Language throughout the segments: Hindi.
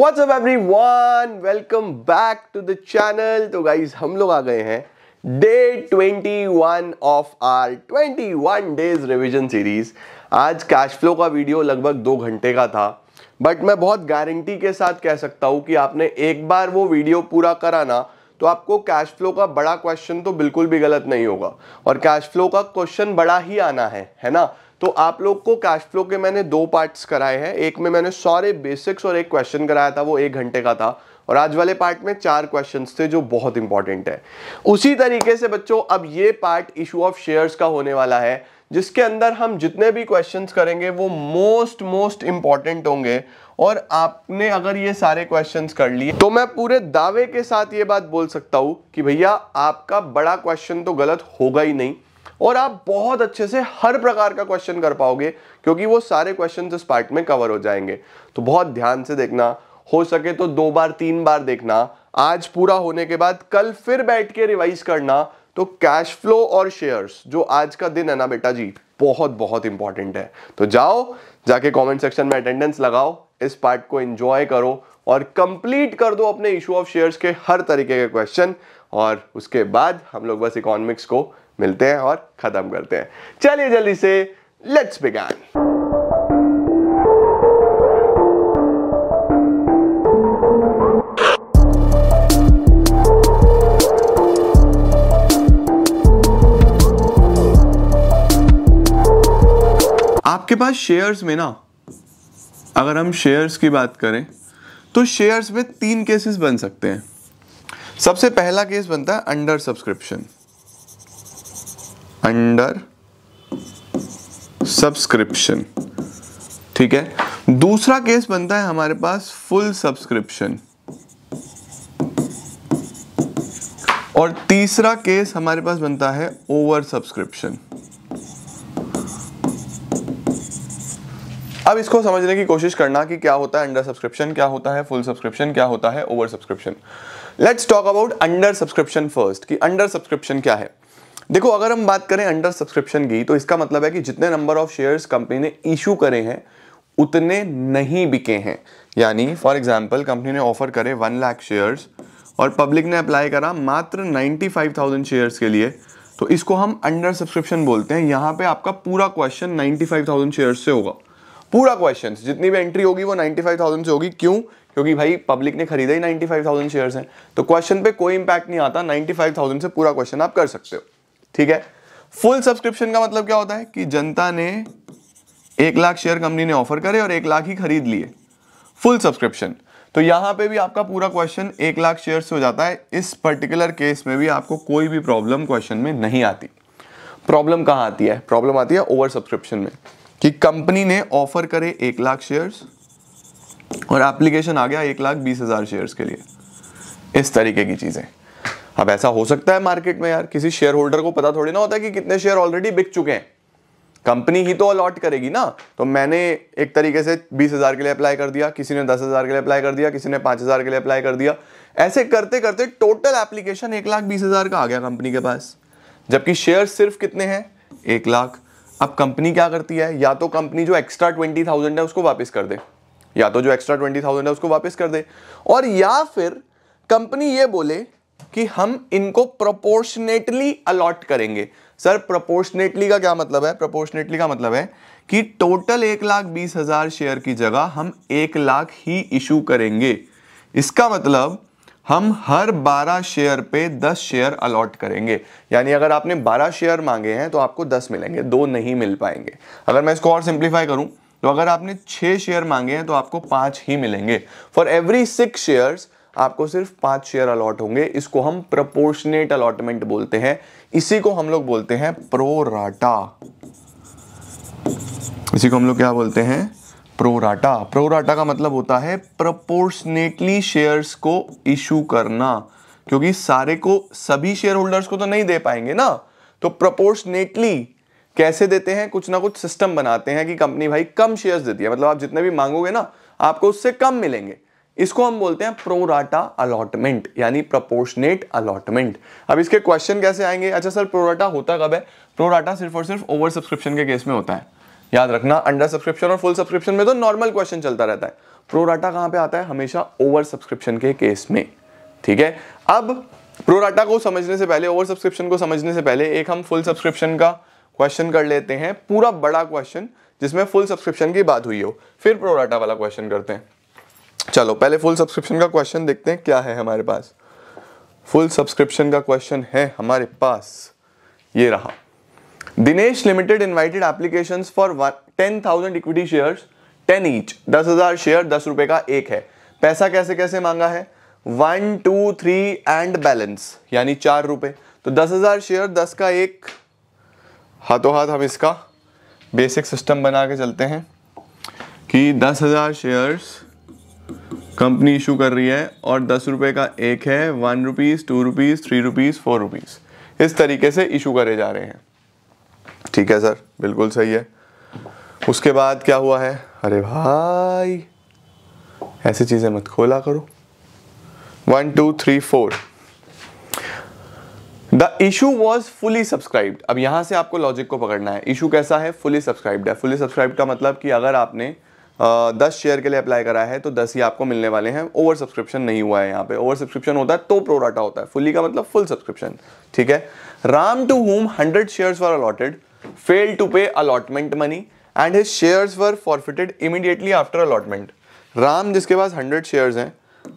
What's up everyone? Welcome back to the channel. तो guys, हम लोग आ गए हैं day 21 of our 21 days revision series आज कैश फ्लो का वीडियो लगभग दो घंटे का था बट मैं बहुत गारंटी के साथ कह सकता हूँ कि आपने एक बार वो वीडियो पूरा करा ना तो आपको कैश फ्लो का बड़ा क्वेश्चन तो बिल्कुल भी गलत नहीं होगा और कैश फ्लो का क्वेश्चन बड़ा ही आना है है ना तो आप लोग को कैश फ्लो के मैंने दो पार्ट्स कराए हैं एक में मैंने सारे बेसिक्स और एक क्वेश्चन कराया था वो एक घंटे का था और आज वाले पार्ट में चार क्वेश्चन थे जो बहुत इंपॉर्टेंट है उसी तरीके से बच्चों अब ये पार्ट इशू ऑफ शेयर्स का होने वाला है जिसके अंदर हम जितने भी क्वेश्चन करेंगे वो मोस्ट मोस्ट इंपॉर्टेंट होंगे और आपने अगर ये सारे क्वेश्चन कर लिए तो मैं पूरे दावे के साथ ये बात बोल सकता हूं कि भैया आपका बड़ा क्वेश्चन तो गलत होगा ही नहीं और आप बहुत अच्छे से हर प्रकार का क्वेश्चन कर पाओगे क्योंकि वो सारे क्वेश्चन इस पार्ट में कवर हो जाएंगे तो बहुत ध्यान से देखना हो सके तो दो बार तीन बार देखना आज पूरा होने के बाद कल फिर बैठ के रिवाइज करना तो कैश फ्लो और शेयर्स जो आज का दिन है ना बेटा जी बहुत बहुत इंपॉर्टेंट है तो जाओ जाके कमेंट सेक्शन में अटेंडेंस लगाओ इस पार्ट को एंजॉय करो और कंप्लीट कर दो अपने इशू ऑफ शेयर्स के हर तरीके के क्वेश्चन और उसके बाद हम लोग बस इकोनॉमिक्स को मिलते हैं और ख़त्म करते हैं चलिए जल्दी से लेट्स बिगान आपके पास शेयर्स में ना अगर हम शेयर्स की बात करें तो शेयर्स में तीन केसेस बन सकते हैं सबसे पहला केस बनता है अंडर सब्सक्रिप्शन अंडर सब्सक्रिप्शन ठीक है दूसरा केस बनता है हमारे पास फुल सब्सक्रिप्शन और तीसरा केस हमारे पास बनता है ओवर सब्सक्रिप्शन अब इसको समझने की कोशिश करना कि क्या होता है अंडर सब्सक्रिप्शन क्या होता है फुल सब्सक्रिप्शन क्या होता है over subscription let's talk about under subscription first कि अंडर सब्सक्रिप्शन क्या है देखो अगर हम बात करें अंडर सब्सक्रिप्शन की तो इसका मतलब है कि जितने नंबर ऑफ शेयर्स कंपनी ने इशू करे हैं उतने नहीं बिके हैं यानी फॉर एग्जाम्पल कंपनी ने ऑफर करे वन लाख शेयर्स और पब्लिक ने अप्लाई करा मात्र नाइन्टी फाइव थाउजेंड शेयर्स के लिए तो इसको हम अंडर सब्सक्रिप्शन बोलते हैं यहाँ पे आपका पूरा question ninety five thousand shares से होगा पूरा क्वेश्चन जितनी भी एंट्री होगी वो नाइन्टी फाइव थाउजेंड से होगी क्यों क्योंकि भाई पब्लिक ने खरीदा ही नाइन्टी फाइव थाउजेंड शेयर्स हैं तो क्वेश्चन पे कोई इंपैक्ट नहीं आता नाइन्टी फाइव थाउजेंड से पूरा क्वेश्चन आप कर सकते हो ठीक है फुल सब्सक्रिप्शन का मतलब क्या होता है कि जनता ने एक लाख शेयर कंपनी ने ऑफर करे और एक लाख ही खरीद लिए फुल सब्सक्रिप्शन तो यहां पे भी आपका पूरा क्वेश्चन एक लाख शेयर से हो जाता है इस पर्टिकुलर केस में भी आपको कोई भी प्रॉब्लम क्वेश्चन में नहीं आती प्रॉब्लम कहां आती है प्रॉब्लम आती है ओवर सब्सक्रिप्शन में कि कंपनी ने ऑफर करे एक लाख शेयर और एप्लीकेशन आ गया एक लाख बीस हज़ार शेयर्स के लिए इस तरीके की चीज़ें अब ऐसा हो सकता है मार्केट में यार किसी शेयर होल्डर को पता थोड़ी ना होता है कि कितने शेयर ऑलरेडी बिक चुके हैं कंपनी ही तो अलॉट करेगी ना तो मैंने एक तरीके से बीस हज़ार के लिए अप्लाई कर दिया किसी ने दस हज़ार के लिए अप्लाई कर दिया किसी ने पांच हज़ार के लिए अप्लाई कर दिया ऐसे करते करते टोटल एप्लीकेशन एक लाख बीस हज़ार का आ गया कंपनी के पास जबकि शेयर सिर्फ कितने हैं एक लाख अब कंपनी क्या करती है या तो कंपनी जो एक्स्ट्रा ट्वेंटी थाउजेंड है उसको वापस कर दे या तो जो एक्स्ट्रा ट्वेंटी थाउजेंड है उसको वापस कर दे और या फिर कंपनी ये बोले कि हम इनको प्रोपोर्शनेटली अलॉट करेंगे सर प्रोपोर्शनेटली का क्या मतलब है प्रोपोर्शनेटली का मतलब है कि टोटल एक लाख बीस हजार शेयर की जगह हम एक लाख ही इशू करेंगे इसका मतलब हम हर 12 शेयर पे 10 शेयर अलॉट करेंगे यानी अगर आपने 12 शेयर मांगे हैं तो आपको 10 मिलेंगे दो नहीं मिल पाएंगे अगर मैं इसको और सिंप्लीफाई करूं तो अगर आपने छः शेयर मांगे हैं तो आपको पांच ही मिलेंगे फॉर एवरी सिक्स शेयर्स आपको सिर्फ पांच शेयर अलॉट होंगे इसको हम प्रपोर्शनेट अलॉटमेंट बोलते हैं इसी को हम लोग बोलते हैं प्रोराटा इसी को हम लोग क्या बोलते हैं प्रोराटा प्रोराटा का मतलब होता है प्रपोर्शनेटली शेयर्स को इशू करना क्योंकि सारे को सभी शेयर होल्डर्स को तो नहीं दे पाएंगे ना तो प्रपोर्शनेटली कैसे देते हैं कुछ ना कुछ सिस्टम बनाते हैं कि कंपनी भाई कम शेयर्स देती है मतलब आप जितने भी मांगोगे ना आपको उससे कम मिलेंगे इसको हम बोलते हैं प्रोराटा अलॉटमेंट यानी प्रपोर्शनेट अलॉटमेंट अब इसके क्वेश्चन कैसे आएंगे अच्छा सर प्रोराटा होता कब है प्रोराटा सिर्फ और सिर्फ ओवर सब्सक्रिप्शन के केस में होता है याद रखना अंडर सब्सक्रिप्शन और फुल सब्सक्रिप्शन में तो नॉर्मल क्वेश्चन चलता रहता है प्रोराटा कहां पे आता है हमेशा ओवर सब्सक्रिप्शन के केस में ठीक है अब प्रोराटा को समझने से पहले ओवर सब्सक्रिप्शन को समझने से पहले एक हम फुल सब्सक्रिप्शन का क्वेश्चन कर लेते हैं पूरा बड़ा क्वेश्चन जिसमें फुल सब्सक्रिप्शन की बात हुई हो फिर प्रोराटा वाला क्वेश्चन करते हैं चलो पहले फुल सब्सक्रिप्शन का क्वेश्चन देखते हैं क्या है हमारे पास फुल सब्सक्रिप्शन का क्वेश्चन है हमारे पास ये रहा Dinesh limited invited applications for ten thousand equity share ten each दस हजार शेयर दस रुपए का एक है पैसा कैसे कैसे मांगा है one two three and balance यानी चार रुपए तो दस हजार शेयर दस का एक हाथों हाथ हम इसका बेसिक सिस्टम बना के चलते हैं कि दस हजार शेयर्स कंपनी इशू कर रही है और दस रुपये का एक है one rupees two rupees three rupees four rupees इस तरीके से इशू करे जा रहे हैं ठीक है सर बिल्कुल सही है उसके बाद क्या हुआ है अरे भाई ऐसी चीज़ें मत खोला करो one two three four the issue was fully subscribe अब यहां से आपको लॉजिक को पकड़ना है इशू कैसा है फुली सब्सक्राइब्ड है फुली सब्सक्राइब का मतलब कि अगर आपने दस शेयर के लिए अप्लाई करा है तो दस ही आपको मिलने वाले हैं ओवर सब्सक्रिप्शन नहीं हुआ है यहाँ पे ओवर सब्सक्रिप्शन होता है तो प्रोराटा होता है फुली का मतलब फुल सब्सक्रिप्शन ठीक है Ram to whom hundred share were allotted fail to pay allotment money and his share were forfeited immediately after allotment Ram जिसके पास हंड्रेड शेयर हैं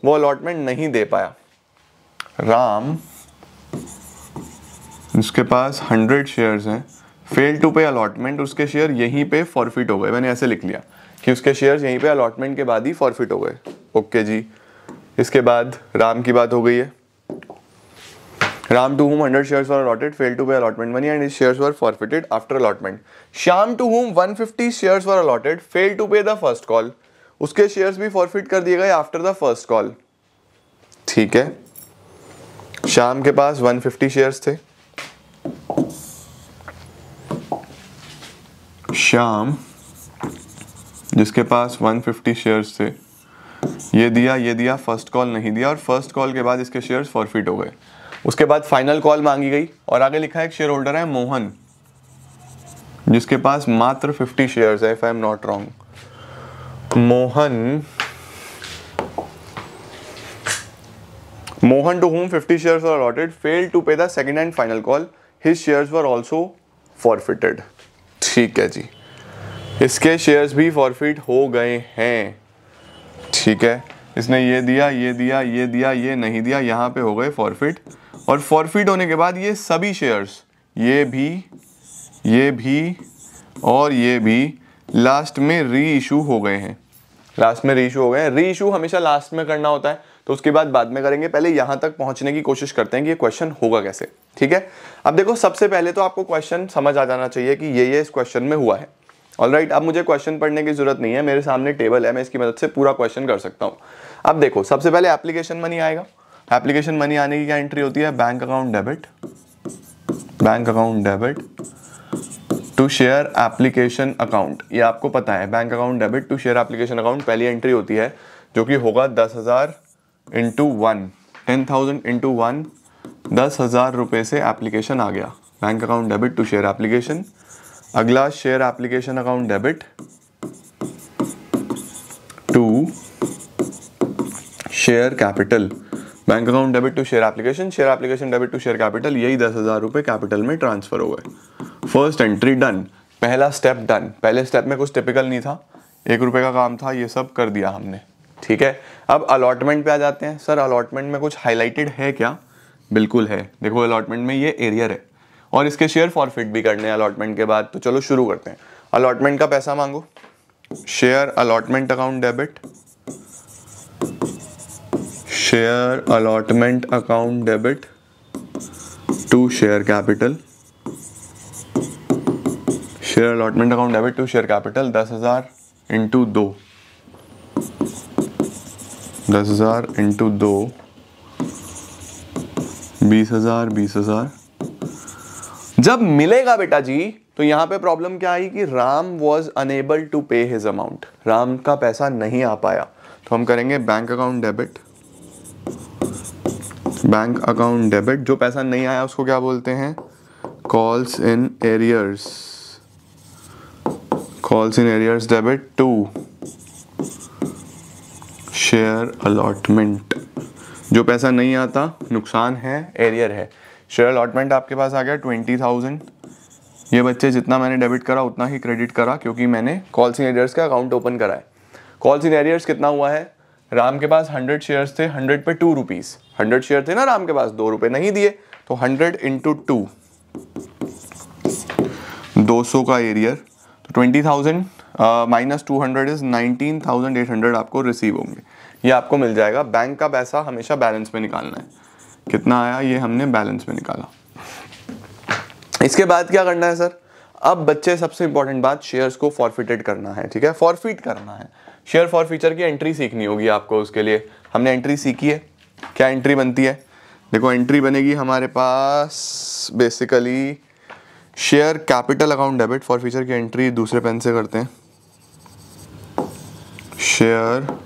वो अलॉटमेंट नहीं दे पाया राम जिसके पास हंड्रेड शेयर हैं फेल टू पे अलॉटमेंट उसके शेयर यहीं पे फॉरफिट हो गए मैंने ऐसे लिख लिया कि उसके शेयर्स यहीं पे अलॉटमेंट के बाद ही फॉरफिट हो गए ओके जी इसके बाद राम की बात हो गई है Ram to whom hundred shares were allotted fail to pay allotment money and shares were forfeited after allotment Sham to whom 150 shares were allotted fail to pay the first call उसके शेयर्स भी फॉरफिट कर दिए गए आफ्टर द फर्स्ट कॉल ठीक है शाम के पास 150 शेयर्स थे शाम जिसके पास 150 शेयर्स थे ये दिया ये दिया फर्स्ट कॉल नहीं दिया और फर्स्ट कॉल के बाद इसके शेयर्स फॉरफिट हो गए उसके बाद फाइनल कॉल मांगी गई और आगे लिखा है एक शेयर होल्डर है मोहन जिसके पास मात्र 50 शेयर्स है if I am not wrong Mohan Mohan to whom 50 shares were allotted fail to pay the second and final call his shares were also forfeited ठीक है जी इसके शेयर्स भी फॉरफिट हो गए हैं ठीक है इसने ये दिया ये दिया ये दिया ये नहीं दिया यहाँ पे हो गए फॉरफिट और फॉरफिट होने के बाद ये सभी शेयर्स ये भी ये भी और ये भी लास्ट में री इशू हो गए हैं लास्ट में री इशू हो गए हैं री इशू हमेशा लास्ट में करना होता है तो उसके बाद बाद में करेंगे पहले यहाँ तक पहुँचने की कोशिश करते हैं कि ये क्वेश्चन होगा कैसे ठीक है अब देखो सबसे पहले तो आपको क्वेश्चन समझ आ जाना चाहिए कि ये ये इस क्वेश्चन में हुआ है ऑल राइट right, अब मुझे क्वेश्चन पढ़ने की जरूरत नहीं है मेरे सामने टेबल है मैं इसकी मदद से पूरा क्वेश्चन कर सकता हूँ अब देखो सबसे पहले एप्लीकेशन मनी आएगा एप्लीकेशन मनी आने की क्या एंट्री होती है bank account debit bank account debit to share application account ये आपको पता है bank account debit to share application account पहली एंट्री होती है जो कि होगा दस हज़ार into one ten thousand into one दस हज़ार रुपये से एप्लीकेशन आ गया bank account debit to share application अगला share application account debit to share capital bank account debit to share application share application debit to share capital यही दस हज़ार रुपये कैपिटल में ट्रांसफ़र हो गए फर्स्ट एंट्री डन पहला स्टेप डन पहले स्टेप में कुछ टिपिकल नहीं था एक रुपये का काम था ये सब कर दिया हमने ठीक है अब अलॉटमेंट पे आ जाते हैं सर अलॉटमेंट में कुछ हाईलाइटेड है क्या बिल्कुल है देखो अलॉटमेंट में ये एरियर है और इसके शेयर फॉरफिट भी करने हैं अलॉटमेंट के बाद तो चलो शुरू करते हैं अलॉटमेंट का पैसा मांगो share allotment account debit share allotment account debit to share capital share allotment account debit to share capital दस हज़ार इंटू दो दस हज़ार इंटू दो बीस हज़ार बीस हज़ार जब मिलेगा बेटा जी तो यहां पे प्रॉब्लम क्या आई कि Ram was unable to pay his amount Ram का पैसा नहीं आ पाया तो हम करेंगे bank account debit bank account debit जो पैसा नहीं आया उसको क्या बोलते हैं calls in arrears calls in arrears debit to share allotment जो पैसा नहीं आता नुकसान है एरियर है शेयर अलॉटमेंट आपके पास आ गया ट्वेंटी थाउजेंड ये बच्चे जितना मैंने डेबिट करा उतना ही क्रेडिट करा क्योंकि मैंने कॉल इन एरियर्स का अकाउंट ओपन करा है कॉल इन एरियर्स कितना हुआ है राम के पास हंड्रेड शेयर्स थे हंड्रेड पे टू रुपीज़ हंड्रेड शेयर थे ना राम के पास दो रुपए नहीं दिए तो हंड्रेड इंटू टू दो सौ का एरियर तो twenty thousand minus two hundred is nineteen thousand eight hundred आपको रिसीव होंगे ये आपको मिल जाएगा बैंक का पैसा हमेशा बैलेंस में निकालना है कितना आया ये हमने बैलेंस में निकाला इसके बाद क्या करना है सर अब बच्चे सबसे इंपॉर्टेंट बात शेयर्स को फॉरफिटेड करना है ठीक है फॉरफिट करना है शेयर फॉर फ्यूचर की एंट्री सीखनी होगी आपको उसके लिए हमने एंट्री सीखी है क्या एंट्री बनती है देखो एंट्री बनेगी हमारे पास basically share capital account debit forfeiture की एंट्री दूसरे पेन से करते हैं शेयर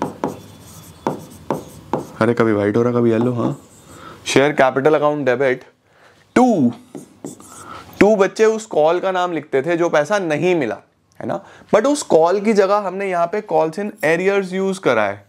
अरे कभी व्हाइट हो रहा कभी येलो हाँ share capital account debit to to बच्चे उस कॉल का नाम लिखते थे जो पैसा नहीं मिला है ना बट उस कॉल की जगह हमने यहाँ पे कॉल्स इन एरियर्स यूज करा है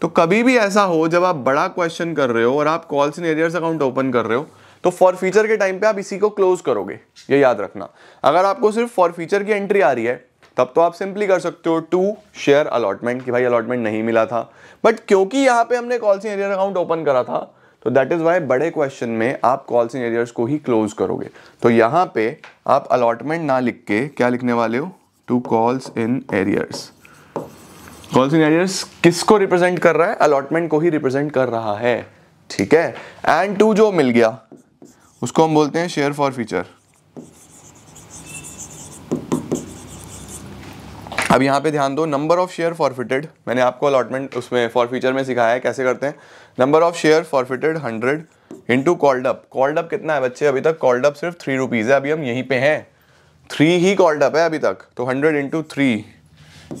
तो कभी भी ऐसा हो जब आप बड़ा क्वेश्चन कर रहे हो और आप calls in arrears account open कर रहे हो तो फॉर फ्यूचर के टाइम पे आप इसी को क्लोज करोगे ये याद रखना अगर आपको सिर्फ फॉर फ्यूचर की एंट्री आ रही है तब तो आप सिंपली कर सकते हो टू शेयर अलॉटमेंट कि भाई अलॉटमेंट नहीं मिला था बट क्योंकि यहाँ पे हमने calls in arrear account open करा था तो दैट इज़ वाई बड़े क्वेश्चन में आप कॉल्स इन एरियर्स को ही क्लोज करोगे तो यहां पे आप अलॉटमेंट ना लिख के क्या लिखने वाले हो to calls in arrears calls in arrears किसको रिप्रेजेंट कर रहा है अलॉटमेंट को ही रिप्रेजेंट कर रहा है ठीक है एंड टू जो मिल गया उसको हम बोलते हैं शेयर फॉर फ्यूचर अब यहां पे ध्यान दो नंबर ऑफ शेयर फॉरफिटेड मैंने आपको अलॉटमेंट उसमें फॉर फ्यूचर में सिखाया है कैसे करते हैं number of share forfeited hundred into called up called up कितना है बच्चे अभी तक कॉल्ड अप सिर्फ थ्री रुपीज़ है अभी हम यहीं पे हैं थ्री ही कॉल्ड अप है अभी तक तो hundred into three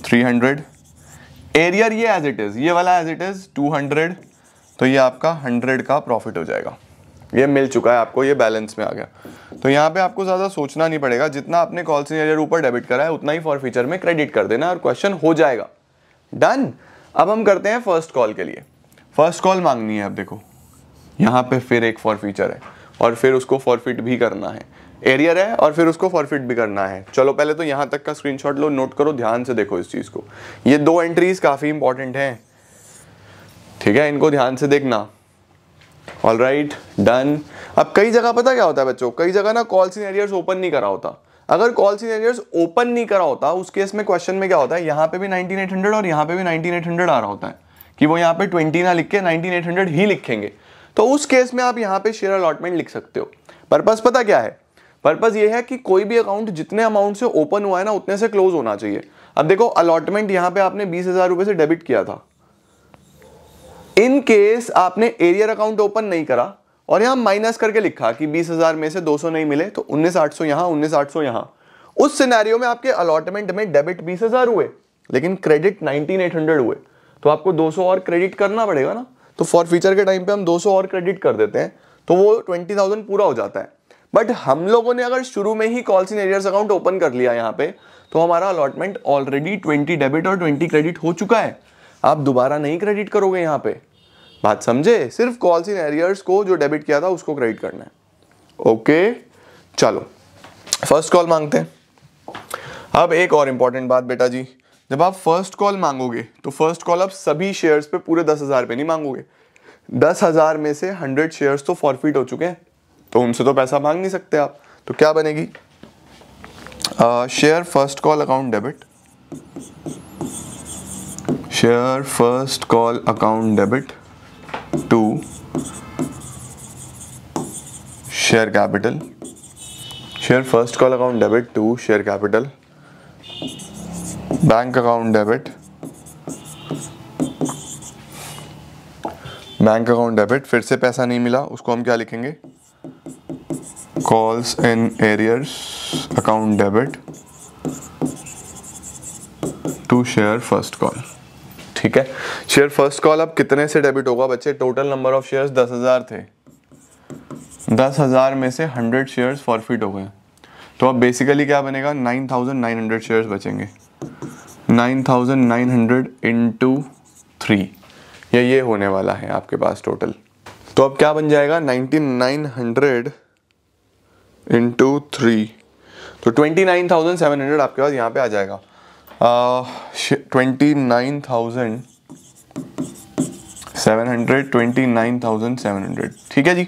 three hundred arrear ये एज इट इज़ ये वाला as it is two hundred तो ये आपका हंड्रेड का प्रॉफिट हो जाएगा ये मिल चुका है आपको ये बैलेंस में आ गया तो यहाँ पे आपको ज़्यादा सोचना नहीं पड़ेगा जितना आपने कॉल सीन एरियर ऊपर डेबिट करा है उतना ही फॉर फ्यूचर में क्रेडिट कर देना और क्वेश्चन हो जाएगा डन अब हम करते हैं फर्स्ट कॉल के लिए फर्स्ट कॉल मांगनी है अब देखो यहाँ पे फिर एक फॉर फीचर है और फिर उसको फॉरफिट भी करना है एरियर है और फिर उसको फॉरफिट भी करना है चलो पहले तो यहाँ तक का स्क्रीनशॉट लो नोट करो ध्यान से देखो इस चीज़ को ये दो एंट्रीज काफ़ी इंपॉर्टेंट हैं ठीक है इनको ध्यान से देखना ऑल राइट डन अब कई जगह पता क्या होता है बच्चों कई जगह ना कॉल एरियर्स ओपन नहीं करा होता अगर कॉल एरियर्स ओपन नहीं करा होता उस केस में क्वेश्चन में क्या होता है यहाँ पे भी 19800 और यहाँ पे भी 19800 आ रहा होता है कि वो यहाँ पे 20 ना लिख के नाइनटीन ही लिखेंगे तो उस केस में आप यहाँ पे शेयर अलॉटमेंट लिख सकते हो पर्पज़ पता क्या है पर्पज़ ये है कि कोई भी अकाउंट जितने अमाउंट से ओपन हुआ है ना उतने से क्लोज होना चाहिए अब देखो अलॉटमेंट यहाँ पे आपने बीस से डेबिट किया था इन केस आपने एरियर अकाउंट ओपन नहीं करा और यहां माइनस करके लिखा कि 20,000 में से 200 नहीं मिले तो उन्नीस आठ सौ यहां उन्नीस आठ सौ यहाँ उस सिनेरियो में आपके अलॉटमेंट में डेबिट 20,000 हुए लेकिन क्रेडिट 19,800 हुए तो आपको 200 और क्रेडिट करना पड़ेगा ना तो फॉर फ्यूचर के टाइम पे हम 200 और क्रेडिट कर देते हैं तो वो 20,000 पूरा हो जाता है बट हम लोगों ने अगर शुरू में ही calls in arrears account open कर लिया यहाँ पे तो हमारा अलॉटमेंट ऑलरेडी ट्वेंटी डेबिट और ट्वेंटी क्रेडिट हो चुका है आप दोबारा नहीं क्रेडिट करोगे यहाँ पे बात समझे सिर्फ कॉल्स इन एरियर्स को जो डेबिट किया था उसको क्रेडिट करना है ओके चलो फर्स्ट कॉल मांगते हैं अब एक और इम्पॉर्टेंट बात बेटा जी जब आप फर्स्ट कॉल मांगोगे तो फर्स्ट कॉल आप सभी शेयर्स पे पूरे दस हज़ार पे नहीं मांगोगे दस हज़ार में से हंड्रेड शेयर्स तो फॉरफिट हो चुके हैं तो उनसे तो पैसा मांग नहीं सकते आप तो क्या बनेगी share first call account debit share first call account debit to share capital share first call account debit to share capital bank account debit bank account debit फिर से पैसा नहीं मिला उसको हम क्या लिखेंगे calls in arrears account debit to share first call ठीक है शेयर फर्स्ट कॉल अब कितने से डेबिट होगा बच्चे टोटल नंबर ऑफ शेयर्स दस हज़ार थे दस हज़ार में से हंड्रेड शेयर्स फॉरफिट हो गए तो अब बेसिकली क्या बनेगा nine thousand nine hundred shares बचेंगे nine thousand nine hundred into three या ये होने वाला है आपके पास टोटल तो अब क्या बन जाएगा nineteen nine hundred into three तो twenty nine thousand seven hundred आपके पास यहाँ पे आ जाएगा twenty nine thousand seven hundred twenty nine thousand seven hundred ठीक है जी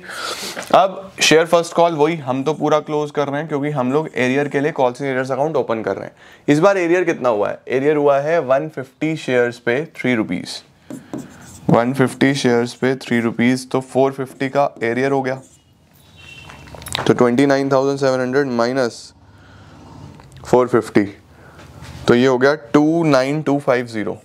अब शेयर फर्स्ट कॉल वही हम तो पूरा क्लोज कर रहे हैं क्योंकि हम लोग एरियर के लिए कॉल सीनियर अकाउंट ओपन कर रहे हैं इस बार एरियर कितना हुआ है एरियर हुआ है 150 शेयर्स पे थ्री रुपीज़ वन शेयर्स पे थ्री रुपीज़ तो फोर फिफ्टी का एरियर हो गया तो twenty nine thousand seven hundred minus four fifty तो ये हो गया two nine two five zero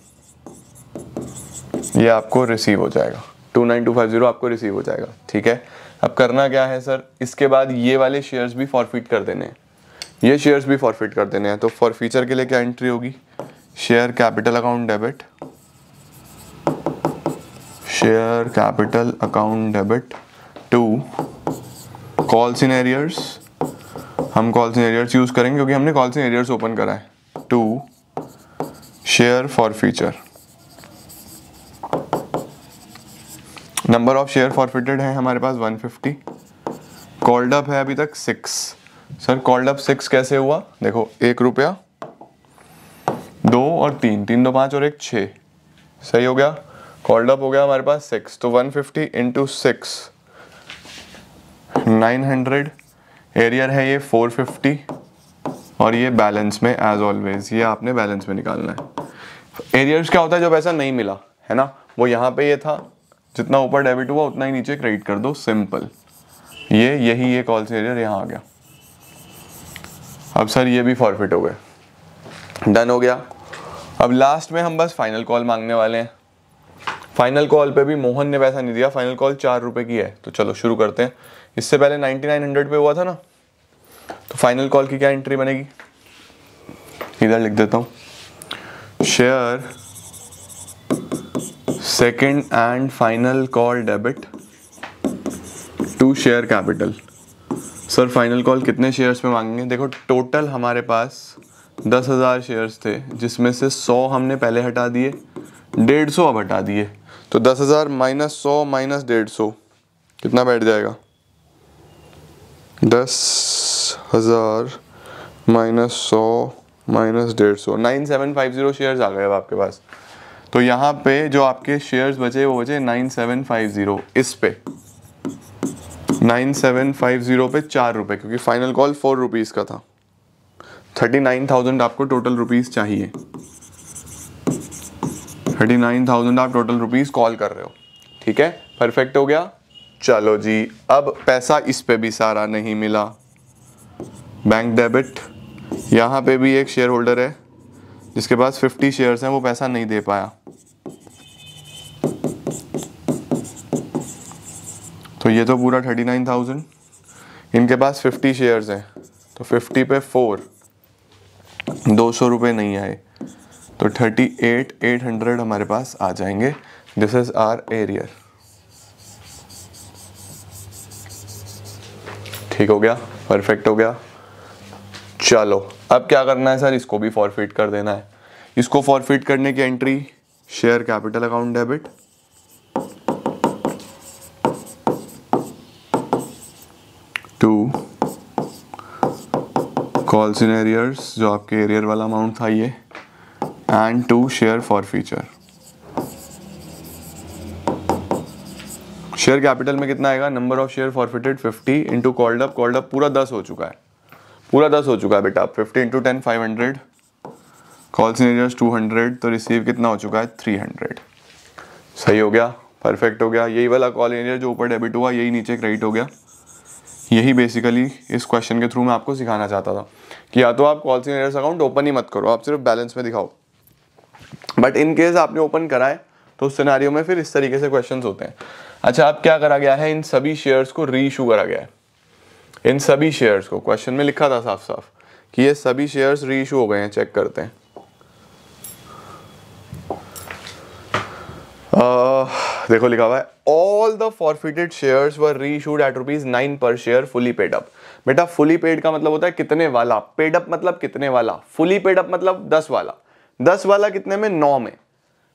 ये आपको रिसीव हो जाएगा two nine two five zero आपको रिसीव हो जाएगा ठीक है अब करना क्या है सर इसके बाद ये वाले शेयर्स भी फॉरफिट कर देने हैं ये शेयर्स भी फॉरफिट कर देने हैं तो फॉर फ्यूचर के लिए क्या एंट्री होगी share capital account debit share capital account debit to call arrears हम कॉल एरियर्स यूज़ करेंगे क्योंकि हमने कॉल एरियर्स ओपन करा है to share for forfeiture number of share forfeited है हमारे पास 150 कॉल्ड अप है अभी तक six sir called up six कैसे हुआ देखो एक रुपया दो और तीन तीन दो पांच और एक छ सही हो गया कॉल्ड अप हो गया हमारे पास सिक्स तो 150 fifty into six nine hundred arrear है ये 450 और ये बैलेंस में एज ऑलवेज ये आपने बैलेंस में निकालना है एरियर्स क्या होता है जो पैसा नहीं मिला है ना वो यहाँ पे ये था जितना ऊपर डेबिट हुआ उतना ही नीचे क्रेडिट कर दो सिंपल ये यही ये कॉल से यहाँ आ गया अब सर ये भी फॉरफिट हो गए डन हो गया अब लास्ट में हम बस फाइनल कॉल मांगने वाले हैं फाइनल कॉल पे भी मोहन ने पैसा नहीं दिया फाइनल कॉल चार रुपये की है तो चलो शुरू करते हैं इससे पहले 9900 पे हुआ था ना तो फाइनल कॉल की क्या एंट्री बनेगी इधर लिख देता हूँ share second and final call debit to share capital sir final call कितने शेयर्स में मांगेंगे देखो टोटल हमारे पास दस हज़ार शेयर्स थे जिसमें से सौ हमने पहले हटा दिए डेढ़ सौ अब हटा दिए तो दस हज़ार माइनस सौ माइनस डेढ़ सौ कितना बैठ जाएगा दस हज़ार माइनस सौ माइनस डेढ़ सौ nine seven five zero shares आ गए अब आपके पास तो यहाँ पे जो आपके शेयर्स बचे वो बचे 9750 इस पे 9750 पे चार रुपये क्योंकि फाइनल कॉल फोर रुपीज़ का था 39,000 आपको टोटल रुपीज़ चाहिए 39,000 आप टोटल रुपीज़ कॉल कर रहे हो ठीक है परफेक्ट हो गया चलो जी अब पैसा इस पे भी सारा नहीं मिला बैंक डेबिट यहाँ पे भी एक शेयर होल्डर है जिसके पास 50 शेयर्स हैं वो पैसा नहीं दे पाया तो ये तो पूरा थर्टी नाइन थाउजेंड इनके पास फिफ्टी शेयर्स हैं तो फिफ्टी पे फोर दो सौ रुपये नहीं आए तो थर्टी एट एट हंड्रेड हमारे पास आ जाएंगे दिस इज़ आर एरियर ठीक हो गया परफेक्ट हो गया चलो अब क्या करना है सर इसको भी फॉरफिट कर देना है इसको फॉरफिट करने की entry share capital account debit to calls in arrears जो आपके एरियर वाला अमाउंट था ये and to share for forfeiture share capital में कितना आएगा number of share forfeited 50 into called up called up पूरा 10 हो चुका है पूरा 10 हो चुका है बेटा 50 into ten five hundred calls in arrears two hundred तो रिसीव कितना हो चुका है थ्री हंड्रेड सही हो गया परफेक्ट हो गया यही वाला कॉल एरियर जो ऊपर डेबिट हुआ यही नीचे क्रेडिट हो गया यही बेसिकली इस क्वेश्चन के थ्रू मैं आपको सिखाना चाहता था कि या तो आप कॉल सीनियर्स अकाउंट ओपन ही मत करो आप सिर्फ बैलेंस में दिखाओ बट इन केस आपने ओपन कराए तो उस सिनारियों में फिर इस तरीके से क्वेश्चंस होते हैं अच्छा आप क्या करा गया है इन सभी शेयर्स को री इशू करा गया है इन सभी शेयर्स को क्वेश्चन में लिखा था साफ साफ कि ये सभी शेयर्स री इशू हो गए हैं चेक करते हैं आ, देखो लिखा हुआ है all the forfeited shares were reissued at rupees nine per share fully paid up बेटा फुली पेड का मतलब होता है कितने वाला पेड अप मतलब कितने वाला फुली पेड अप मतलब दस वाला दस वाला कितने में नौ में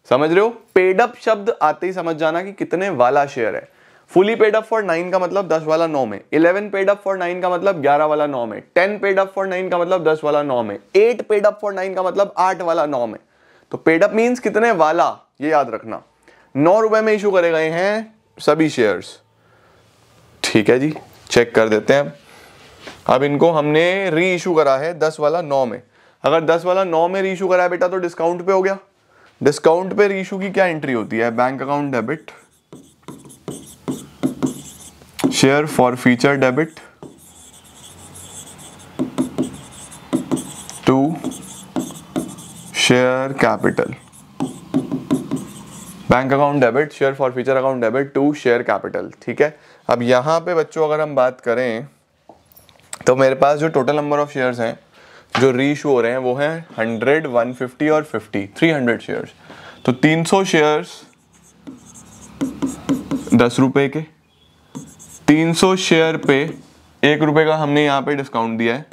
समझ रहे हो पेड अप शब्द आते ही समझ जाना कि कितने वाला शेयर है fully paid up for nine का मतलब दस वाला नौ में eleven paid up for nine का मतलब ग्यारह वाला नौ में ten paid up for nine का मतलब दस वाला नौ में eight paid up for nine का मतलब आठ वाला नौ में तो पेड अप मीन्स कितने वाला ये याद रखना नौ रुपए में इशू करे गए हैं सभी शेयर्स ठीक है जी चेक कर देते हैं अब इनको हमने री इशू करा है दस वाला नौ में अगर दस वाला नौ में री इशू करा है बेटा तो डिस्काउंट पे हो गया डिस्काउंट पे री इशू की क्या एंट्री होती है bank account debit share for future debit to share capital bank account debit share for future account debit to share capital ठीक है अब यहाँ पे बच्चों अगर हम बात करें तो मेरे पास जो टोटल नंबर ऑफ शेयर्स हैं जो रीशू हो रहे हैं वो हैं हंड्रेड वन फिफ्टी और फिफ्टी थ्री हंड्रेड शेयर्स तो तीन सौ शेयर्स दस रुपये के तीन सौ शेयर पे एक रुपये का हमने यहाँ पे डिस्काउंट दिया है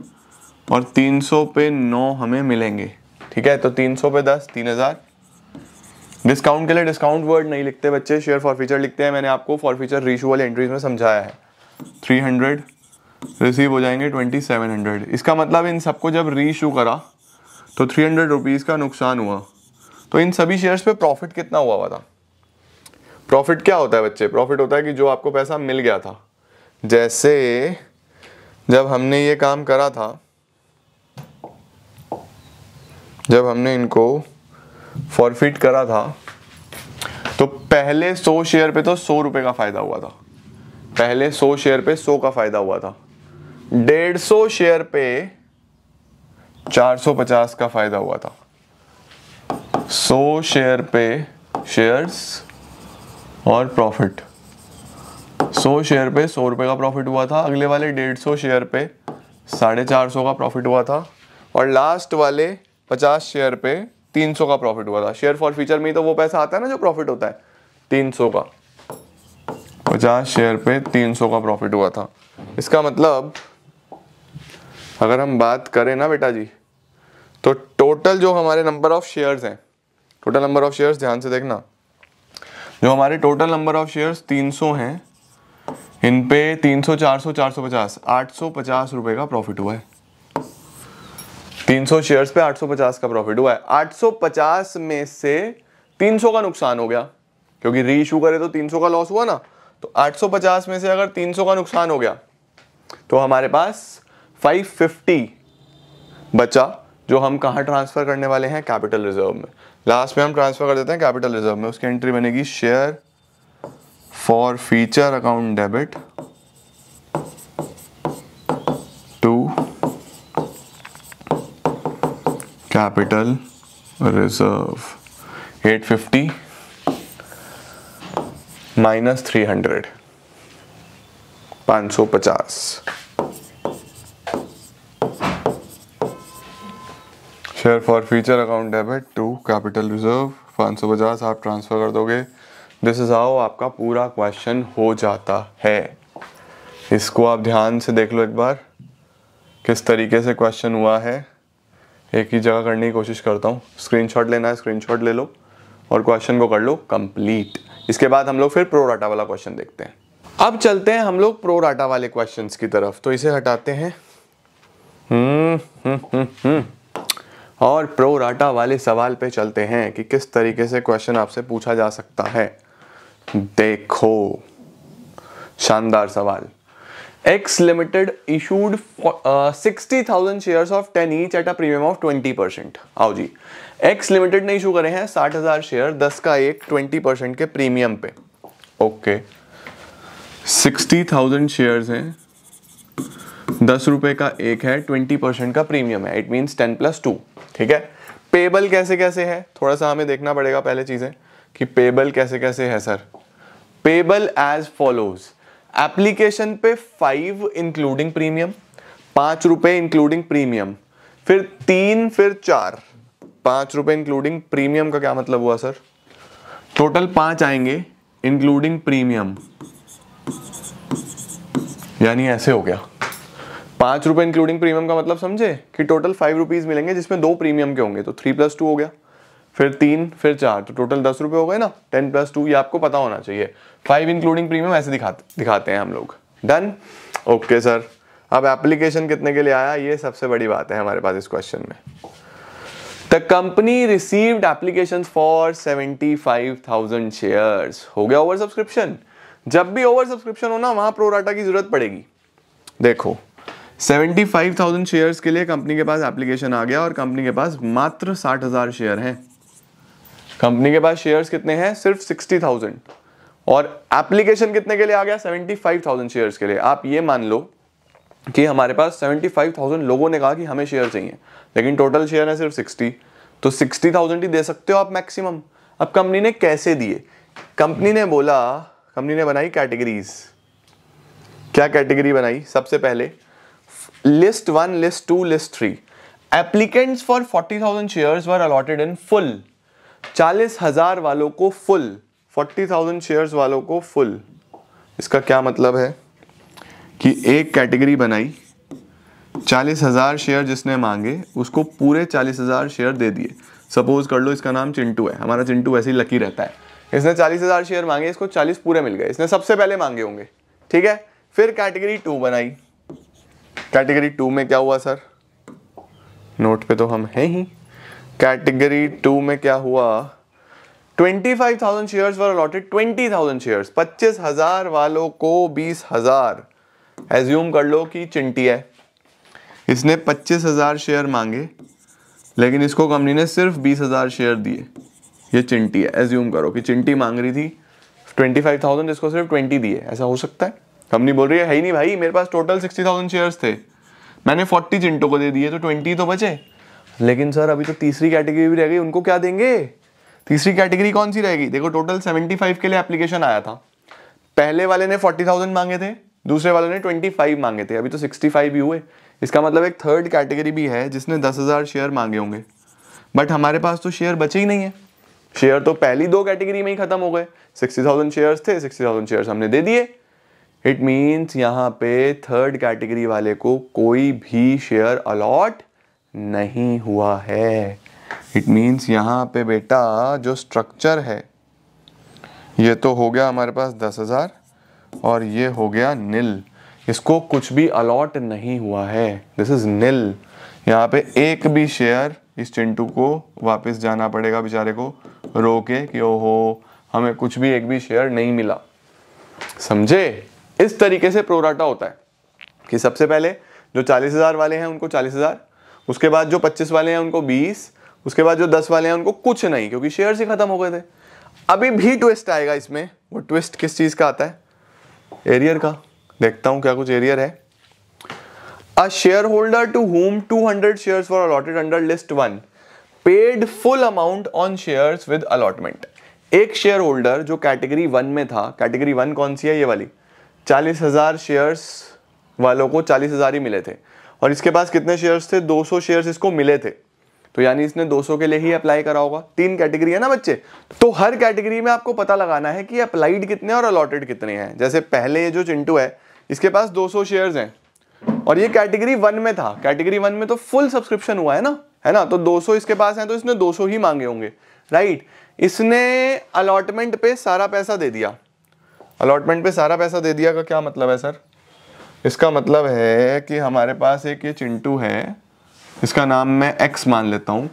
और तीन सौ पे नौ हमें मिलेंगे ठीक है तो तीन सौ पे दस तीन हज़ार डिस्काउंट के लिए डिस्काउंट वर्ड नहीं लिखते बच्चे शेयर फॉर फीचर लिखते हैं मैंने आपको फॉर फीचर रीशू वाले एंट्रीज में समझाया है थ्री हंड्रेड रिसीव हो जाएंगे ट्वेंटी सेवन हंड्रेड इसका मतलब इन सबको जब रीशू करा तो थ्री हंड्रेड रुपीज़ का नुकसान हुआ तो इन सभी शेयर्स पे प्रॉफिट कितना हुआ हुआ था प्रॉफिट क्या होता है बच्चे प्रॉफिट होता है कि जो आपको पैसा मिल गया था जैसे जब हमने ये काम करा था जब हमने इनको फॉरफिट करा था तो पहले सौ शेयर पे तो सौ रुपए का फ़ायदा हुआ था पहले सौ शेयर पे सौ का फ़ायदा हुआ था डेढ़ सौ शेयर पे चार सौ पचास का फ़ायदा हुआ था सौ शेयर पे शेयर्स और प्रॉफिट सौ शेयर पे सौ रुपए का प्रॉफिट हुआ था अगले वाले डेढ़ सौ शेयर पे साढ़े चार सौ का प्रॉफिट हुआ था और लास्ट वाले पचास शेयर पे तीन सौ का प्रॉफिट हुआ था शेयर फॉर फ्यूचर में तो वो पैसा आता है ना जो प्रॉफिट होता है तीन सौ का पचास शेयर पे तीन सौ का प्रॉफिट हुआ था इसका मतलब अगर हम बात करें ना बेटा जी तो टोटल जो हमारे नंबर ऑफ शेयर्स हैं टोटल नंबर ऑफ शेयर्स ध्यान से देखना जो हमारे टोटल नंबर ऑफ शेयर्स सौ हैं इन पे 300 400 450 850 रुपए का प्रॉफिट हुआ है 300 शेयर्स पे 850 का प्रॉफिट हुआ है 850 में से 300 का नुकसान हो गया क्योंकि री इशू करे तो 300 का लॉस हुआ ना तो 850 में से अगर 300 का नुकसान हो गया तो हमारे पास 550 बचा जो हम कहाँ ट्रांसफ़र करने वाले हैं कैपिटल रिजर्व में लास्ट में हम ट्रांसफ़र कर देते हैं कैपिटल रिजर्व में उसकी एंट्री बनेगी share for forfeiture account debit capital reserve 850 minus three hundred पाँच सौ पचास share for future account debit to capital reserve पाँच सौ पचास आप ट्रांसफ़र कर दोगे दिस इज़ हाउ आपका पूरा क्वेश्चन हो जाता है इसको आप ध्यान से देख लो एक बार किस तरीके से क्वेश्चन हुआ है एक ही जगह करने की कोशिश करता हूँ स्क्रीनशॉट लेना है स्क्रीनशॉट ले लो और क्वेश्चन को कर लो कंप्लीट इसके बाद हम लोग फिर प्रोराटा वाला क्वेश्चन देखते हैं अब चलते हैं हम लोग प्रोराटा वाले क्वेश्चन की तरफ तो इसे हटाते हैं हम्म, हम्म, हम्म, और प्रोराटा वाले सवाल पे चलते हैं कि किस तरीके से क्वेश्चन आपसे पूछा जा सकता है देखो शानदार सवाल X Limited issued uh, 60,000 shares of 10 each at a premium of 20%. आओ जी एक्स लिमिटेड ने इशू करे हैं 60,000 शेयर 10 का एक 20% के प्रीमियम पे ओके सिक्सटी थाउजेंड शेयर्स हैं दस रुपए का एक है ट्वेंटी परसेंट का प्रीमियम है it means ten plus two ठीक है पेबल कैसे कैसे है थोड़ा सा हमें देखना पड़ेगा पहले चीज़ें कि पेबल कैसे कैसे है sir payable as follows application पे फाइव इंक्लूडिंग प्रीमियम पांच रुपए इंक्लूडिंग प्रीमियम फिर तीन फिर चार पांच रुपए इंक्लूडिंग प्रीमियम का क्या मतलब हुआ सर टोटल पांच आएंगे इंक्लूडिंग प्रीमियम यानी ऐसे हो गया पांच रुपए इंक्लूडिंग प्रीमियम का मतलब समझे कि टोटल फाइव रुपीज़ मिलेंगे जिसमें दो प्रीमियम के होंगे तो थ्री प्लस टू हो गया फिर तीन फिर चार तो टोटल दस रुपए हो गए ना टेन प्लस टू ये आपको पता होना चाहिए फाइव इंक्लूडिंग प्रीमियम ऐसे दिखाते दिखाते हैं हम लोग डन ओके सर अब एप्लीकेशन कितने के लिए आया ये सबसे बड़ी बात है हमारे पास इस क्वेश्चन में the company received application for seventy five thousand share हो गया ओवर सब्सक्रिप्शन जब भी ओवर सब्सक्रिप्शन हो ना वहां प्रोराटा की जरूरत पड़ेगी देखो सेवेंटी फाइव थाउजेंड शेयर के लिए कंपनी के पास एप्लीकेशन आ गया और कंपनी के पास मात्र साठ हजार शेयर हैं कंपनी के पास शेयर्स कितने हैं सिर्फ सिक्सटी थाउजेंड और एप्लीकेशन कितने के लिए आ गया 75,000 शेयर्स के लिए आप ये मान लो कि हमारे पास 75,000 लोगों ने कहा कि हमें शेयर चाहिए लेकिन टोटल शेयर है सिर्फ 60 तो 60,000 ही दे सकते हो आप मैक्सिमम अब कंपनी ने कैसे दिए कंपनी ने बोला कंपनी ने बनाई कैटेगरीज क्या कैटेगरी बनाई सबसे पहले list one list two list three applicants for 40,000 shares were allotted in full चालीस हजार वालों को फुल फोर्टी थाउजेंड शेयर्स वालों को फुल इसका क्या मतलब है कि एक कैटेगरी बनाई चालीस हज़ार शेयर जिसने मांगे उसको पूरे चालीस हज़ार शेयर दे दिए सपोज कर लो इसका नाम चिंटू है हमारा चिंटू वैसे ही लकी रहता है इसने चालीस हज़ार शेयर मांगे इसको चालीस पूरे मिल गए इसने सबसे पहले मांगे होंगे ठीक है फिर कैटेगरी टू बनाई कैटेगरी टू में क्या हुआ सर नोट पे तो हम हैं ही कैटेगरी टू में क्या हुआ 25,000 शेयर्स वर अलॉटेड 20,000 शेयर्स 25,000 वालों को 20,000 एज्यूम कर लो कि चिंटी है इसने 25,000 शेयर मांगे लेकिन इसको कंपनी ने सिर्फ 20,000 शेयर दिए ये चिंटी है एज्यूम करो कि चिंटी मांग रही थी 25,000 इसको सिर्फ 20 दिए ऐसा हो सकता है कंपनी बोल रही है है ही नहीं भाई मेरे पास टोटल थाउजेंड शेयर्स थे मैंने फोर्टी चिंटों को दे दिए तो ट्वेंटी तो बचे लेकिन सर अभी तो तीसरी कैटेगरी भी रह गई उनको क्या देंगे तीसरी कैटेगरी कौन सी रहेगी देखो टोटल 75 के लिए एप्लीकेशन आया था पहले वाले ने 40,000 मांगे थे दूसरे वाले ने 25 मांगे थे अभी तो 65 ही हुए इसका मतलब एक थर्ड कैटेगरी भी है जिसने 10,000 शेयर मांगे होंगे बट हमारे पास तो शेयर बचे ही नहीं है शेयर तो पहली दो कैटेगरी में ही खत्म हो गए 60,000 शेयर्स थे 60,000 शेयर्स हमने दे दिए इट मीन्स यहाँ पे थर्ड कैटेगरी वाले को कोई भी शेयर अलॉट नहीं हुआ है इट मीन्स यहाँ पे बेटा जो स्ट्रक्चर है ये तो हो गया हमारे पास दस हज़ार और ये हो गया नील इसको कुछ भी अलॉट नहीं हुआ है दिस इज़ नील यहाँ पे एक भी शेयर इस चिंटू को वापस जाना पड़ेगा बेचारे को रो के कि ओहो हमें कुछ भी एक भी शेयर नहीं मिला समझे इस तरीके से प्रोराटा होता है कि सबसे पहले जो चालीस हज़ार वाले हैं उनको चालीस हज़ार उसके बाद जो पच्चीस वाले हैं उनको बीस उसके बाद जो दस वाले हैं उनको कुछ नहीं क्योंकि शेयर ही खत्म हो गए थे अभी भी ट्विस्ट आएगा इसमें वो ट्विस्ट किस चीज का आता है एरियर का देखता हूं क्या कुछ एरियर है a share holder to whom two hundred share for allotted under list one paid full amount on share with allotment एक शेयर होल्डर जो कैटेगरी वन में था कैटेगरी वन कौन सी है ये वाली चालीस हजार शेयर्स वालों को चालीस हजार ही मिले थे और इसके पास कितने शेयर्स थे 200 शेयर्स इसको मिले थे तो यानी इसने 200 के लिए ही अप्लाई करा होगा तीन कैटेगरी है ना बच्चे तो हर कैटेगरी में आपको पता लगाना है कि अप्लाइड कितने और अलॉटेड कितने हैं जैसे पहले ये जो चिंटू है इसके पास 200 सौ शेयर हैं और ये कैटेगरी वन में था कैटेगरी वन में तो फुल सब्सक्रिप्शन हुआ है ना है ना तो दो इसके पास है तो इसने दो ही मांगे होंगे राइट इसने अलॉटमेंट पे सारा पैसा दे दिया अलॉटमेंट पे सारा पैसा दे दिया का क्या मतलब है सर इसका मतलब है कि हमारे पास एक ये चिंटू है इसका नाम मैं एक्स मान लेता हूँ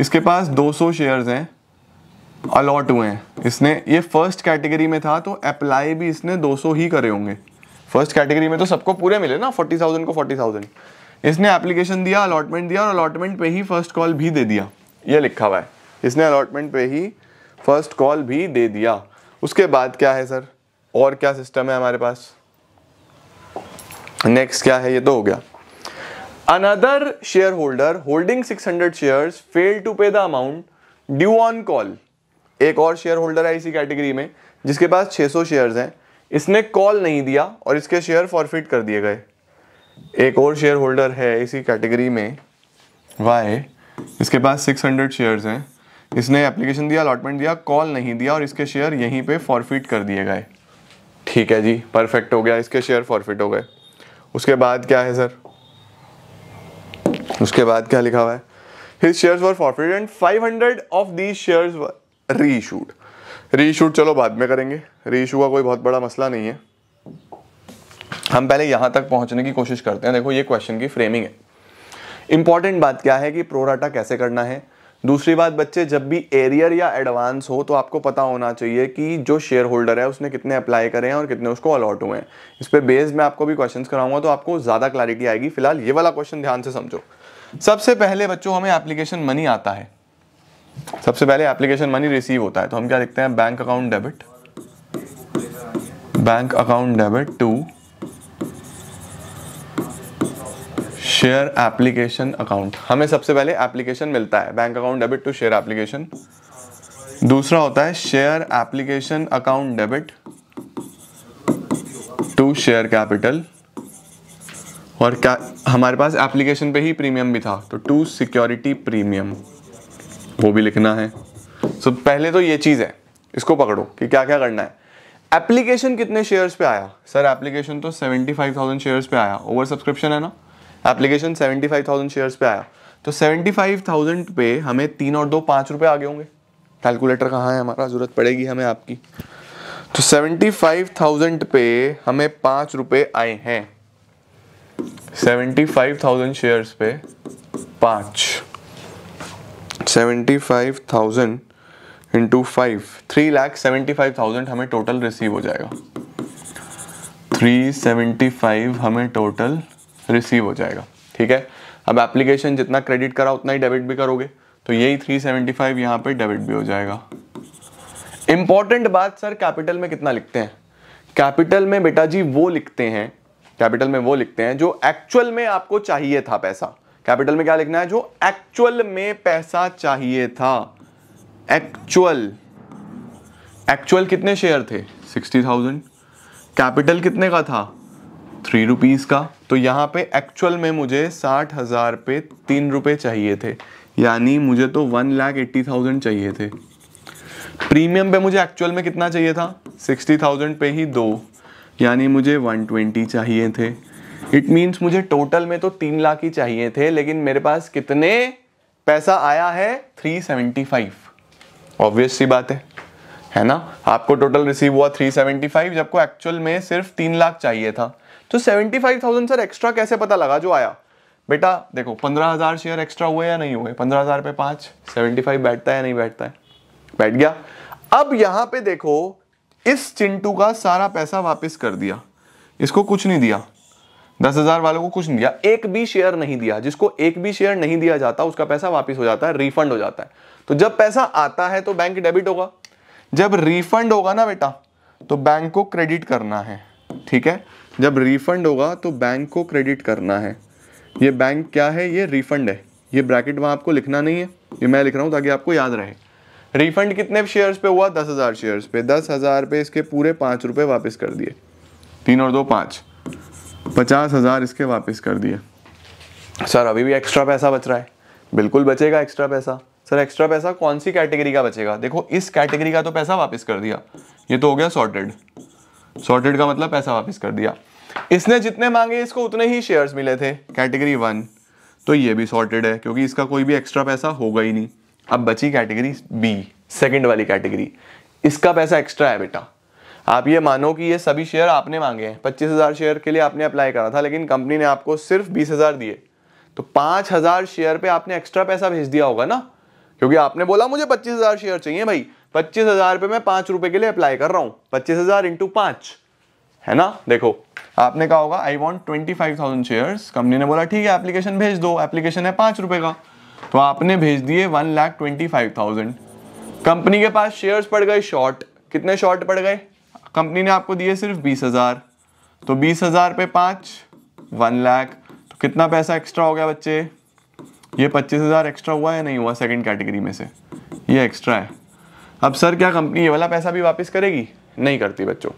इसके पास 200 शेयर्स हैं अलॉट हुए हैं इसने ये फर्स्ट कैटेगरी में था तो अप्लाई भी इसने 200 ही करे होंगे फर्स्ट कैटेगरी में तो सबको पूरे मिले ना 40,000 को 40,000 इसने एप्लीकेशन दिया अलॉटमेंट दिया और अलॉटमेंट पे ही फर्स्ट कॉल भी दे दिया ये लिखा हुआ है इसने अलॉटमेंट पे ही फर्स्ट कॉल भी दे दिया उसके बाद क्या है सर और क्या सिस्टम है हमारे पास नेक्स्ट क्या है ये तो हो गया another holder holding six 600 share fail to pay the amount due on call एक और शेयर होल्डर है इसी कैटेगरी में जिसके पास 600 शेयर्स हैं इसने कॉल नहीं दिया और इसके शेयर फॉरफिट कर दिए गए एक और शेयर होल्डर है इसी कैटेगरी में वाई इसके पास 600 शेयर्स हैं इसने एप्लीकेशन दिया अलॉटमेंट दिया कॉल नहीं दिया और इसके शेयर यहीं पे फॉरफिट कर दिए गए ठीक है जी परफेक्ट हो गया इसके शेयर फॉरफिट हो गए उसके बाद क्या है सर उसके बाद क्या लिखा हुआ है his shares were forfeited and 500 of these shares reissued reissued चलो बाद में करेंगे री इशू का कोई बहुत बड़ा मसला नहीं है हम पहले यहां तक पहुंचने की कोशिश करते हैं देखो ये क्वेश्चन की फ्रेमिंग है इंपॉर्टेंट बात क्या है कि प्रोराटा कैसे करना है दूसरी बात बच्चे जब भी एरियर या एडवांस हो तो आपको पता होना चाहिए कि जो शेयर होल्डर है उसने कितने अप्लाई करे हैं और कितने उसको अलॉट हुए हैं इस पर बेस्ड मैं आपको भी क्वेश्चंस कराऊंगा तो आपको ज़्यादा क्लैरिटी आएगी फिलहाल ये वाला क्वेश्चन ध्यान से समझो सबसे पहले बच्चों हमें एप्लीकेशन मनी आता है सबसे पहले एप्लीकेशन मनी रिसीव होता है तो हम क्या लिखते हैं bank account debit bank account debit to share application account हमें सबसे पहले एप्लीकेशन मिलता है bank account debit to share application दूसरा होता है share application account debit to share capital और क्या हमारे पास एप्लीकेशन पे ही प्रीमियम भी था तो टू सिक्योरिटी प्रीमियम वो भी लिखना है सो so, पहले तो ये चीज़ है इसको पकड़ो कि क्या क्या करना है एप्लीकेशन कितने शेयर्स पे आया सर एप्लीकेशन तो 75,000 शेयर्स पे आया ओवर सब्सक्रिप्शन है ना एप्लीकेशन 75,000 शेयर्स पे आया तो 75,000 पे हमें तीन और दो पाँच रुपये आगे होंगे कैलकुलेटर कहाँ है हमारा ज़रूरत पड़ेगी हमें आपकी तो 75,000 पे हमें पाँच रुपये आए हैं सेवेंटी फाइव थाउजेंड शेयर्स पे पाँच seventy five thousand into five three lakh seventy five thousand हमें टोटल रिसीव हो जाएगा थ्री सेवेंटी फाइव हमें टोटल रिसीव हो जाएगा ठीक है अब एप्लीकेशन जितना क्रेडिट करा उतना ही डेबिट भी करोगे तो यही थ्री सेवेंटी फाइव यहाँ पर डेबिट भी हो जाएगा इंपॉर्टेंट बात सर कैपिटल में कितना लिखते हैं कैपिटल में बेटा जी वो लिखते हैं कैपिटल में वो लिखते हैं जो एक्चुअल में आपको चाहिए था पैसा कैपिटल में क्या लिखना है जो एक्चुअल में पैसा चाहिए था एक्चुअल एक्चुअल कितने शेयर थे सिक्सटी थाउजेंड कैपिटल कितने का था थ्री रुपीज़ का तो यहाँ पे एक्चुअल में मुझे साठ हज़ार पे तीन रुपए चाहिए थे यानी मुझे तो वन लाख एट्टी थाउजेंड चाहिए थे प्रीमियम पे मुझे एक्चुअल में कितना चाहिए था सिक्सटी थाउजेंड पे ही दो यानी मुझे 120 चाहिए थे इट मीन्स मुझे टोटल में तो तीन लाख ही चाहिए थे लेकिन मेरे पास कितने पैसा आया है 375 सेवेंटी ऑब्वियस सी बात है है ना आपको टोटल रिसीव हुआ 375 सेवेंटी फाइव जबको एक्चुअल में सिर्फ तीन लाख चाहिए था तो 75,000 सर एक्स्ट्रा कैसे पता लगा जो आया बेटा देखो 15,000 शेयर एक्स्ट्रा हुए या नहीं हुए 15,000 पे पांच 75 बैठता है या नहीं बैठता है बैठ गया अब यहां पे देखो इस चिंटू का सारा पैसा वापस कर दिया इसको कुछ नहीं दिया दस हजार वालों को कुछ नहीं दिया एक भी शेयर नहीं दिया जिसको एक भी शेयर नहीं दिया जाता उसका पैसा वापस हो जाता है रिफंड हो जाता है तो जब पैसा आता है तो बैंक डेबिट होगा जब रिफंड होगा ना बेटा तो बैंक को क्रेडिट करना है ठीक है जब रिफंड होगा तो बैंक को क्रेडिट करना है ये बैंक क्या है ये रिफंड है ये ब्रैकेट वहां आपको लिखना नहीं है ये मैं लिख रहा हूं ताकि आपको याद रहे रिफंड कितने शेयर्स पे हुआ दस हज़ार शेयर्स पे दस हज़ार पे इसके पूरे पाँच रुपये वापस कर दिए तीन और दो पाँच पचास हज़ार इसके वापस कर दिए सर अभी भी एक्स्ट्रा पैसा बच रहा है बिल्कुल बचेगा एक्स्ट्रा पैसा सर एक्स्ट्रा पैसा कौन सी कैटेगरी का बचेगा देखो इस कैटेगरी का तो पैसा वापस कर दिया ये तो हो गया सॉर्टेड सॉर्टेड का मतलब पैसा वापस कर दिया इसने जितने मांगे इसको उतने ही शेयर्स मिले थे कैटेगरी वन तो ये भी सॉर्टेड है क्योंकि इसका कोई भी एक्स्ट्रा पैसा होगा ही नहीं अब बची कैटेगरी बी सेकंड वाली कैटेगरी इसका पैसा एक्स्ट्रा है बेटा आप ये मानो कि ये सभी शेयर आपने मांगे हैं पच्चीस हज़ार शेयर के लिए आपने अप्लाई करा था लेकिन कंपनी ने आपको सिर्फ बीस हज़ार दिए तो पाँच हज़ार शेयर पे आपने एक्स्ट्रा पैसा भेज दिया होगा ना क्योंकि आपने बोला मुझे पच्चीस हज़ार शेयर चाहिए भाई पच्चीस हज़ार पे मैं पाँच रुपये के लिए अप्लाई कर रहा हूँ पच्चीस हज़ार इंटू पाँच है ना देखो आपने कहा होगा I want twenty five thousand shares company ने बोला ठीक है एप्लीकेशन भेज दो एप्लीकेशन है पाँच रुपये का तो आपने भेज दिए one lakh twenty five thousand company के पास शेयर्स पड़ गए शॉर्ट कितने शॉर्ट पड़ गए कंपनी ने आपको दिए सिर्फ बीस हज़ार तो बीस हज़ार पे पांच वन लाख तो कितना पैसा एक्स्ट्रा हो गया बच्चे ये पच्चीस हज़ार एक्स्ट्रा हुआ या नहीं हुआ सेकंड कैटेगरी में से ये एक्स्ट्रा है अब सर क्या कंपनी ये वाला पैसा भी वापस करेगी नहीं करती बच्चों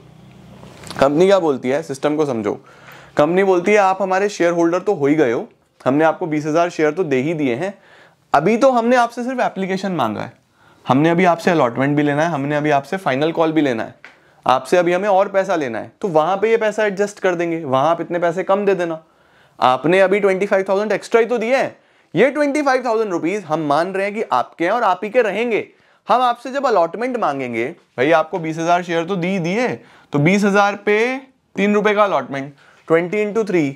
कंपनी क्या बोलती है सिस्टम को समझो कंपनी बोलती है आप हमारे शेयर होल्डर तो हो ही गए हो हमने आपको बीस हज़ार शेयर तो दे ही दिए हैं अभी तो हमने आपसे सिर्फ एप्लीकेशन मांगा है हमने अभी आपसे अलॉटमेंट भी लेना है हमने अभी आपसे फाइनल कॉल भी लेना है आपसे अभी हमें और पैसा लेना है तो वहां पे ये पैसा एडजस्ट कर देंगे वहां आप इतने पैसे कम दे देना आपने अभी ट्वेंटी फाइव थाउजेंड एक्स्ट्रा ही तो दिए हैं ये ट्वेंटी फाइव थाउजेंड रुपीज़ हम मान रहे हैं कि आपके हैं और आप ही के रहेंगे हम आपसे जब अलॉटमेंट मांगेंगे भाई आपको बीस शेयर तो दी दिए तो बीस पे तीन रुपये का allotment twenty into three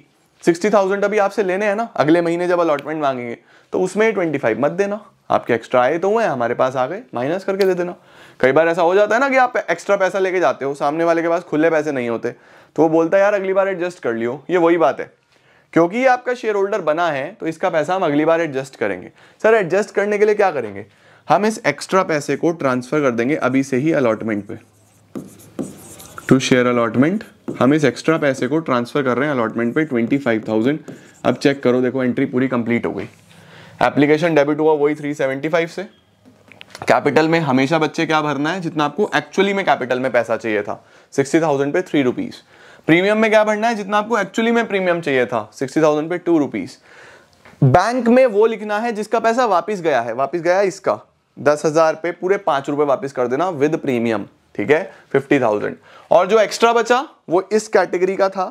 sixty thousand अभी आपसे लेने हैं ना अगले महीने जब अलॉटमेंट मांगेंगे तो उसमें ट्वेंटी फाइव मत देना आपके एक्स्ट्रा आए तो हुए हैं हमारे पास आ गए माइनस करके दे देना कई बार ऐसा हो जाता है ना कि आप एक्स्ट्रा पैसा लेके जाते हो सामने वाले के पास खुले पैसे नहीं होते तो वो बोलता है यार अगली बार एडजस्ट कर लियो ये वही बात है क्योंकि ये आपका शेयर होल्डर बना है तो इसका पैसा हम अगली बार एडजस्ट करेंगे सर एडजस्ट करने के लिए क्या करेंगे हम इस एक्स्ट्रा पैसे को ट्रांसफर कर देंगे अभी से ही अलॉटमेंट पे टू शेयर अलॉटमेंट हम इस एक्स्ट्रा पैसे को ट्रांसफ़र कर रहे हैं अलॉटमेंट पे ट्वेंटी फाइव थाउजेंड अब चेक करो देखो एंट्री पूरी कंप्लीट हो गई एप्लीकेशन डेबिट हुआ वही थ्री सेवेंटी फाइव से कैपिटल में हमेशा बच्चे क्या भरना है जितना आपको एक्चुअली में कैपिटल में पैसा चाहिए था सिक्सटी थाउजेंड पे थ्री रुपीज़ प्रीमियम में क्या भरना है जितना आपको एक्चुअली में प्रीमियम चाहिए था सिक्सटी थाउजेंड पे टू रुपीज़ बैंक में वो लिखना है जिसका पैसा वापिस गया है वापिस गया है इसका दस हज़ार पे पूरे पांच रुपए कर देना विद प्रीमियम ठीक है फिफ्टी थाउजेंड और जो एक्स्ट्रा बचा वो इस कैटेगरी का था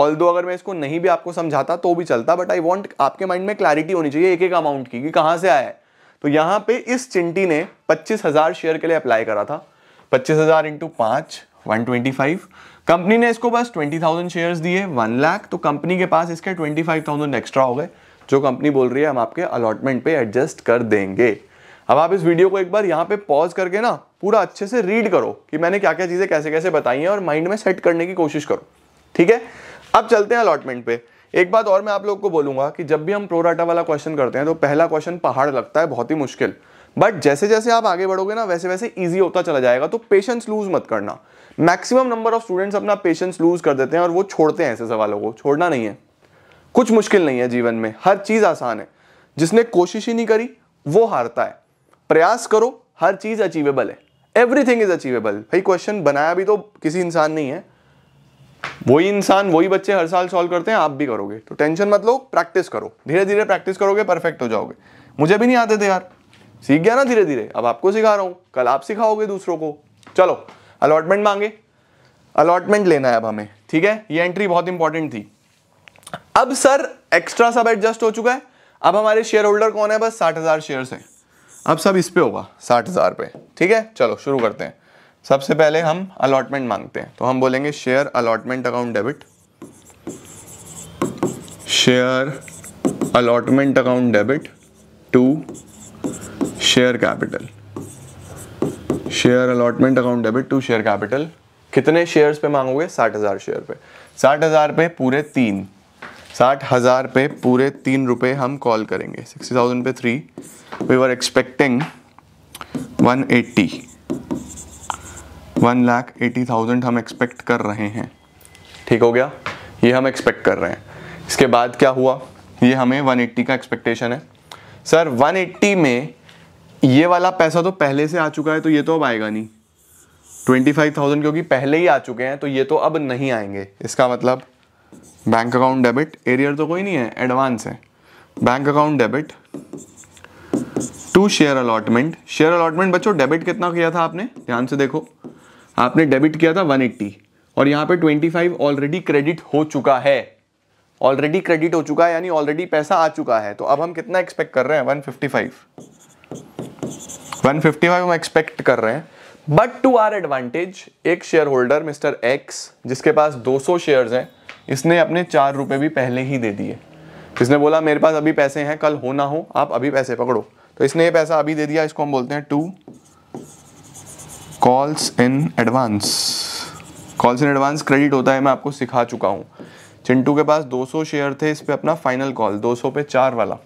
ऑल दो अगर मैं इसको नहीं भी आपको समझाता तो भी चलता बट आई वॉन्ट आपके माइंड में क्लैरिटी होनी चाहिए एक एक अमाउंट की कि कहाँ से आया है तो यहाँ पे इस चिंटी ने पच्चीस हजार शेयर के लिए अप्लाई करा था पच्चीस हजार इंटू पांच वन ट्वेंटी फाइव कंपनी ने इसको बस ट्वेंटी थाउजेंड शेयर दिए वन लाख तो कंपनी के पास इसके ट्वेंटी फाइव थाउजेंड एक्स्ट्रा हो गए जो कंपनी बोल रही है हम आपके अलॉटमेंट पे एडजस्ट कर देंगे अब आप इस वीडियो को एक बार यहाँ पे पॉज करके ना पूरा अच्छे से रीड करो कि मैंने क्या क्या चीज़ें कैसे कैसे बताई हैं और माइंड में सेट करने की कोशिश करो ठीक है अब चलते हैं अलॉटमेंट पे एक बात और मैं आप लोग को बोलूंगा कि जब भी हम प्रोराटा वाला क्वेश्चन करते हैं तो पहला क्वेश्चन पहाड़ लगता है बहुत ही मुश्किल बट जैसे जैसे आप आगे बढ़ोगे ना वैसे वैसे ईजी होता चला जाएगा तो पेशेंस लूज मत करना मैक्सिमम नंबर ऑफ स्टूडेंट्स अपना पेशेंस लूज कर देते हैं और वो छोड़ते हैं ऐसे सवालों को छोड़ना नहीं है कुछ मुश्किल नहीं है जीवन में हर चीज़ आसान है जिसने कोशिश ही नहीं करी वो हारता है प्रयास करो हर चीज़ अचीवेबल है एवरीथिंग इज अचीवेबल भाई क्वेश्चन बनाया भी तो किसी इंसान नहीं है वही इंसान वही बच्चे हर साल सॉल्व करते हैं आप भी करोगे तो टेंशन मत लो प्रैक्टिस करो धीरे धीरे प्रैक्टिस करोगे परफेक्ट हो जाओगे मुझे भी नहीं आते थे यार सीख गया ना धीरे धीरे अब आपको सिखा रहा हूं कल आप सिखाओगे दूसरों को चलो अलॉटमेंट मांगे अलॉटमेंट लेना है अब हमें ठीक है ये एंट्री बहुत इंपॉर्टेंट थी अब सर एक्स्ट्रा सब एडजस्ट हो चुका है अब हमारे शेयर होल्डर कौन है बस साठ हजार शेयर हैं अब सब इस पे होगा साठ हज़ार पे ठीक है चलो शुरू करते हैं सबसे पहले हम अलॉटमेंट मांगते हैं तो हम बोलेंगे share allotment account debit share allotment account debit to share capital share allotment account debit to share capital कितने शेयर्स पे मांगोगे साठ हज़ार शेयर पे साठ हज़ार पे पूरे तीन साठ हज़ार पे पूरे तीन रुपये हम कॉल करेंगे सिक्सटी थाउजेंड पे three we were expecting one eighty one lakh eighty thousand हम एक्सपेक्ट कर रहे हैं ठीक हो गया ये हम एक्सपेक्ट कर रहे हैं इसके बाद क्या हुआ ये हमें वन एट्टी का एक्सपेक्टेशन है सर वन एट्टी में ये वाला पैसा तो पहले से आ चुका है तो ये तो अब आएगा नहीं ट्वेंटी फाइव थाउजेंड क्योंकि पहले ही आ चुके हैं तो ये तो अब नहीं आएंगे इसका मतलब बैंक अकाउंट डेबिट एरियर तो कोई नहीं है एडवांस है bank account debit to share allotment share allotment बच्चों डेबिट कितना किया था आपने ध्यान से देखो आपने डेबिट किया था 180 और यहां पे 25 ऑलरेडी क्रेडिट हो चुका है ऑलरेडी क्रेडिट हो चुका है यानी ऑलरेडी पैसा आ चुका है तो अब हम कितना एक्सपेक्ट कर रहे हैं 155 155 हम एक्सपेक्ट कर रहे हैं बट टू आर एडवांटेज एक शेयर होल्डर मिस्टर एक्स जिसके पास 200 शेयर्स हैं इसने अपने चार रुपये भी पहले ही दे दिए इसने बोला मेरे पास अभी पैसे हैं कल हो ना हो आप अभी पैसे पकड़ो तो इसने ये पैसा अभी दे दिया इसको हम बोलते हैं to calls in advance calls in advance credit होता है मैं आपको सिखा चुका हूँ चिंटू के पास 200 शेयर थे इस पर अपना फाइनल कॉल 200 पे चार वाला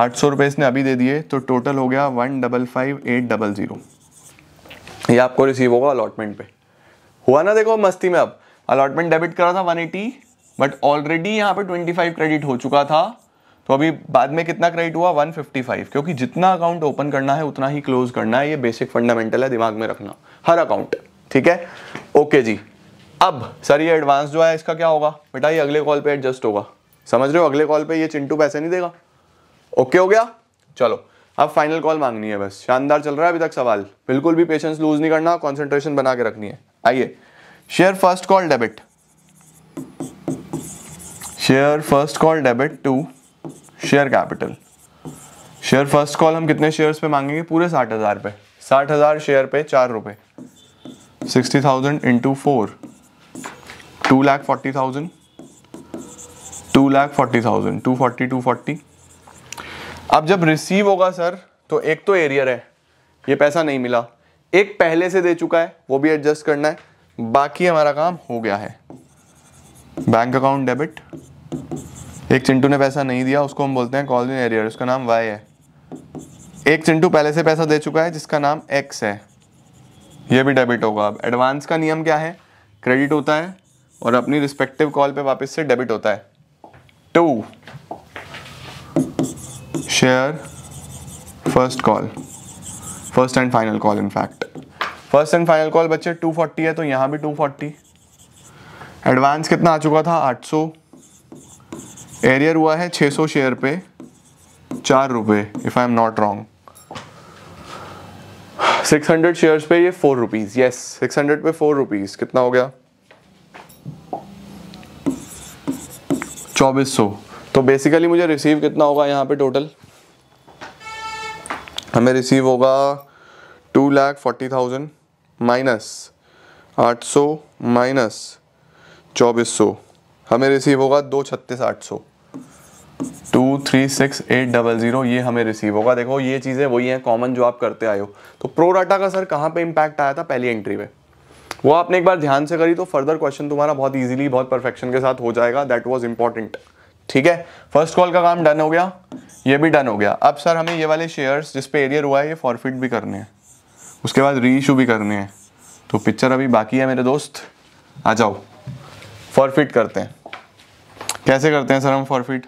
आठ सौ रुपये इसने अभी दे दिए तो टोटल हो गया one double five eight double zero ये आपको रिसीव होगा अलॉटमेंट पे हुआ ना देखो मस्ती में अब अलॉटमेंट डेबिट करा था 180 बट ऑलरेडी यहाँ पे 25 क्रेडिट हो चुका था तो अभी बाद में कितना क्रेडिट हुआ 155 क्योंकि जितना अकाउंट ओपन करना है उतना ही क्लोज करना है ये बेसिक फंडामेंटल है दिमाग में रखना हर अकाउंट ठीक है ओके जी अब सर ये एडवांस जो है इसका क्या होगा बेटा ये अगले कॉल पे एडजस्ट होगा समझ रहे हो अगले कॉल पे ये चिंटू पैसे नहीं देगा ओके हो गया चलो अब फाइनल कॉल मांगनी है बस शानदार चल रहा है अभी तक सवाल बिल्कुल भी पेशेंस लूज नहीं करना कॉन्सेंट्रेशन बना के रखनी है आइए share first call debit share first call debit to share capital share first call हम कितने शेयर्स पे मांगेंगे पूरे साठ हज़ार पे साठ हज़ार शेयर पे चार रुपए sixty thousand into four two lakh forty thousand two lakh forty thousand two forty two forty अब जब रिसीव होगा सर तो एक तो एरियर है ये पैसा नहीं मिला एक पहले से दे चुका है वो भी एडजस्ट करना है बाकी हमारा काम हो गया है बैंक अकाउंट डेबिट एक चिंटू ने पैसा नहीं दिया उसको हम बोलते हैं कॉल इन एरियर उसका नाम वाई है एक चिंटू पहले से पैसा दे चुका है जिसका नाम एक्स है ये भी डेबिट होगा अब एडवांस का नियम क्या है क्रेडिट होता है और अपनी रिस्पेक्टिव कॉल पे वापस से डेबिट होता है to share first call first and final call in fact first and final call बच्चे 240 है तो यहाँ भी 240 एडवांस कितना आ चुका था 800 एरियर हुआ है 600 शेयर पे चार रुपये if I am not wrong 600 shares पे ये फोर रुपीज़ यस 600 पे फोर रुपीज़ कितना हो गया 2400 तो बेसिकली मुझे रिसीव कितना होगा यहाँ पे टोटल हमें रिसीव होगा two lakh forty thousand minus 800 minus चौबीस सौ हमें रिसीव होगा दो छत्तीस आठ सौ two three six eight double zero ये हमें रिसीव होगा देखो ये चीज़ें वही हैं कॉमन जो आप करते आए हो तो प्रोडाटा का सर कहाँ पे इम्पैक्ट आया था पहली एंट्री में वो आपने एक बार ध्यान से करी तो फर्दर क्वेश्चन तुम्हारा बहुत इजीली बहुत परफेक्शन के साथ हो जाएगा दैट वाज इंपॉर्टेंट ठीक है फर्स्ट कॉल का काम डन हो गया ये भी डन हो गया अब सर हमें ये वाले शेयर्स जिसपे एरियर हुआ है ये फॉरफिट भी करने हैं उसके बाद री इशू भी करनी है तो पिक्चर अभी बाकी है मेरे दोस्त आ जाओ फॉरफिट करते हैं कैसे करते हैं सर हम फॉरफिट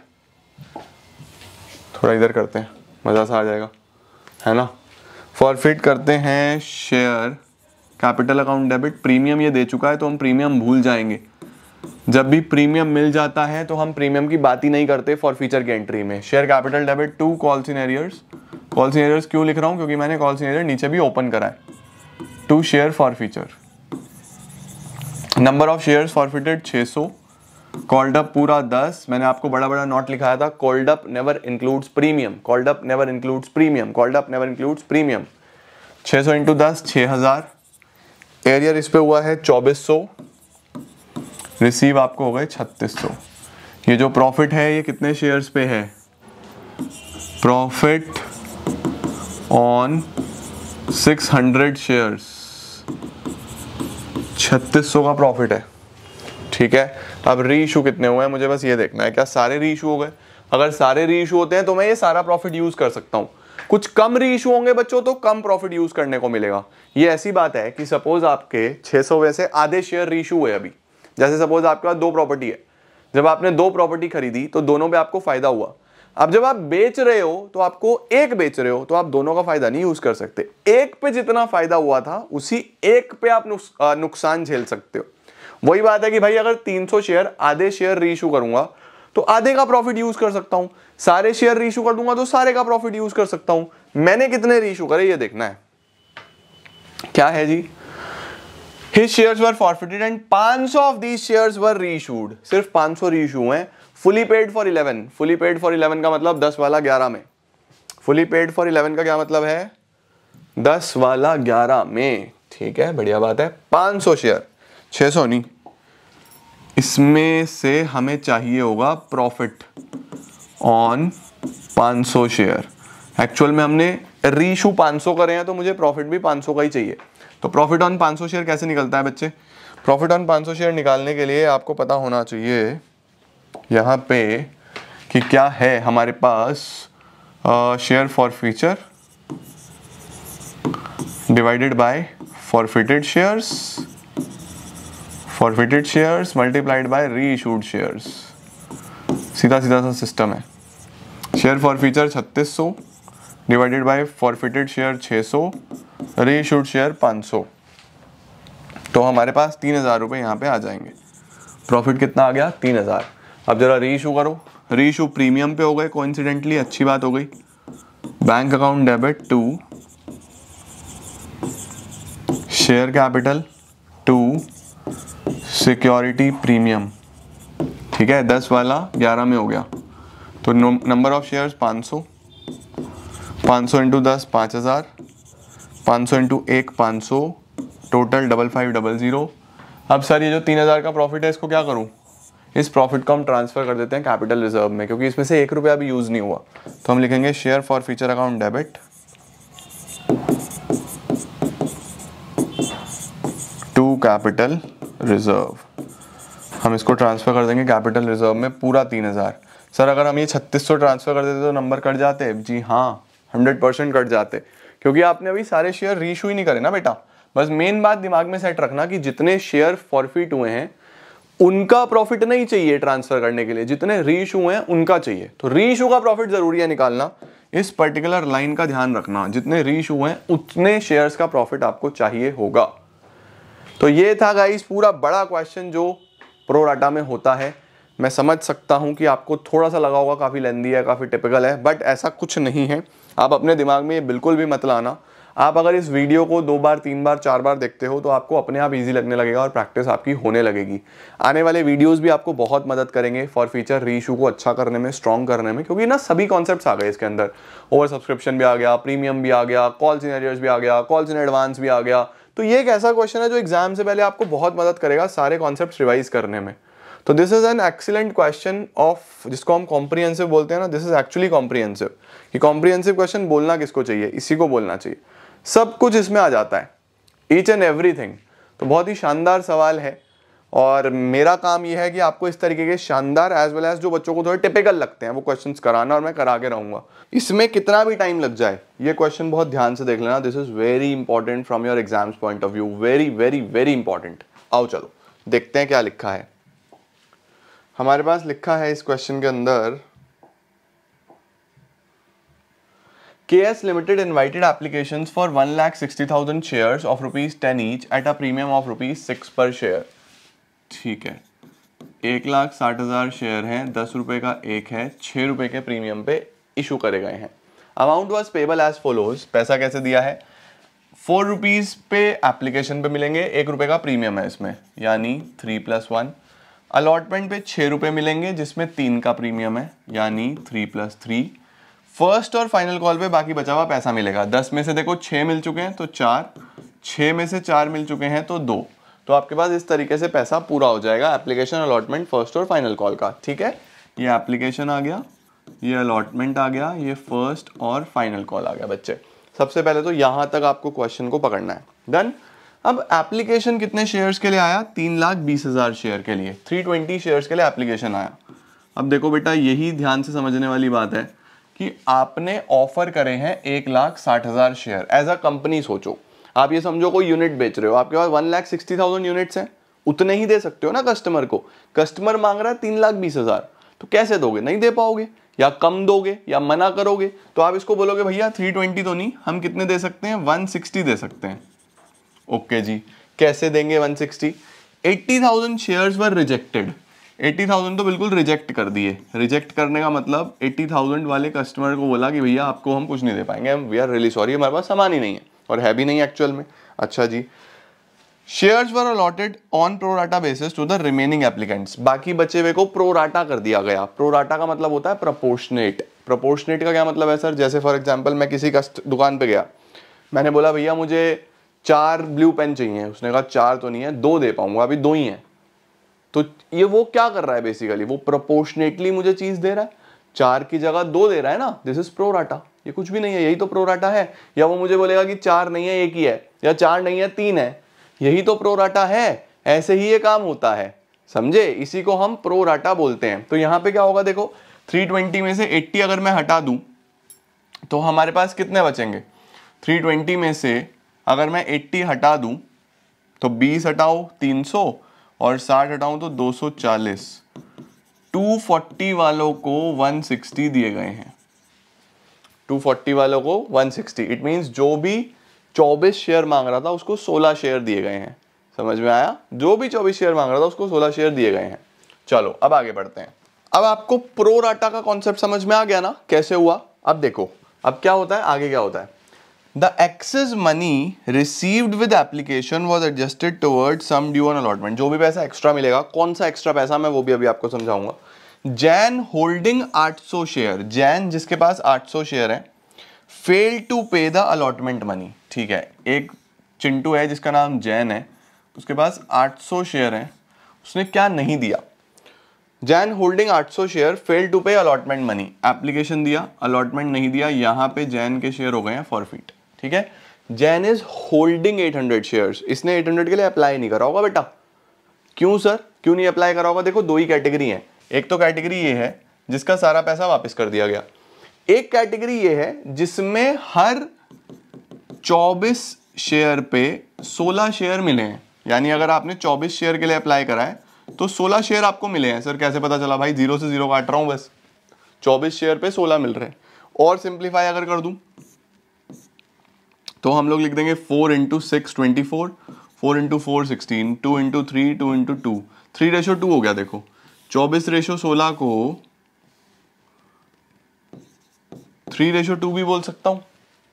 थोड़ा इधर करते हैं मज़ा सा आ जाएगा है ना फॉरफिट करते हैं share capital account debit premium ये दे चुका है तो हम प्रीमियम भूल जाएंगे जब भी प्रीमियम मिल जाता है तो हम प्रीमियम की बात ही नहीं करते फॉर फ्यूचर की एंट्री में share capital debit to call in arrears call in arrears क्यों लिख रहा हूं क्योंकि मैंने कॉल सीनेरियर नीचे भी ओपन करा है to share for forfeiture number of shares forfeited 600 सौ कॉल्डअप पूरा दस मैंने आपको बड़ा बड़ा नोट लिखाया था called up never includes premium called up never includes premium called up never includes premium 600 सौ इंटू दस छः हज़ार एरियर इस पर हुआ है चौबीस सौ रिसीव आपको हो गए छत्तीस सौ ये जो प्रॉफिट है ये कितने शेयर्स पे है प्रॉफिट ऑन 600 शेयर्स छत्तीस सौ का प्रॉफिट है ठीक है अब री इशू कितने हुए हैं मुझे बस ये देखना है क्या सारे री इशू हो गए अगर सारे री इशू होते हैं तो मैं ये सारा प्रॉफिट यूज़ कर सकता हूँ कुछ कम री इशू होंगे बच्चों तो कम प्रॉफिट यूज़ करने को मिलेगा ये ऐसी बात है कि सपोज़ आपके 600 में से आधे शेयर री इशू हुए अभी जैसे सपोज आपके पास दो प्रॉपर्टी है जब आपने दो प्रॉपर्टी खरीदी तो दोनों पे आपको फायदा हुआ अब जब आप बेच रहे हो तो आपको एक बेच रहे हो तो आप दोनों का फायदा नहीं यूज कर सकते एक पे जितना फायदा हुआ था उसी एक पे आप आ, नुकसान झेल सकते हो वही बात है कि भाई अगर 300 शेयर आधे शेयर रीइू करूंगा तो आधे का प्रॉफिट यूज कर सकता हूं सारे शेयर रीइू कर दूंगा तो सारे का प्रॉफिट यूज कर सकता हूं मैंने कितने रीशू करे ये देखना है क्या है जी his shares were forfeited and 500 of these shares were reissued सिर्फ 500 reissue हुए Fully paid for 11 Fully paid for 11 का मतलब 10 वाला 11 में Fully paid for 11 का क्या मतलब है 10 वाला 11 में ठीक है बढ़िया बात है 500 शेयर 600 नहीं इसमें से हमें चाहिए होगा profit on 500 शेयर Actual में हमने reissue 500 करें हैं तो मुझे profit भी 500 का ही चाहिए तो प्रॉफिट ऑन पाँच शेयर कैसे निकलता है बच्चे प्रॉफिट ऑन पाँच शेयर निकालने के लिए आपको पता होना चाहिए यहाँ पे कि क्या है हमारे पास share for forfeiture divided by forfeited shares forfeited shares multiplied by reissued shares सीधा सीधा सा सिस्टम है शेयर फॉर फ्यूचर छत्तीस सौ डिवाइडेड बाय फॉरफिटेड शेयर 600 सौ री शूट शेयर 500 तो हमारे पास तीन हज़ार रुपये यहाँ पर आ जाएंगे प्रॉफिट कितना आ गया तीन हज़ार अब ज़रा री इशू करो री इशू प्रीमियम पे हो गए कोइंसिडेंटली अच्छी बात हो गई bank account debit to share capital to security premium ठीक है दस वाला ग्यारह में हो गया तो नंबर ऑफ शेयर्स सौ पाँच सौ इंटू दस पाँच हज़ार पाँच सौ इंटू एक पाँच सौ total double five double zero अब सर ये जो तीन हज़ार का प्रॉफिट है इसको क्या करूँ इस प्रॉफिट को हम ट्रांसफ़र कर देते हैं कैपिटल रिजर्व में क्योंकि इसमें से एक रुपया भी यूज़ नहीं हुआ तो हम लिखेंगे share for future account debit to capital reserve हम इसको ट्रांसफ़र कर देंगे कैपिटल रिजर्व में पूरा तीन हज़ार सर अगर हम ये छत्तीस सौ ट्रांसफ़र कर देते तो नंबर कट जाते जी हाँ हंड्रेड परसेंट कट जाते क्योंकि आपने अभी सारे शेयर रीशू ही नहीं करे ना बेटा बस मेन बात दिमाग में सेट रखना कि जितने शेयर फॉरफिट हुए हैं उनका प्रॉफिट नहीं चाहिए ट्रांसफर करने के लिए जितने रीशू हैं उनका चाहिए तो रीशू का प्रॉफिट जरूरी है निकालना इस पर्टिकुलर लाइन का ध्यान रखना जितने रीशू हैं उतने शेयर्स का प्रॉफिट आपको चाहिए होगा तो ये था गाइस पूरा बड़ा क्वेश्चन जो प्रोराटा में होता है मैं समझ सकता हूं कि आपको थोड़ा सा लगा होगा काफ़ी लेंदी है काफ़ी टिपिकल है बट ऐसा कुछ नहीं है आप अपने दिमाग में ये बिल्कुल भी मत लाना आप अगर इस वीडियो को दो बार तीन बार चार बार देखते हो तो आपको अपने आप इजी लगने लगेगा और प्रैक्टिस आपकी होने लगेगी आने वाले वीडियोस भी आपको बहुत मदद करेंगे फॉर फ्यूचर री इशू को अच्छा करने में स्ट्रॉन्ग करने में क्योंकि ना सभी कॉन्सेप्ट्स आ गए इसके अंदर ओवर सब्सक्रिप्शन भी आ गया प्रीमियम भी आ गया कॉल्स इन एरियर्स भी आ गया कॉल्स इन एडवांस भी आ गया तो ये एक ऐसा क्वेश्चन है जो एग्जाम से पहले आपको बहुत मदद करेगा सारे कॉन्सेप्ट रिवाइज करने में तो this is an excellent question of जिसको हम कॉम्प्रीहेंसिव बोलते हैं ना दिस इज़ एक्चुअली कॉम्प्रीहेंसिव कि कॉम्प्रिहेंसिव क्वेश्चन बोलना किसको चाहिए इसी को बोलना चाहिए सब कुछ इसमें आ जाता है ईच एंड एवरी तो बहुत ही शानदार सवाल है और मेरा काम यह है कि आपको इस तरीके के शानदार एज वेल एज जो बच्चों को थोड़े टिपिकल लगते हैं वो क्वेश्चन कराना और मैं करा के रहूंगा इसमें कितना भी टाइम लग जाए ये क्वेश्चन बहुत ध्यान से देख लेना this is very important from your exams point of view very very very important आओ चलो देखते हैं क्या लिखा है हमारे पास लिखा है इस क्वेश्चन के अंदर KS Limited invited applications for 1,60,000 shares of rupees 10 each at a premium of rupees 6 per share. ठीक है एक लाख साठ हज़ार शेयर हैं दस रुपये का एक है छह रुपए के प्रीमियम पे इशू करे गए हैं amount was payable as follows पैसा कैसे दिया है फोर रुपीज़ पे एप्लीकेशन पे मिलेंगे एक रुपये का प्रीमियम है इसमें यानी थ्री प्लस वन अलॉटमेंट पे छः रुपये मिलेंगे जिसमें तीन का प्रीमियम है यानी थ्री प्लस थ्री फर्स्ट और फाइनल कॉल पे बाकी बचा हुआ पैसा मिलेगा दस में से देखो छः मिल चुके हैं तो चार छः में से चार मिल चुके हैं तो दो तो आपके पास इस तरीके से पैसा पूरा हो जाएगा एप्लीकेशन अलॉटमेंट फर्स्ट और फाइनल कॉल का ठीक है ये एप्लीकेशन आ गया ये अलॉटमेंट आ गया ये फर्स्ट और फाइनल कॉल आ गया बच्चे सबसे पहले तो यहाँ तक आपको क्वेश्चन को पकड़ना है डन अब एप्लीकेशन कितने शेयर्स के लिए आया तीन लाख बीस हज़ार शेयर के लिए थ्री ट्वेंटी शेयर्स के लिए एप्लीकेशन आया अब देखो बेटा यही ध्यान से समझने वाली बात है कि आपने ऑफर करे हैं एक लाख साठ हज़ार शेयर एज अ कंपनी सोचो आप ये समझो कोई यूनिट बेच रहे हो आपके पास one lakh sixty thousand units हैं उतने ही दे सकते हो ना कस्टमर को कस्टमर मांग रहा है तीन लाख बीस हज़ार तो कैसे दोगे नहीं दे पाओगे या कम दोगे या मना करोगे तो आप इसको बोलोगे भैया थ्री ट्वेंटी तो नहीं हम कितने दे सकते हैं वन सिक्सटी दे सकते हैं ओके जी कैसे देंगे one sixty eighty thousand shares were rejected eighty thousand तो बिल्कुल रिजेक्ट कर दिए रिजेक्ट करने का मतलब एट्टी थाउजेंड वाले कस्टमर को बोला कि भैया आपको हम कुछ नहीं दे पाएंगे वी आर रियली सॉरी हमारे पास सामान ही नहीं है और है भी नहीं एक्चुअल में अच्छा जी shares were allotted on pro rata basis to the remaining applicants बाकी बचे हुए को प्रोराटा कर दिया गया प्रोराटा का मतलब होता है प्रपोर्शनेट प्रपोर्शनेट का क्या मतलब है सर जैसे फॉर एग्जाम्पल मैं किसी कस्ट दुकान पर गया मैंने बोला भैया मुझे चार ब्लू पेन चाहिए उसने कहा चार तो नहीं है दो दे पाऊंगा अभी दो ही हैं तो ये वो क्या कर रहा है बेसिकली वो प्रोपोर्शनेटली मुझे चीज दे रहा है चार की जगह दो दे रहा है ना दिस इज प्रोराटा ये कुछ भी नहीं है यही तो प्रोराटा है या वो मुझे बोलेगा कि चार नहीं है एक ही है या चार नहीं है तीन है यही तो प्रोराटा है ऐसे ही ये काम होता है समझे इसी को हम प्रोराटा बोलते हैं तो यहां पे क्या होगा देखो 320 में से 80 अगर मैं हटा दूं तो हमारे पास कितने बचेंगे 320 में से अगर मैं 80 हटा दूं तो 20 हटाओ 300 और साठ हटाऊं तो 240 240 वालों को 160 दिए गए हैं 240 वालों को 160 इट मींस जो भी 24 शेयर मांग रहा था उसको 16 शेयर दिए गए हैं समझ में आया जो भी 24 शेयर मांग रहा था उसको 16 शेयर दिए गए हैं चलो अब आगे बढ़ते हैं अब आपको प्रोराटा का कॉन्सेप्ट समझ में आ गया ना कैसे हुआ अब देखो अब क्या होता है आगे क्या होता है The excess money received with application was adjusted towards some due on allotment. जो भी पैसा एक्स्ट्रा मिलेगा कौन सा एक्स्ट्रा पैसा मैं वो भी अभी आपको समझाऊंगा जैन होल्डिंग 800 शेयर जैन जिसके पास 800 शेयर है fail to pay the allotment money ठीक है एक चिंटू है जिसका नाम जैन है उसके पास 800 शेयर हैं उसने क्या नहीं दिया Jain holding 800 share fail to pay allotment money application दिया अलॉटमेंट नहीं दिया यहाँ पे जैन के शेयर हो गए हैं फॉरफिट ठीक है जैन इज होल्डिंग 800 शेयर इसने 800 के लिए अप्लाई नहीं करा होगा बेटा क्यों सर क्यों नहीं अप्लाई करा होगा देखो दो ही कैटेगरी हैं एक तो कैटेगरी ये है जिसका सारा पैसा वापस कर दिया गया एक कैटेगरी ये है जिसमें हर 24 शेयर पे 16 शेयर मिले हैं यानी अगर आपने 24 शेयर के लिए अप्लाई करा है तो 16 शेयर आपको मिले हैं सर कैसे पता चला भाई जीरो से जीरो काट रहा हूँ बस 24 शेयर पे 16 मिल रहे हैं और सिंप्लीफाई अगर कर दूँ तो हम लोग लिख देंगे four into six twenty four four into four sixteen two into three two into two three ratio two हो गया देखो चौबीस रेशो सोलह को थ्री रेशो टू भी बोल सकता हूँ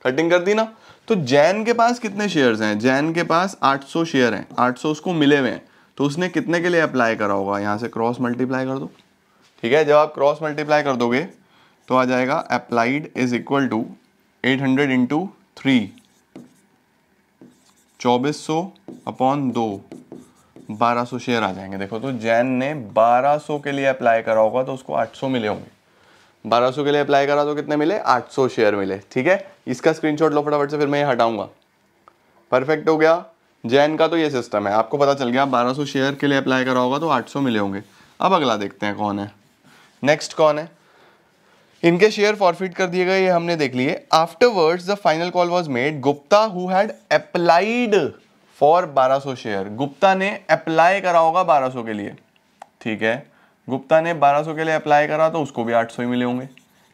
कटिंग कर दी ना तो जैन के पास कितने शेयर्स हैं जैन के पास 800 शेयर हैं 800 उसको मिले हुए हैं तो उसने कितने के लिए अप्लाई करा होगा यहाँ से क्रॉस मल्टीप्लाई कर दो ठीक है जब आप क्रॉस मल्टीप्लाई कर दोगे तो आ जाएगा applied is equal to eight hundred into three चौबीस सौ अपॉन दो बारह सौ शेयर आ जाएंगे देखो तो जैन ने बारह सौ के लिए अप्लाई करा होगा तो उसको आठ सौ मिले होंगे बारह सौ के लिए अप्लाई करा तो कितने मिले आठ सौ शेयर मिले ठीक है इसका स्क्रीनशॉट लो फटाफट से फिर मैं ये हटाऊंगा परफेक्ट हो गया जैन का तो ये सिस्टम है आपको पता चल गया बारह शेयर के लिए अप्लाई करा होगा तो आठ सौ मिले होंगे अब अगला देखते हैं कौन है नेक्स्ट कौन है इनके शेयर फॉरफिट कर दिए गए ये हमने देख लिए afterwards the final call was made Gupta who had applied for 1200 share Gupta ने अप्लाई करा होगा 1200 के लिए ठीक है गुप्ता ने 1200 के लिए अप्लाई करा तो उसको भी 800 ही मिले होंगे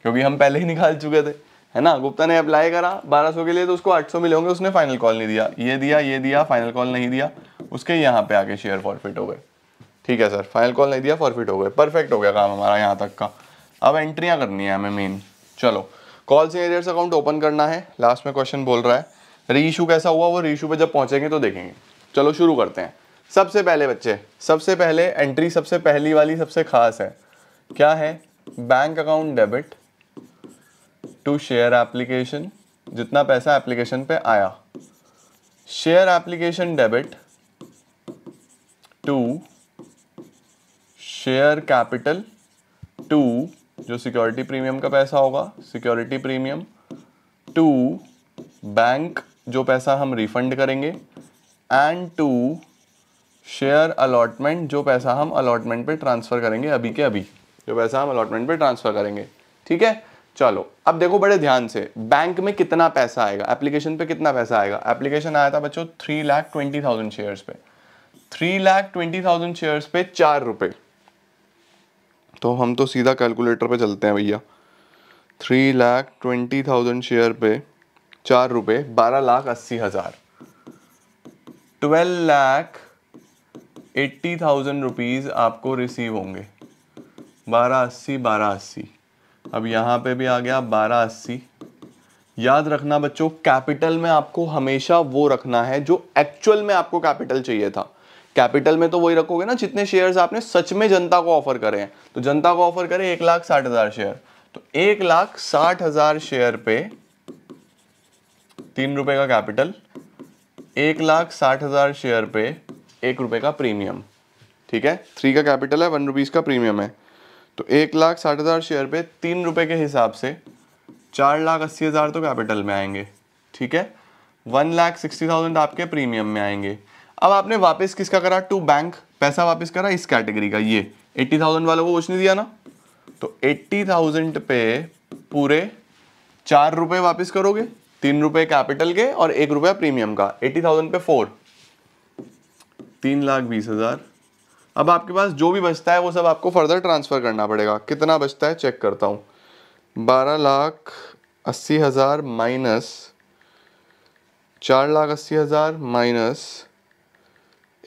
क्योंकि हम पहले ही निकाल चुके थे है ना गुप्ता ने अप्लाई करा 1200 के लिए तो उसको सौ मिले होंगे उसने फाइनल कॉल नहीं दिया ये दिया ये दिया फाइनल कॉल नहीं दिया उसके यहाँ पे आके शेयर फॉरफिट हो गए ठीक है सर फाइनल कॉल नहीं दिया फॉरफिट हो गए परफेक्ट हो गया काम हमारा यहाँ तक का अब एंट्रियाँ करनी है हमें मेन चलो call in arrears account open करना है लास्ट में क्वेश्चन बोल रहा है री इशू कैसा हुआ वो री इशू पर जब पहुँचेंगे तो देखेंगे चलो शुरू करते हैं सबसे पहले बच्चे सबसे पहले एंट्री सबसे पहली वाली सबसे खास है क्या है bank account debit to share application जितना पैसा एप्लीकेशन पे आया share application debit to share capital to जो सिक्योरिटी प्रीमियम का पैसा होगा सिक्योरिटी प्रीमियम टू बैंक जो पैसा हम रिफंड करेंगे एंड टू शेयर अलॉटमेंट जो पैसा हम अलॉटमेंट पे ट्रांसफ़र करेंगे अभी के अभी जो पैसा हम अलॉटमेंट पे ट्रांसफ़र करेंगे ठीक है चलो अब देखो बड़े ध्यान से बैंक में कितना पैसा आएगा एप्लीकेशन पे कितना पैसा आएगा एप्लीकेशन आया था बच्चों three lakh twenty thousand shares पे three lakh twenty thousand shares पे चार रुपये तो हम तो सीधा कैलकुलेटर पे चलते हैं भैया three lakh twenty thousand share पे चार रुपये बारह लाख अस्सी हज़ार twelve lakh eighty thousand rupees आपको रिसीव होंगे बारह अस्सी बारह अस्सी अब यहाँ पे भी आ गया बारह अस्सी याद रखना बच्चों कैपिटल में आपको हमेशा वो रखना है जो एक्चुअल में आपको कैपिटल चाहिए था कैपिटल में तो वही रखोगे ना जितने शेयर्स आपने सच में जनता को ऑफर करे हैं तो जनता को ऑफर करें एक लाख साठ हजार शेयर तो एक लाख साठ हजार शेयर पे तीन रुपए का कैपिटल एक लाख साठ हजार शेयर पे एक रुपए का प्रीमियम ठीक है थ्री का कैपिटल है वन रुपीज का प्रीमियम है तो एक लाख साठ हज़ार शेयर पे तीन रुपए के हिसाब से चार लाख अस्सी हज़ार तो कैपिटल में आएंगे ठीक है वन लाख सिक्सटी थाउजेंड आपके प्रीमियम में आएंगे अब आपने वापस किसका करा टू बैंक पैसा वापस करा इस कैटेगरी का ये एट्टी थाउजेंड वाला को कुछ नहीं दिया ना तो एट्टी थाउजेंड पे पूरे चार रुपए वापिस करोगे तीन रुपए कैपिटल के और एक रुपया प्रीमियम का एट्टी थाउजेंड पे फोर तीन लाख बीस हजार अब आपके पास जो भी बचता है वो सब आपको फर्दर ट्रांसफर करना पड़ेगा कितना बचता है चेक करता हूँ बारह लाख अस्सी हज़ार माइनस चार लाख अस्सी हज़ार माइनस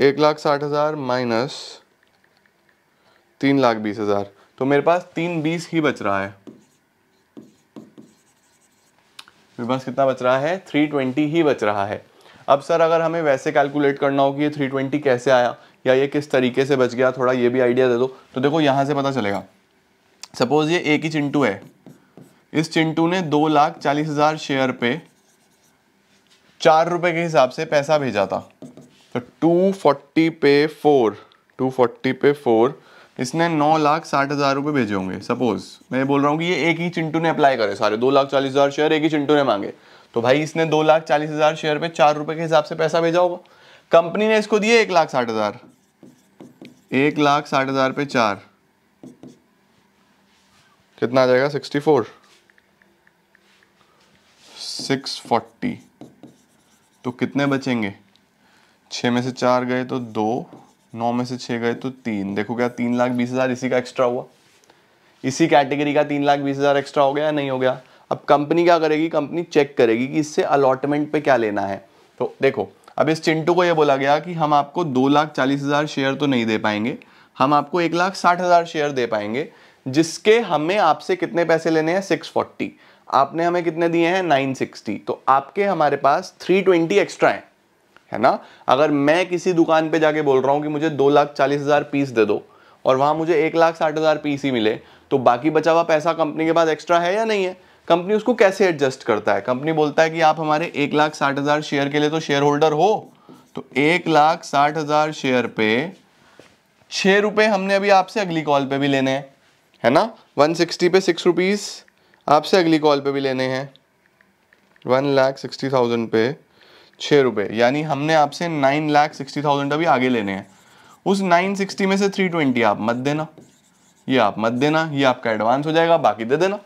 एक लाख साठ हज़ार माइनस तीन लाख बीस हज़ार तो मेरे पास तीन बीस ही बच रहा है मेरे पास कितना बच रहा है थ्री ट्वेंटी ही बच रहा है अब सर अगर हमें वैसे कैलकुलेट करना हो कि ये थ्री ट्वेंटी कैसे आया या ये किस तरीके से बच गया थोड़ा ये भी आइडिया दे दो तो देखो यहाँ से पता चलेगा सपोज ये एक ही चिंटू है इस चिंटू ने दो लाख चालीस हज़ार शेयर पे चार रुपए के हिसाब से पैसा भेजा था तो 240 पे फोर 240 पे फोर इसने नौ लाख साठ हज़ार रुपये भेजे होंगे सपोज़ मैं बोल रहा हूँ कि ये एक ही चिंटू ने अप्लाई करे सारे दो लाख चालीस हज़ार शेयर एक ही चिंटू ने मांगे तो भाई इसने दो लाख चालीस हज़ार शेयर पे चार रुपए के हिसाब से पैसा भेजा होगा कंपनी ने इसको दिए एक लाख साठ हज़ार एक लाख साठ हज़ार पे चार कितना आ जाएगा सिक्सटी फोर सिक्स फोर्टी तो कितने बचेंगे छः में से चार गए तो दो नौ में से छः गए तो तीन देखो क्या तीन लाख बीस हज़ार इसी का एक्स्ट्रा हुआ इसी कैटेगरी का तीन लाख बीस हज़ार एक्स्ट्रा हो गया या नहीं हो गया अब कंपनी क्या करेगी कंपनी चेक करेगी कि इससे अलॉटमेंट पे क्या लेना है तो देखो अब इस चिंटू को ये बोला गया कि हम आपको दो लाख चालीस हज़ार शेयर तो नहीं दे पाएंगे हम आपको एक लाख साठ हज़ार शेयर दे पाएंगे जिसके हमें आपसे कितने पैसे लेने हैं सिक्स फोर्टी आपने हमें कितने दिए हैं नाइन सिक्सटी तो आपके हमारे पास थ्री ट्वेंटी एक्स्ट्रा हैं है ना अगर मैं किसी दुकान पे जाके बोल रहा हूँ कि मुझे दो लाख चालीस हज़ार पीस दे दो और वहाँ मुझे एक लाख साठ हज़ार पीस ही मिले तो बाकी बचा हुआ पैसा कंपनी के पास एक्स्ट्रा है या नहीं है कंपनी उसको कैसे एडजस्ट करता है कंपनी बोलता है कि आप हमारे एक लाख साठ हज़ार शेयर के लिए तो शेयर होल्डर हो तो एक लाख साठ हज़ार शेयर पे छः रुपये हमने अभी आपसे अगली कॉल पे भी लेने हैं है ना वन सिक्सटी पे सिक्स रुपीज़ आपसे अगली कॉल पे भी लेने हैं वन लाख सिक्सटी थाउजेंड पे छः रुपये यानी हमने आपसे नाइन लाख सिक्सटी थाउजेंड अभी आगे लेने हैं उस नाइन सिक्सटी में से थ्री ट्वेंटी आप मत देना ये आप मत देना ये आपका एडवांस हो जाएगा बाकी दे देना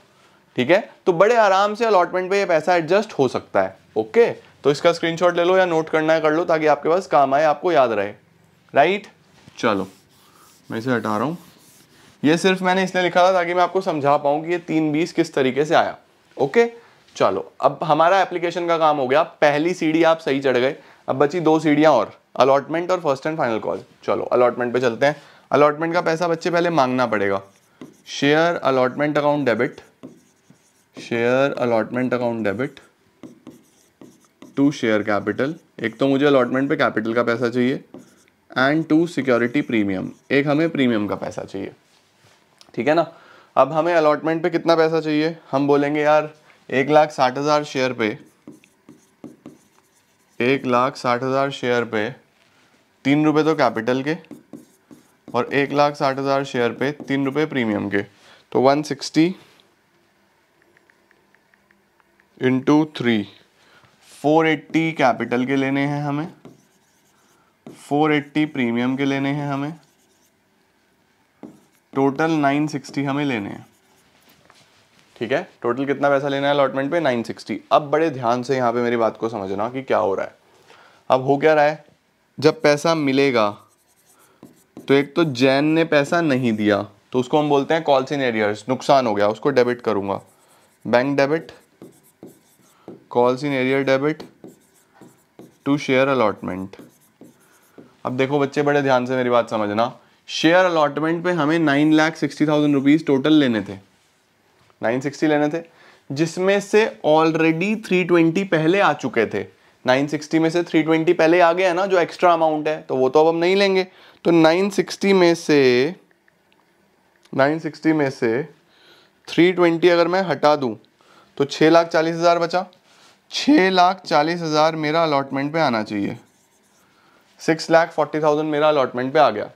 ठीक है तो बड़े आराम से अलॉटमेंट पे ये पैसा एडजस्ट हो सकता है ओके तो इसका स्क्रीनशॉट ले लो या नोट करना है कर लो ताकि आपके पास काम आए आपको याद रहे राइट चलो मैं इसे हटा रहा हूँ ये सिर्फ मैंने इसलिए लिखा था ताकि मैं आपको समझा पाऊँ कि ये तीन बीस किस तरीके से आया ओके okay? चलो अब हमारा एप्लीकेशन का काम हो गया पहली सीढ़ी आप सही चढ़ गए अब बची दो सीढ़ियाँ और अलॉटमेंट और फर्स्ट एंड फाइनल कॉज चलो अलॉटमेंट पे चलते हैं अलॉटमेंट का पैसा बच्चे पहले मांगना पड़ेगा share allotment account debit share allotment account debit to share capital एक तो मुझे अलॉटमेंट पे कैपिटल का पैसा चाहिए एंड टू सिक्योरिटी प्रीमियम एक हमें प्रीमियम का पैसा चाहिए ठीक है ना अब हमें अलॉटमेंट पे कितना पैसा चाहिए हम बोलेंगे यार एक लाख साठ हज़ार शेयर पे एक लाख साठ हज़ार शेयर पे तीन रुपये तो कैपिटल के और एक लाख साठ हज़ार शेयर पे तीन रुपये प्रीमियम के तो one sixty into three four eighty capital के लेने हैं हमें फोर एट्टी प्रीमियम के लेने हैं हमें टोटल नाइन सिक्सटी हमें लेने हैं ठीक है टोटल कितना पैसा लेना है अलॉटमेंट पे 960 अब बड़े ध्यान से यहाँ पे मेरी बात को समझना कि क्या हो रहा है अब हो क्या रहा है जब पैसा मिलेगा तो एक तो जैन ने पैसा नहीं दिया तो उसको हम बोलते हैं कॉल्स इन एरियर्स नुकसान हो गया उसको डेबिट करूँगा bank debit calls in arrear debit to share allotment अब देखो बच्चे बड़े ध्यान से मेरी बात समझना शेयर अलॉटमेंट पे हमें nine lakh sixty thousand rupees total लेने थे 960 लेने थे जिसमें से ऑलरेडी 320 पहले आ चुके थे 960 में से 320 पहले आ गया ना जो एक्स्ट्रा अमाउंट है तो वो तो अब हम नहीं लेंगे तो 960 में से 960 में से 320 अगर मैं हटा दूं तो छः लाख चालीस हज़ार बचा छः लाख चालीस हज़ार मेरा अलॉटमेंट पे आना चाहिए सिक्स लाख फोर्टी थाउजेंड मेरा अलॉटमेंट पे आ गया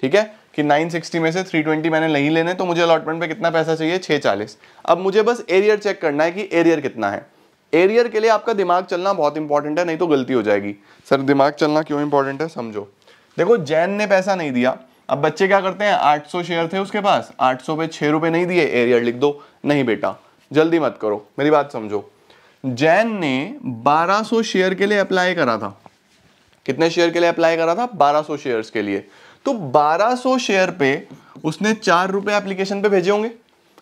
ठीक है कि 960 में से 320 मैंने नहीं लेने तो मुझे अलॉटमेंट पे कितना पैसा चाहिए 640 अब मुझे बस एरियर चेक करना है कि एरियर कितना है एरियर के लिए आपका दिमाग चलना बहुत इंपॉर्टेंट है नहीं तो गलती हो जाएगी सर दिमाग चलना क्यों इंपॉर्टेंट है समझो देखो जैन ने पैसा नहीं दिया अब बच्चे क्या करते हैं 800 शेयर थे उसके पास 800 पे छः रुपये नहीं दिए एरियर लिख दो नहीं बेटा जल्दी मत करो मेरी बात समझो जैन ने 1200 शेयर के लिए अप्लाई करा था कितने शेयर के लिए अप्लाई करा था 1200 शेयर्स के लिए तो 1200 शेयर पे उसने चार रुपए एप्लीकेशन पे भेजे होंगे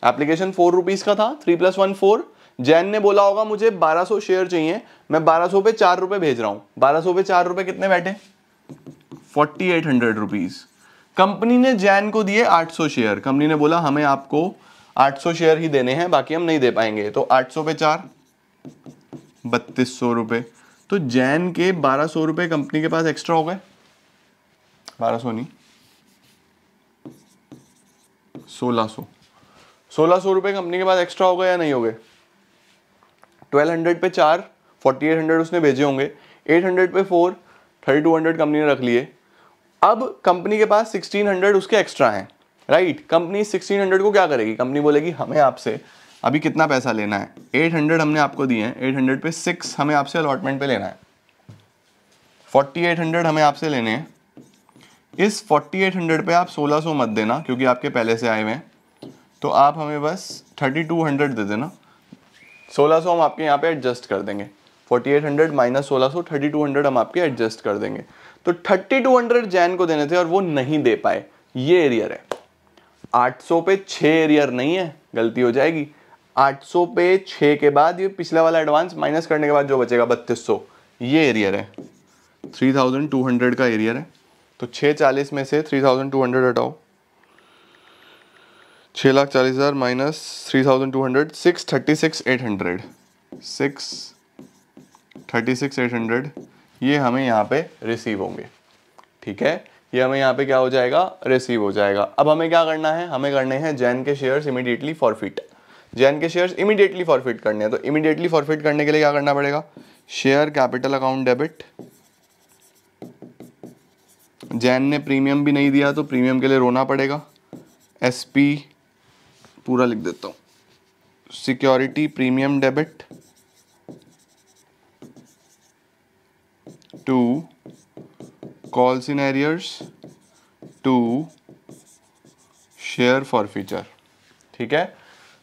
एप्लीकेशन फोर रुपीज का था three plus one four Jain ने बोला होगा मुझे 1200 शेयर चाहिए मैं 1200 पे चार रुपए भेज रहा हूं 1200 पे चार रुपए कितने बैठे forty eight hundred rupees company ने जैन को दिए 800 शेयर कंपनी ने बोला हमें आपको 800 शेयर ही देने हैं बाकी हम नहीं दे पाएंगे तो 800 पे चार बत्तीस सौ तो जैन के बारह सौ कंपनी के पास एक्स्ट्रा हो गए बारह सौ नहीं सोलह सौ सोलह सौ रुपये कंपनी के पास एक्स्ट्रा हो गए या नहीं हो गए ट्वेल्व हंड्रेड पे चार फोर्टी एट हंड्रेड उसने भेजे होंगे एट हंड्रेड पे four thirty two hundred company ने रख लिए अब कंपनी के पास सिक्सटीन हंड्रेड उसके एक्स्ट्रा हैं राइट कंपनी सिक्सटीन हंड्रेड को क्या करेगी कंपनी बोलेगी हमें आपसे अभी कितना पैसा लेना है एट हंड्रेड हमने आपको दिए हैं एट हंड्रेड पे सिक्स हमें आपसे अलॉटमेंट पे लेना है फोर्टी एट हंड्रेड हमें आपसे लेने हैं इस 4800 पे आप 1600 मत देना क्योंकि आपके पहले से आए हुए हैं तो आप हमें बस 3200 दे देना 1600 हम आपके यहाँ पे एडजस्ट कर देंगे 4800 माइनस सोलह हम आपके एडजस्ट कर देंगे तो 3200 जैन को देने थे और वो नहीं दे पाए ये एरियर है 800 पे 6 एरियर नहीं है गलती हो जाएगी 800 पे 6 के बाद ये पिछला वाला एडवांस माइनस करने के बाद जो बचेगा बत्तीस ये एरियर है थ्री का एरियर है तो छः चालीस में से थ्री थाउजेंड टू हंड्रेड हटाओ छः लाख चालीस हज़ार minus three thousand two hundred six thirty six eight hundred six thirty six eight hundred ये हमें यहाँ पे रिसीव होंगे ठीक है ये हमें यहाँ पे क्या हो जाएगा रिसीव हो जाएगा अब हमें क्या करना है हमें करने हैं जैन के शेयर्स इमीडिएटली फॉरफिट जैन के शेयर्स इमीडिएटली फॉरफिट करने हैं तो इमीडिएटली फॉरफिट करने के लिए क्या करना पड़ेगा share capital account debit Jain ने प्रीमियम भी नहीं दिया तो प्रीमियम के लिए रोना पड़ेगा एस पूरा लिख देता हूँ security premium debit to calls in arrears to share for future ठीक है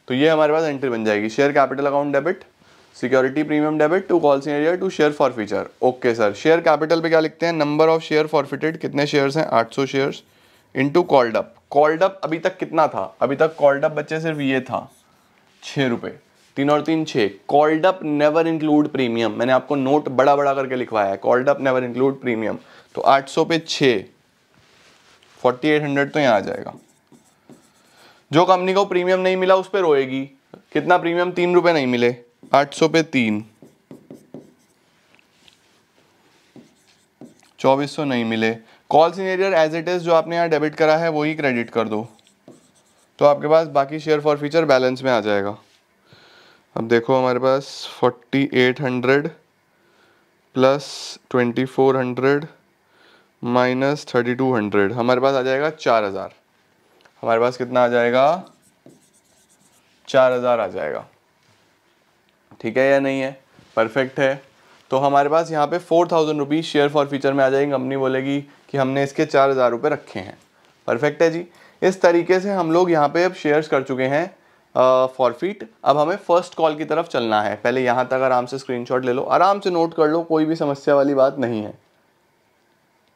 तो ये हमारे पास एंट्री बन जाएगी share capital account debit security premium debit to call senior to share for feature okay sir share capital पे क्या लिखते हैं नंबर ऑफ शेयर फॉरफिटेड कितने शेयर्स हैं 800 shares to called up called up अभी तक कितना था अभी तक कॉल्ड अप बच्चे सिर्फ ये था छः रुपये तीन और तीन छः called up never include premium मैंने आपको नोट बड़ा बड़ा करके लिखवाया है called up never include premium तो 800 पे छः फोर्टी एट हंड्रेड तो यहाँ आ जाएगा जो कंपनी को प्रीमियम नहीं मिला उस पर रोएगी कितना प्रीमियम तीन रुपये नहीं मिले आठ सौ पे तीन चौबीस सौ नहीं मिले call senior as it is जो आपने यहाँ डेबिट करा है वही क्रेडिट कर दो तो आपके पास बाकी शेयर फॉर फ्यूचर बैलेंस में आ जाएगा अब देखो हमारे पास forty eight hundred plus twenty four hundred minus thirty two hundred हमारे पास आ जाएगा चार हज़ार हमारे पास कितना आ जाएगा चार हज़ार आ जाएगा ठीक है या नहीं है परफेक्ट है तो हमारे पास यहाँ पे four thousand rupees share for future में आ जाएगी कंपनी बोलेगी कि हमने इसके चार हज़ार रुपये रखे हैं परफेक्ट है जी इस तरीके से हम लोग यहाँ पे अब शेयर्स कर चुके हैं फॉरफिट फीट अब हमें फ़र्स्ट कॉल की तरफ चलना है पहले यहाँ तक आराम से स्क्रीन ले लो आराम से नोट कर लो कोई भी समस्या वाली बात नहीं है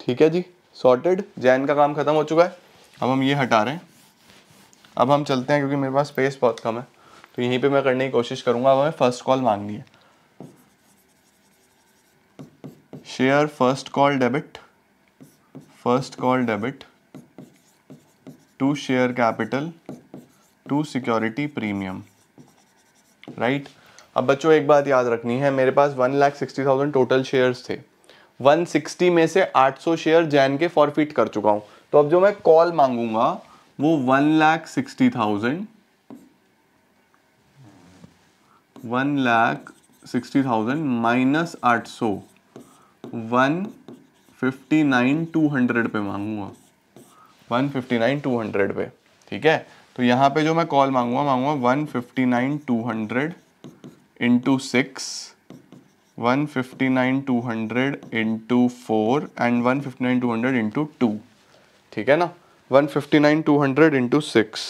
ठीक है जी सॉर्टेड जैन का काम ख़त्म हो चुका है अब हम ये हटा रहे हैं अब हम चलते हैं क्योंकि मेरे पास स्पेस बहुत कम है तो यहीं पे मैं करने की कोशिश करूंगा हमें फ़र्स्ट कॉल मांगनी है share first call debit first call debit to share capital to security premium right अब बच्चों एक बात याद रखनी है मेरे पास one lakh sixty thousand total shares थे 160 में से 800 शेयर जैन के फॉरफिट कर चुका हूं तो अब जो मैं कॉल मांगूंगा वो one lakh sixty thousand one lakh sixty thousand minus आठ सौ one fifty nine two hundred पे मांगूंगा one fifty nine two hundred पे ठीक है तो यहाँ पे जो मैं कॉल मांगूंगा मांगूंगा one fifty nine two hundred into six one fifty nine two hundred into four and one fifty nine two hundred into two ठीक है ना one fifty nine two hundred into six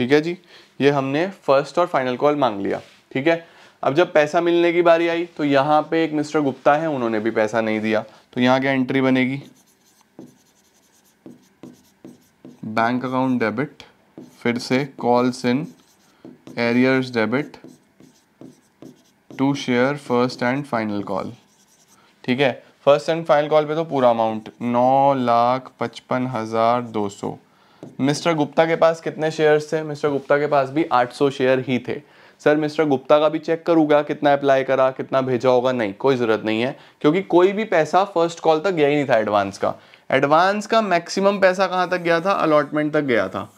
ठीक है जी ये हमने फर्स्ट और फाइनल कॉल मांग लिया ठीक है अब जब पैसा मिलने की बारी आई तो यहाँ पे एक मिस्टर गुप्ता है उन्होंने भी पैसा नहीं दिया तो यहाँ क्या एंट्री बनेगी बैंक अकाउंट डेबिट फिर से calls in arrears debit to share first and final call ठीक है फर्स्ट एंड फाइनल कॉल पे तो पूरा अमाउंट नौ लाख पचपन हज़ार दो सौ मिस्टर गुप्ता के पास कितने शेयर्स थे मिस्टर गुप्ता के पास भी 800 शेयर ही थे सर मिस्टर गुप्ता का भी चेक करूंगा कितना अप्लाई करा कितना भेजा होगा नहीं कोई ज़रूरत नहीं है क्योंकि कोई भी पैसा फर्स्ट कॉल तक गया ही नहीं था एडवांस का एडवांस का मैक्सिमम पैसा कहाँ तक गया था अलॉटमेंट तक गया था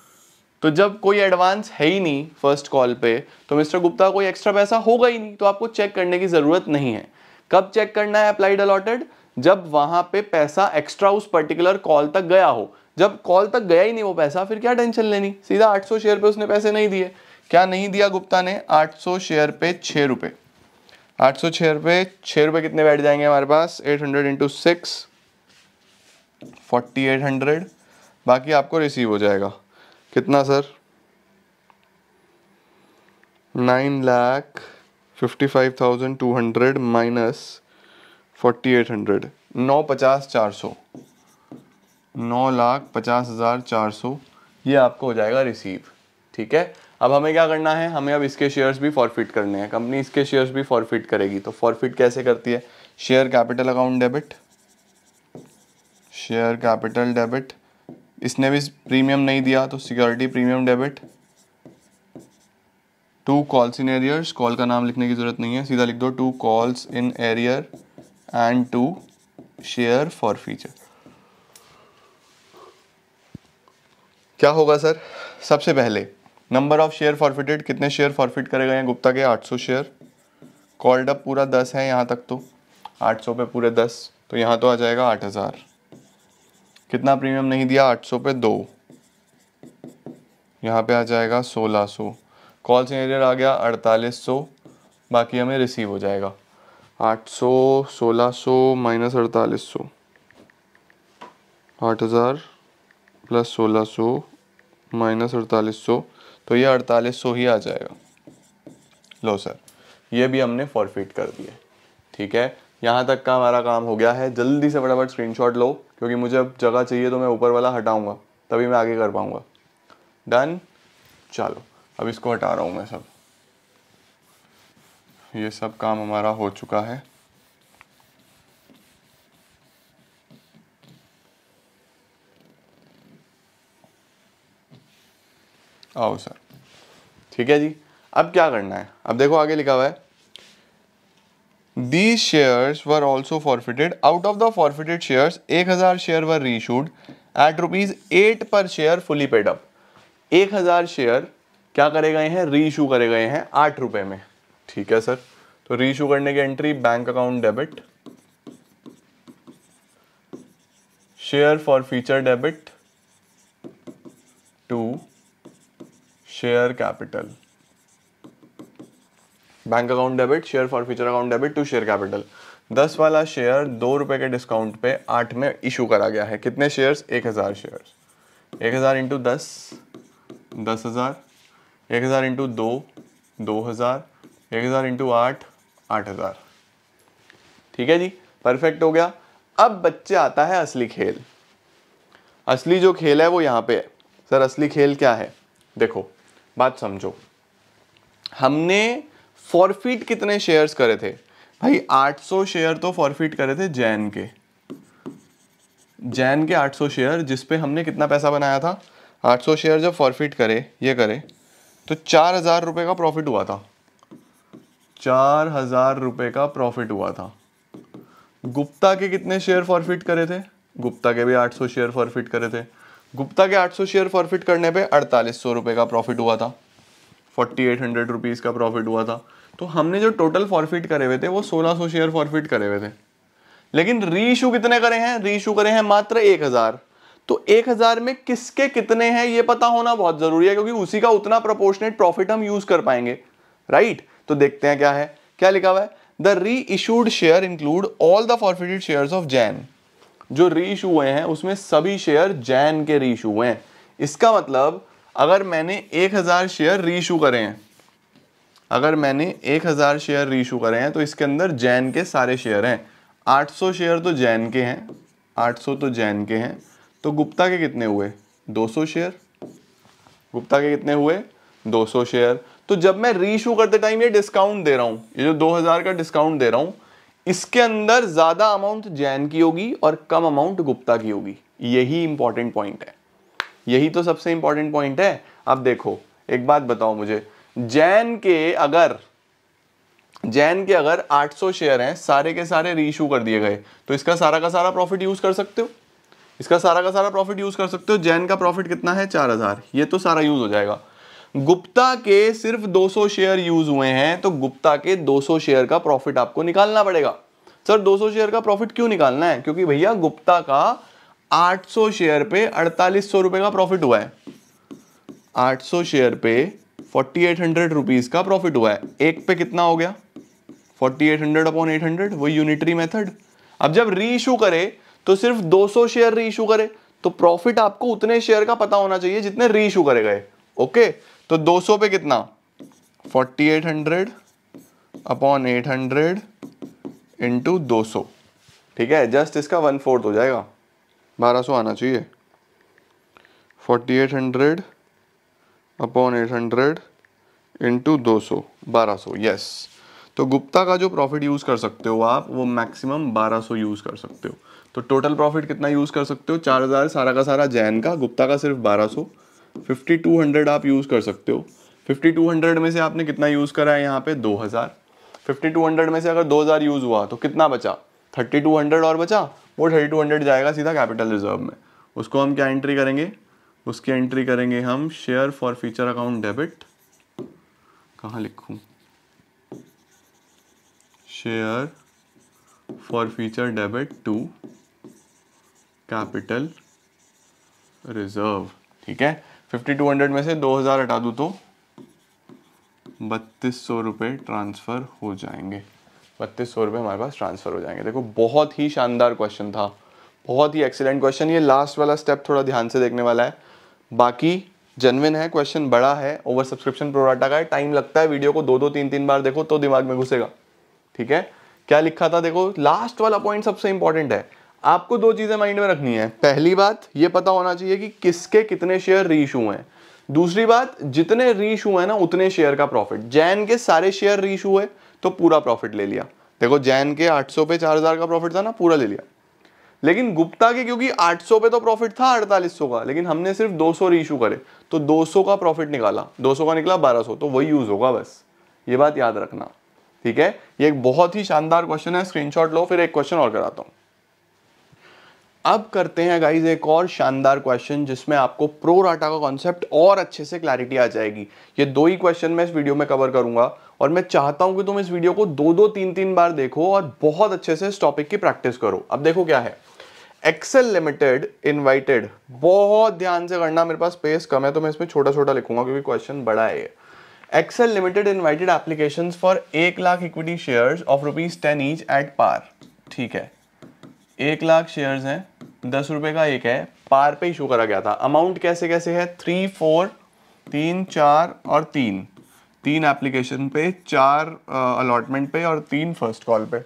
तो जब कोई एडवांस है ही नहीं फर्स्ट कॉल पे तो मिस्टर गुप्ता कोई एक्स्ट्रा पैसा होगा ही नहीं तो आपको चेक करने की ज़रूरत नहीं है कब चेक करना है अप्लाइड अलॉटेड जब वहाँ पे पैसा एक्स्ट्रा उस पर्टिकुलर कॉल तक गया हो जब कॉल तक गया ही नहीं वो पैसा फिर क्या टेंशन लेनी सीधा 800 शेयर पे उसने पैसे नहीं दिए क्या नहीं दिया गुप्ता ने 800 शेयर पे छः रुपये आठ सौ छः रुपये छः रुपये कितने बैठ जाएंगे हमारे पास eight hundred into six forty eight hundred बाकी आपको रिसीव हो जाएगा कितना sir nine lakh fifty five thousand two hundred minus forty eight hundred नौ पचास चार सौ नौ लाख पचास हज़ार चार सौ ये आपको हो जाएगा रिसीव ठीक है अब हमें क्या करना है हमें अब इसके शेयर्स भी फॉरफिट करने हैं कंपनी इसके शेयर्स भी फॉरफिट करेगी तो फॉरफिट कैसे करती है share capital account debit share capital debit इसने भी प्रीमियम नहीं दिया तो security premium debit to calls in arrears call का नाम लिखने की ज़रूरत नहीं है सीधा लिख दो to calls in arrear and to share for feature क्या होगा सर सबसे पहले नंबर ऑफ शेयर फॉरफिटेड कितने शेयर फॉरफिट करे गए हैं गुप्ता के 800 शेयर कॉल्ड अप पूरा 10 है यहाँ तक तो 800 पे पूरे 10 तो यहाँ तो आ जाएगा 8000 कितना प्रीमियम नहीं दिया 800 पे दो यहाँ पे आ जाएगा 1600 कॉल सीनियर आ गया 4800 बाकी हमें रिसीव हो जाएगा 800 1600 माइनस अड़तालीस सौ आठ हज़ार प्लस सोलह सौ माइनस अड़तालीस सौ तो ये अड़तालीस सौ ही आ जाएगा लो सर ये भी हमने फॉरफिट कर दिया ठीक है यहाँ तक का हमारा काम हो गया है जल्दी से फटाफट स्क्रीनशॉट लो क्योंकि मुझे अब जगह चाहिए तो मैं ऊपर वाला हटाऊंगा तभी मैं आगे कर पाऊंगा डन चलो अब इसको हटा रहा हूँ मैं सब ये सब काम हमारा हो चुका है आओ सर ठीक है जी अब क्या करना है अब देखो आगे लिखा हुआ है the shares were also forfeited out of the forfeited shares एक हज़ार share were reissued at rupees eight per share fully paid up एक हज़ार शेयर क्या करे गए हैं इशू करे गए हैं आठ रुपए में ठीक है सर तो इशू करने की entry bank account debit share for future debit to share capital bank account debit share for future account debit to share capital दस वाला शेयर दो रुपए के डिस्काउंट पे आठ में इशू करा गया है कितने शेयर्स एक हज़ार शेयर्स एक हज़ार इंटू दस दस हज़ार एक हज़ार इंटू दो दो हज़ार एक हज़ार इंटू आठ आठ हज़ार ठीक है जी परफेक्ट हो गया अब बच्चे आता है असली खेल असली जो खेल है वो यहाँ पे है सर असली खेल क्या है देखो बात समझो हमने फॉरफिट कितने शेयर्स करे थे भाई 800 शेयर तो फॉरफिट करे थे जैन के जैन के 800 शेयर जिसपे हमने कितना पैसा बनाया था 800 शेयर जब फॉरफिट करे ये करे तो चार हज़ार रुपये का प्रॉफिट हुआ था चार हज़ार रुपये का प्रॉफिट हुआ था गुप्ता के कितने शेयर फॉरफिट करे थे गुप्ता के भी 800 शेयर फॉरफिट करे थे गुप्ता के 800 शेयर फॉरफिट करने पे अड़तालीस सौ रुपए का प्रॉफिट हुआ था फोर्टी एट हंड्रेड रुपीज़ का प्रॉफिट हुआ था तो हमने जो टोटल फॉरफिट करे हुए थे वो सोलह सो शेयर फॉरफिट करे हुए थे लेकिन रीशू कितने करे हैं रीशू करे हैं मात्र एक हज़ार तो एक हज़ार में किसके कितने हैं ये पता होना बहुत ज़रूरी है क्योंकि उसी का उतना प्रपोर्शनेट प्रॉफिट हम यूज़ कर पाएंगे राइट तो देखते हैं क्या है क्या लिखा हुआ है the reissued share include all the forfeited share of Jain जो रीशू हुए हैं उसमें सभी शेयर जैन के रीशू हुए हैं इसका मतलब अगर मैंने एक हज़ार शेयर रीशू करे हैं अगर मैंने एक हज़ार शेयर रीशू करे हैं तो इसके अंदर जैन के सारे शेयर हैं आठ सौ शेयर तो जैन के हैं आठ सौ तो जैन के हैं तो गुप्ता के कितने हुए दो सौ शेयर गुप्ता के कितने हुए दो सौ शेयर तो जब मैं रीशू करते टाइम ये डिस्काउंट दे रहा हूँ ये जो दो हज़ार का डिस्काउंट दे रहा हूँ इसके अंदर ज्यादा अमाउंट जैन की होगी और कम अमाउंट गुप्ता की होगी यही इंपॉर्टेंट पॉइंट है यही तो सबसे इंपॉर्टेंट पॉइंट है अब देखो एक बात बताओ मुझे जैन के अगर जैन के अगर 800 शेयर हैं सारे के सारे रीइू कर दिए गए तो इसका सारा का सारा प्रॉफिट यूज कर सकते हो इसका सारा का सारा प्रॉफिट यूज कर सकते हो जैन का प्रॉफिट कितना है चार हजार ये तो सारा यूज हो जाएगा गुप्ता के सिर्फ 200 शेयर यूज हुए हैं तो गुप्ता के 200 शेयर का प्रॉफिट आपको निकालना पड़ेगा सर 200 शेयर का प्रॉफिट क्यों निकालना है क्योंकि भैया गुप्ता का 800 शेयर पे अड़तालीस सौ का प्रॉफिट हुआ है 800 शेयर पे 4800 रुपीस का प्रॉफिट हुआ है एक पे कितना हो गया 4800 अपॉन एट हंड्रेड वो यूनिटरी मेथड अब जब इशू करे तो सिर्फ 200 शेयर इशू करे तो प्रॉफिट आपको उतने शेयर का पता होना चाहिए जितने री इशू करे गए ओके तो 200 पे कितना 4800 अपॉन एट हंड्रेड इंटू दो ठीक है जस्ट इसका वन फोर्थ हो जाएगा 1200 आना चाहिए 4800 अपॉन एट हंड्रेड इंटू 200 सौ यस तो गुप्ता का जो प्रॉफिट यूज़ कर सकते हो आप वो मैक्सिमम 1200 यूज़ कर सकते हो तो टोटल प्रॉफिट कितना यूज़ कर सकते हो 4000 सारा का सारा जैन का गुप्ता का सिर्फ 1200 5200 आप यूज़ कर सकते हो 5200 में से आपने कितना यूज़ करा है यहाँ पे 2000 5200 में से अगर 2000 यूज़ हुआ तो कितना बचा 3200 और बचा वो 3200 जाएगा सीधा कैपिटल रिजर्व में उसको हम क्या एंट्री करेंगे उसकी एंट्री करेंगे हम share for future account debit कहाँ लिखूँ share for future debit to capital reserve ठीक है फिफ्टी टू हंड्रेड में से दो हज़ार हटा दूँ तो बत्तीस सौ रुपये ट्रांसफ़र हो जाएंगे बत्तीस सौ रुपये हमारे पास ट्रांसफ़र हो जाएंगे देखो बहुत ही शानदार क्वेश्चन था बहुत ही एक्सीलेंट क्वेश्चन ये लास्ट वाला स्टेप थोड़ा ध्यान से देखने वाला है बाकी जनविन है क्वेश्चन बड़ा है ओवर सब्सक्रिप्शन प्रोडाटा का है टाइम लगता है वीडियो को दो दो तीन तीन बार देखो तो दिमाग में घुसेगा ठीक है क्या लिखा था देखो लास्ट वाला पॉइंट सबसे इंपॉर्टेंट है आपको दो चीज़ें माइंड में रखनी है पहली बात ये पता होना चाहिए कि किसके कितने शेयर री हैं दूसरी बात जितने री इशू हैं ना उतने शेयर का प्रॉफिट जैन के सारे शेयर री हुए तो पूरा प्रॉफिट ले लिया देखो जैन के 800 पे 4000 का प्रॉफिट था ना पूरा ले लिया लेकिन गुप्ता के क्योंकि 800 पे तो प्रॉफिट था 4800 का लेकिन हमने सिर्फ 200 सौ रीशू करे तो 200 का प्रॉफिट निकाला 200 का निकला 1200 तो वही यूज होगा बस ये बात याद रखना ठीक है ये एक बहुत ही शानदार क्वेश्चन है स्क्रीनशॉट लो फिर एक क्वेश्चन और कराता हूँ अब करते हैं गाइज एक और शानदार क्वेश्चन जिसमें आपको प्रो राटा का कॉन्सेप्ट और अच्छे से क्लैरिटी आ जाएगी ये दो ही क्वेश्चन मैं इस वीडियो में कवर करूंगा और मैं चाहता हूं कि तुम इस वीडियो को दो दो तीन तीन बार देखो और बहुत अच्छे से इस टॉपिक की प्रैक्टिस करो अब देखो क्या है एक्सेल लिमिटेड इन्वाइटेड बहुत ध्यान से करना मेरे पास स्पेस कम है तो मैं इसमें छोटा छोटा लिखूंगा क्योंकि क्वेश्चन बड़ा है Excel limited invited application for एक लाख equity share of rupees ten each at par ठीक है एक लाख शेयर्स हैं दस रुपए का एक है पार पे ही शो करा गया था अमाउंट कैसे कैसे है थ्री फोर तीन चार और तीन तीन एप्लीकेशन पे चार अलॉटमेंट पे और तीन फर्स्ट कॉल पे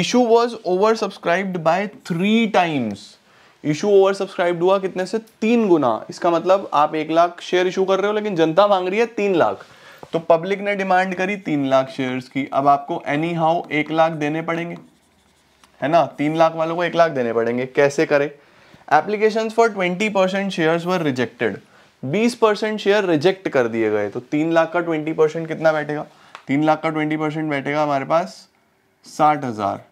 issue was over subscribed by three times issue over subscribed हुआ कितने से तीन गुना इसका मतलब आप एक लाख शेयर इशू कर रहे हो लेकिन जनता मांग रही है तीन लाख तो पब्लिक ने डिमांड करी तीन लाख शेयर्स की अब आपको एनी हाउ एक लाख देने पड़ेंगे है ना तीन लाख वालों को एक लाख देने पड़ेंगे कैसे करें application for twenty percent share were rejected बीस परसेंट शेयर रिजेक्ट कर दिए गए तो तीन लाख का ट्वेंटी परसेंट कितना बैठेगा तीन लाख का ट्वेंटी परसेंट बैठेगा हमारे पास साठ हज़ार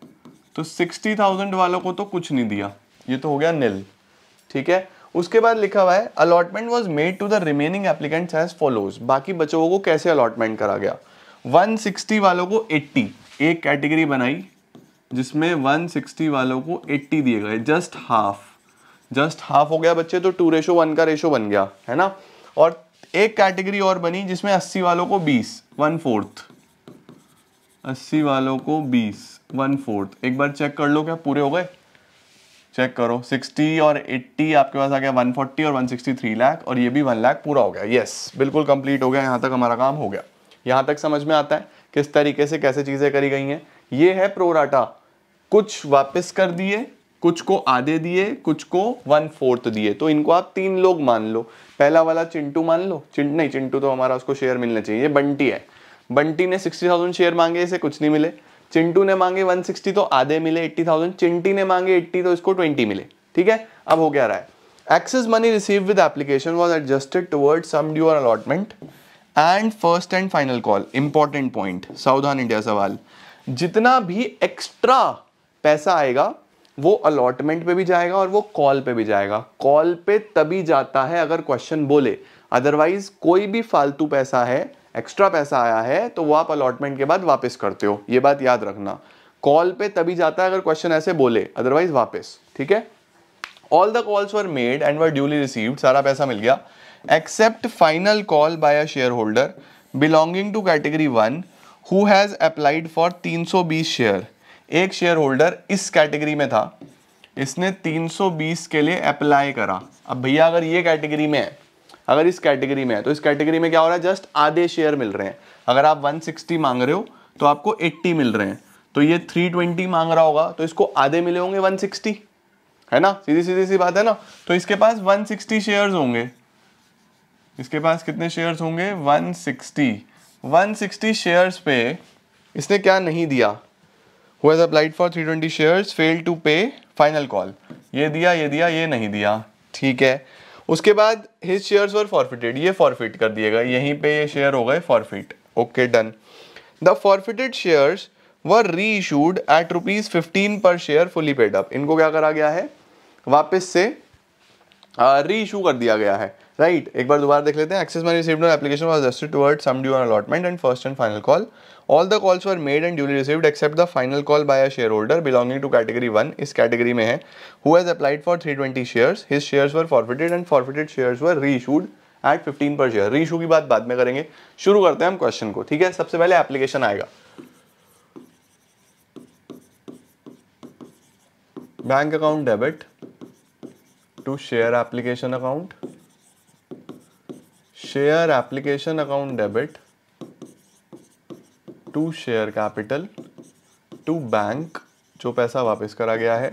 तो सिक्सटी थाउजेंड वालों को तो कुछ नहीं दिया ये तो हो गया निल ठीक है उसके बाद लिखा हुआ है allotment was made to the remaining applicant as follows बाकी बच्चों को कैसे अलॉटमेंट करा गया 160 वालों को 80 एक कैटेगरी बनाई जिसमें 160 वालों को 80 दिए गए जस्ट हाफ जस्ट हाफ हो गया बच्चे तो टू रेशो वन का रेशो बन गया है ना और एक कैटेगरी और बनी जिसमें 80 वालों को 20 वन फोर्थ 80 वालों को 20 वन फोर्थ एक बार चेक कर लो क्या पूरे हो गए चेक करो 60 और 80 आपके पास आ गया 140 और 163 लाख और ये भी 1 लाख पूरा हो गया यस बिल्कुल कंप्लीट हो गया यहाँ तक हमारा काम हो गया यहाँ तक समझ में आता है किस तरीके से कैसे चीज़ें करी गई हैं ये है प्रोराटा कुछ वापस कर दिए कुछ को आधे दिए कुछ को वन फोर्थ दिए तो इनको आप तीन लोग मान लो पहला वाला चिंटू मान लो चिंट नहीं चिंटू तो हमारा उसको शेयर मिलना चाहिए बंटी है बंटी ने सिक्सटी थाउजेंड शेयर मांगे इसे कुछ नहीं मिले चिंटू ने मांगे वन सिक्सटी तो आधे मिले एट्टी थाउजेंड चिंटी ने मांगे एट्टी तो इसको ट्वेंटी मिले ठीक है अब हो क्या रहा है excess money receive with application was adjusted toward sum allotment and first and final call important point south India सवाल जितना भी एक्स्ट्रा पैसा आएगा वो अलॉटमेंट पे भी जाएगा और वो कॉल पे भी जाएगा कॉल पे तभी जाता है अगर क्वेश्चन बोले अदरवाइज कोई भी फालतू पैसा है एक्स्ट्रा पैसा आया है तो वो आप अलॉटमेंट के बाद वापस करते हो ये बात याद रखना कॉल पे तभी जाता है अगर क्वेश्चन ऐसे बोले अदरवाइज वापस ठीक है all the calls were made and were duly received सारा पैसा मिल गया except final call by a share holder belonging to category one who has applied for बीस शेयर एक शेयर होल्डर इस कैटेगरी में था इसने 320 के लिए अप्लाई करा अब भैया अगर ये कैटेगरी में है अगर इस कैटेगरी में है तो इस कैटेगरी में क्या हो रहा है जस्ट आधे शेयर मिल रहे हैं अगर आप 160 मांग रहे हो तो आपको 80 मिल रहे हैं तो ये 320 मांग रहा होगा तो इसको आधे मिले होंगे 160 है ना सीधी सीधी सी बात है ना तो इसके पास 160 शेयर्स होंगे इसके पास कितने शेयर्स होंगे 160 160 शेयर्स पे इसने क्या नहीं दिया whose applied for three twenty share fail to pay final call ये दिया ये दिया ये नहीं दिया ठीक है उसके बाद हिज शेयर्स वर फॉरफिटेड ये फॉरफिट कर दिए गए यहीं पे ये शेयर हो गए forfeit okay done the forfeited shares were reissued at rupees fifteen पर शेयर फुली पेड अप इनको क्या करा गया है वापस से री इशू कर दिया गया है राइट right, एक बार दोबारा देख लेते हैं excess man received application was adjusted towards sum due on allotment and first and final call all the calls were made and duly receive except the final call by share holder belonging to category one इस कैटेगरी में है who has applied for 320 shares his shares were forfeited and forfeited shares were reissued at fifteen पर शेयर रीइशू की बात बाद में करेंगे शुरू करते हैं हम क्वेश्चन को ठीक है सबसे पहले एप्लीकेशन आएगा bank account debit to share application account share application account debit to share capital to bank जो पैसा वापस करा गया है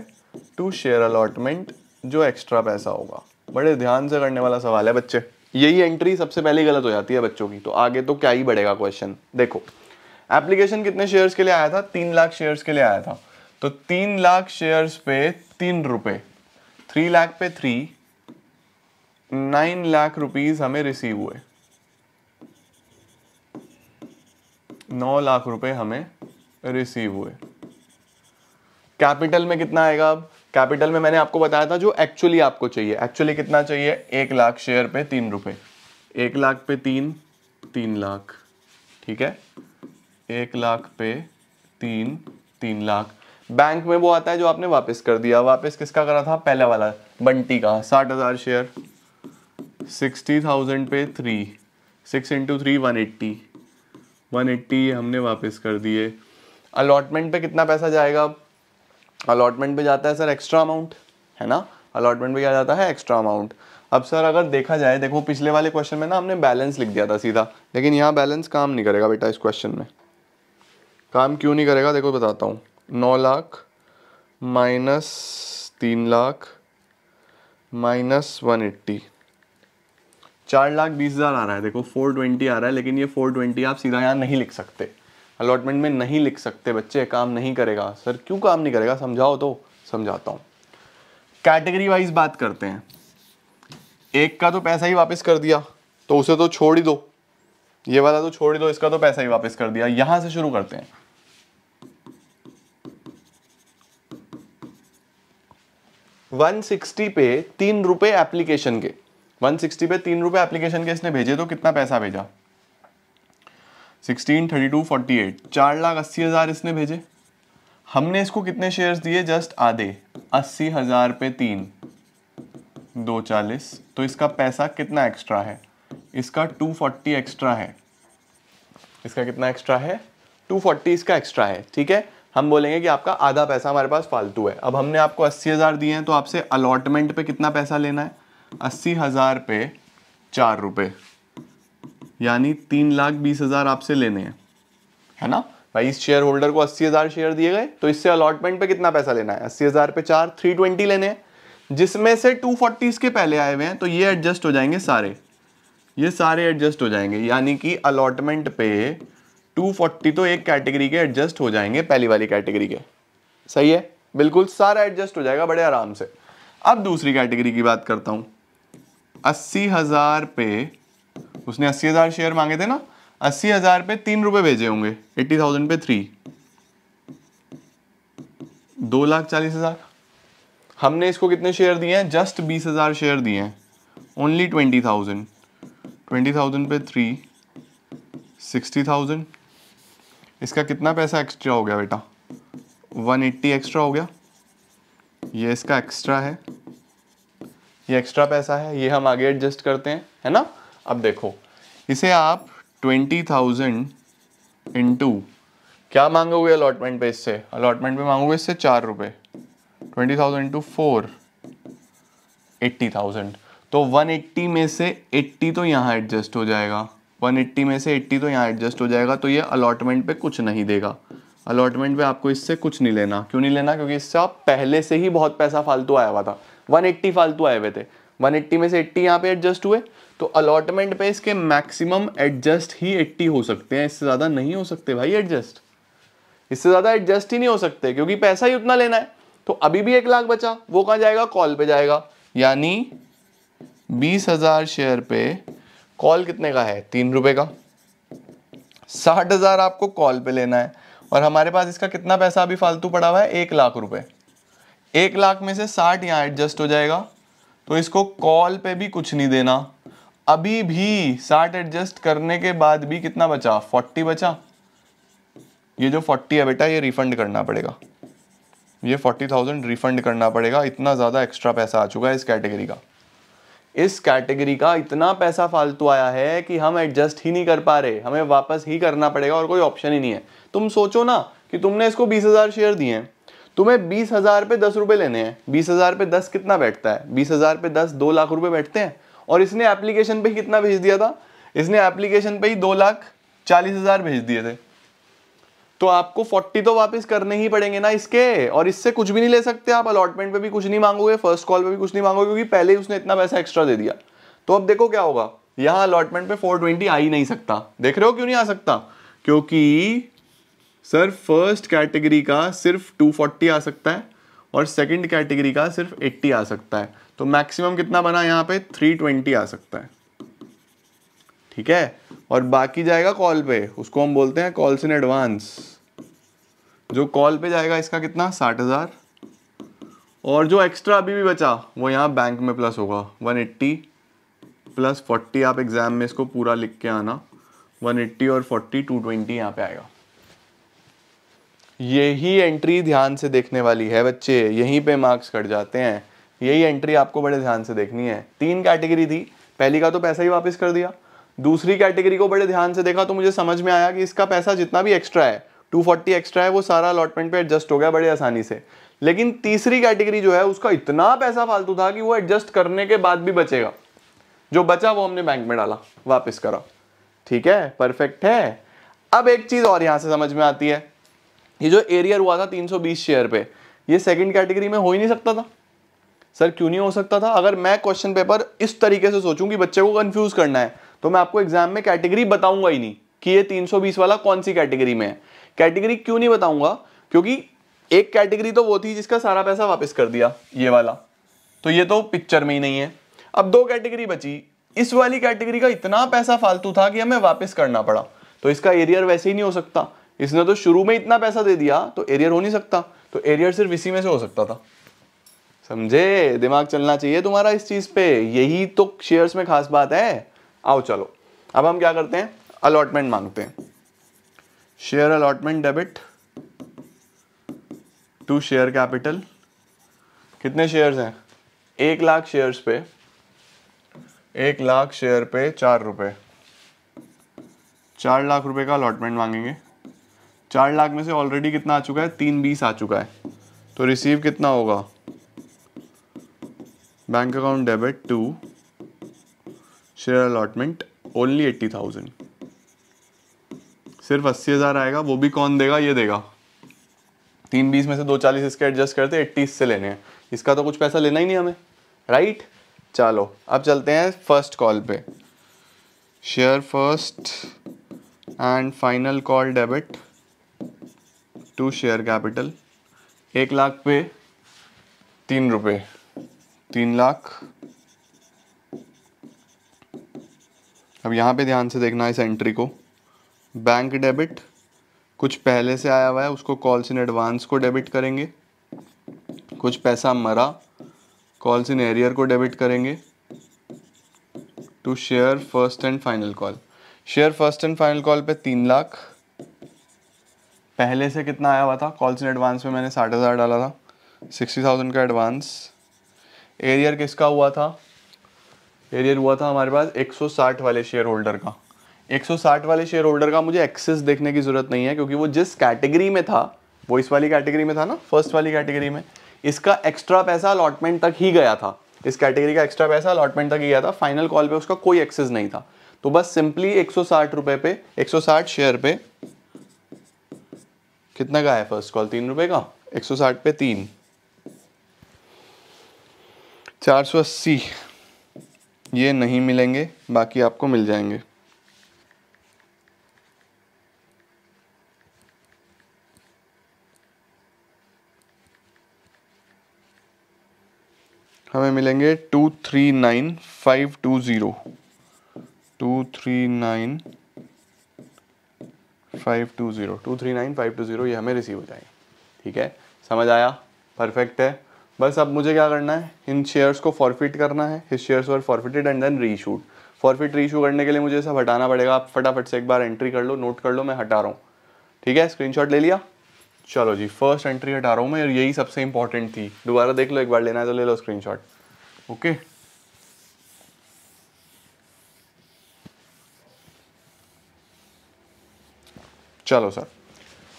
टू शेयर अलॉटमेंट जो एक्स्ट्रा पैसा होगा बड़े ध्यान से करने वाला सवाल है बच्चे यही एंट्री सबसे पहले गलत हो जाती है बच्चों की तो आगे तो क्या ही बढ़ेगा क्वेश्चन देखो एप्लीकेशन कितने शेयर्स के लिए आया था तीन लाख शेयर्स के लिए आया था तो तीन लाख शेयर्स पे तीन रुपए थ्री लाख पे थ्री नाइन लाख रुपीज हमें रिसीव हुए नौ लाख रुपए हमें रिसीव हुए कैपिटल में कितना आएगा अब कैपिटल में मैंने आपको बताया था जो एक्चुअली आपको चाहिए एक्चुअली कितना चाहिए एक लाख शेयर पे तीन रुपए एक लाख पे तीन तीन लाख ठीक है एक लाख पे तीन तीन लाख बैंक में वो आता है जो आपने वापस कर दिया वापस किसका करा था पहला वाला बंटी का साठ हज़ार शेयर सिक्सटी थाउजेंड पे three six into three one eighty eighty हमने वापस कर दिए अलॉटमेंट पे कितना पैसा जाएगा अलॉटमेंट पे जाता है सर एक्स्ट्रा अमाउंट है ना अलॉटमेंट पे क्या जाता है एक्स्ट्रा अमाउंट अब सर अगर देखा जाए देखो पिछले वाले क्वेश्चन में ना हमने बैलेंस लिख दिया था सीधा लेकिन यहाँ बैलेंस काम नहीं करेगा बेटा इस क्वेश्चन में काम क्यों नहीं करेगा देखो बताता हूँ नौ लाख माइनस तीन लाख माइनस वन एट्टी चार लाख बीस हज़ार आ रहा है देखो फोर ट्वेंटी आ रहा है लेकिन ये फोर ट्वेंटी आप सीधा यहाँ नहीं लिख सकते अलॉटमेंट में नहीं लिख सकते बच्चे काम नहीं करेगा सर क्यों काम नहीं करेगा समझाओ तो समझाता हूँ कैटेगरी वाइज बात करते हैं एक का तो पैसा ही वापस कर दिया तो उसे तो छोड़ ही दो ये वाला तो छोड़ ही दो इसका तो पैसा ही वापस कर दिया यहां से शुरू करते हैं वन सिक्सटी पे तीन रुपए एप्लीकेशन के वन सिक्सटी पे तीन रुपये एप्लीकेशन के इसने भेजे तो कितना पैसा भेजा sixteen thirty two forty eight चार लाख अस्सी हज़ार इसने भेजे हमने इसको कितने शेयर्स दिए जस्ट आधे अस्सी हज़ार पे तीन दो चालीस तो इसका पैसा कितना एक्स्ट्रा है इसका टू फोर्टी एक्स्ट्रा है इसका कितना एक्स्ट्रा है टू फोर्टी इसका एक्स्ट्रा है ठीक है हम बोलेंगे कि आपका आधा पैसा हमारे पास फालतू है अब हमने आपको अस्सी हज़ार दिए हैं तो आपसे अलॉटमेंट पे कितना पैसा लेना है अस्सी हज़ार पे चार रुपये यानी तीन लाख बीस हज़ार आपसे लेने हैं है ना भाई इस शेयर होल्डर को अस्सी हज़ार शेयर दिए गए तो इससे अलॉटमेंट पे कितना पैसा लेना है अस्सी हज़ार पे चार थ्री ट्वेंटी लेने हैं जिसमें से टू फोर्टी इसके पहले आए हुए हैं तो ये एडजस्ट हो जाएंगे सारे ये सारे एडजस्ट हो जाएंगे यानी कि अलॉटमेंट पे टू फोर्टी तो एक कैटेगरी के एडजस्ट हो जाएंगे पहली वाली कैटेगरी के सही है बिल्कुल सारा एडजस्ट हो जाएगा बड़े आराम से अब दूसरी कैटेगरी की बात करता हूँ अस्सी हज़ार पे उसने अस्सी हज़ार शेयर मांगे थे ना अस्सी हज़ार पे तीन रुपए भेजे होंगे एट्टी थाउजेंड पे थ्री दो लाख चालीस हज़ार हमने इसको कितने शेयर दिए हैं जस्ट बीस हज़ार शेयर दिए हैं only twenty thousand twenty thousand पे थ्री सिक्सटी थाउजेंड इसका कितना पैसा एक्स्ट्रा हो गया बेटा वन एट्टी एक्स्ट्रा हो गया ये इसका एक्स्ट्रा है ये एक्स्ट्रा पैसा है ये हम आगे एडजस्ट करते हैं है ना अब देखो इसे आप ट्वेंटी थाउजेंड इंटू क्या मांगोगे अलॉटमेंट पे इससे अलॉटमेंट पे मांगोगे इससे चार रुपये twenty thousand into four eighty thousand तो वन एट्टी में से एट्टी तो यहाँ एडजस्ट हो जाएगा वन एट्टी में से एट्टी तो यहाँ एडजस्ट हो जाएगा तो ये अलॉटमेंट पे कुछ नहीं देगा अलॉटमेंट पे आपको इससे कुछ नहीं लेना क्यों नहीं लेना क्योंकि इससे आप पहले से ही बहुत पैसा फालतू आया हुआ था 180 फालतू आए हुए थे 180 में से 80 यहाँ पे एडजस्ट हुए तो अलॉटमेंट पे इसके मैक्सिमम एडजस्ट ही 80 हो सकते हैं इससे ज़्यादा नहीं हो सकते भाई एडजस्ट इससे ज़्यादा एडजस्ट ही नहीं हो सकते क्योंकि पैसा ही उतना लेना है तो अभी भी एक लाख बचा वो कहाँ जाएगा कॉल पे जाएगा यानी बीस हज़ार शेयर पे कॉल कितने का है तीन रुपये का साठ हज़ार आपको कॉल पे लेना है और हमारे पास इसका कितना पैसा अभी फालतू पड़ा हुआ है एक लाख रुपए एक लाख में से साठ यहाँ एडजस्ट हो जाएगा तो इसको कॉल पे भी कुछ नहीं देना अभी भी साठ एडजस्ट करने के बाद भी कितना बचा फोर्टी बचा ये जो फोर्टी है बेटा ये रिफंड करना पड़ेगा ये फोर्टी थाउजेंड रिफंड करना पड़ेगा इतना ज़्यादा एक्स्ट्रा पैसा आ चुका है इस कैटेगरी का इस कैटेगरी का इतना पैसा फालतू आया है कि हम एडजस्ट ही नहीं कर पा रहे हमें वापस ही करना पड़ेगा और कोई ऑप्शन ही नहीं है तुम सोचो ना कि तुमने इसको बीस हज़ार शेयर दिए हैं तुम्हें बीस हज़ार पे दस रुपए लेने हैं बीस हज़ार पे दस कितना बैठता है बीस हज़ार पे दस दो लाख रुपए बैठते हैं और इसने एप्लीकेशन पे कितना भेज दिया था इसने एप्लीकेशन पे ही दो लाख चालीस हज़ार भेज दिए थे तो आपको फोर्टी तो वापस करने ही पड़ेंगे ना इसके और इससे कुछ भी नहीं ले सकते आप अलॉटमेंट पे भी कुछ नहीं मांगोगे फर्स्ट कॉल पे भी कुछ नहीं मांगोगे क्योंकि पहले ही उसने इतना पैसा एक्स्ट्रा दे दिया तो अब देखो क्या होगा यहाँ अलॉटमेंट पे फोर ट्वेंटी आ ही नहीं सकता देख रहे हो क्यों नहीं आ सकता क्योंकि सर फर्स्ट कैटेगरी का सिर्फ 240 आ सकता है और सेकंड कैटेगरी का सिर्फ 80 आ सकता है तो मैक्सिमम कितना बना यहाँ पे 320 आ सकता है ठीक है और बाकी जाएगा कॉल पे उसको हम बोलते हैं कॉल्स इन एडवांस जो कॉल पे जाएगा इसका कितना साठ हज़ार और जो एक्स्ट्रा अभी भी बचा वो यहाँ बैंक में प्लस होगा 180 प्लस 40 आप एग्ज़ाम में इसको पूरा लिख के आना 180 और 40 220 यहाँ पे आएगा यही एंट्री ध्यान से देखने वाली है बच्चे यहीं पे मार्क्स कट जाते हैं यही एंट्री आपको बड़े ध्यान से देखनी है तीन कैटेगरी थी पहली का तो पैसा ही वापस कर दिया दूसरी कैटेगरी को बड़े ध्यान से देखा तो मुझे समझ में आया कि इसका पैसा जितना भी एक्स्ट्रा है 240 एक्स्ट्रा है वो सारा अलॉटमेंट पे एडजस्ट हो गया बड़े आसानी से लेकिन तीसरी कैटेगरी जो है उसका इतना पैसा फालतू था कि वो एडजस्ट करने के बाद भी बचेगा जो बचा वो हमने बैंक में डाला वापस करा ठीक है परफेक्ट है अब एक चीज और यहां से समझ में आती है ये जो एरियर हुआ था 320 शेयर पे ये सेकंड कैटेगरी में हो ही नहीं सकता था सर क्यों नहीं हो सकता था अगर मैं क्वेश्चन पेपर इस तरीके से सोचूं कि बच्चे को कंफ्यूज करना है तो मैं आपको एग्जाम में कैटेगरी बताऊंगा ही नहीं कि ये 320 वाला कौन सी कैटेगरी में है कैटेगरी क्यों नहीं बताऊंगा क्योंकि एक कैटेगरी तो वो थी जिसका सारा पैसा वापस कर दिया ये वाला तो ये तो पिक्चर में ही नहीं है अब दो कैटेगरी बची इस वाली कैटेगरी का इतना पैसा फालतू था कि हमें वापस करना पड़ा तो इसका एरियर वैसे ही नहीं हो सकता इसने तो शुरू में इतना पैसा दे दिया तो एरियर हो नहीं सकता तो एरियर सिर्फ इसी में से हो सकता था समझे दिमाग चलना चाहिए तुम्हारा इस चीज़ पे यही तो शेयर्स में खास बात है आओ चलो अब हम क्या करते हैं अलॉटमेंट मांगते हैं share allotment debit to share capital कितने शेयर्स हैं एक लाख शेयर्स पे एक लाख शेयर पे चार रुपए चार लाख रुपए का अलॉटमेंट मांगेंगे चार लाख में से ऑलरेडी कितना आ चुका है तीन बीस आ चुका है तो रिसीव कितना होगा bank account debit to share allotment only eighty thousand सिर्फ अस्सी हज़ार आएगा वो भी कौन देगा ये देगा तीन बीस में से दो चालीस इसके एडजस्ट करते एट्टी इससे लेने हैं इसका तो कुछ पैसा लेना ही नहीं हमें राइट चलो अब चलते हैं फर्स्ट कॉल पे share first and final call debit to share capital एक लाख पे तीन रुपये तीन लाख अब यहाँ पे ध्यान से देखना इस एंट्री को बैंक डेबिट कुछ पहले से आया हुआ है उसको कॉल्स इन एडवांस को डेबिट करेंगे कुछ पैसा मरा कॉल्स इन एरियर को डेबिट करेंगे to share first and final call share first and final call पे तीन लाख पहले से कितना आया हुआ था कॉल्स इन एडवांस में मैंने साठ हज़ार डाला था सिक्सटी थाउजेंड का एडवांस एरियर किसका हुआ था एरियर हुआ था हमारे पास एक सौ साठ वाले शेयर होल्डर का एक सौ साठ वाले शेयर होल्डर का मुझे एक्सेस देखने की ज़रूरत नहीं है क्योंकि वो जिस कैटेगरी में था वो इस वाली कैटेगरी में था ना फर्स्ट वाली कैटेगरी में इसका एक्स्ट्रा पैसा अलॉटमेंट तक ही गया था इस कैटेगरी का एक्स्ट्रा पैसा अलॉटमेंट तक ही गया था फाइनल कॉल पे उसका कोई एक्सेस नहीं था तो बस सिंपली एक सौ साठ रुपये पे एक सौ साठ शेयर पे कितने का है फर्स्ट कॉल तीन रुपए का एक सौ साठ पे तीन चार सौ अस्सी ये नहीं मिलेंगे बाकी आपको मिल जाएंगे हमें मिलेंगे two three nine five two zero two three nine five two zero two three nine five two zero ये हमें रिसीव हो जाएंगे ठीक है समझ आया परफेक्ट है बस अब मुझे क्या करना है इन शेयर्स को फॉरफिट करना है इस shares were forfeited and then reissued forfeit reissue करने के लिए मुझे सब हटाना पड़ेगा आप फटाफट से एक बार एंट्री कर लो नोट कर लो मैं हटा रहा हूँ ठीक है स्क्रीनशॉट ले लिया चलो जी फर्स्ट एंट्री हटा रहा हूँ मैं यही सबसे इंपॉर्टेंट थी दोबारा देख लो एक बार लेना है तो ले लो स्क्रीन ओके चलो सर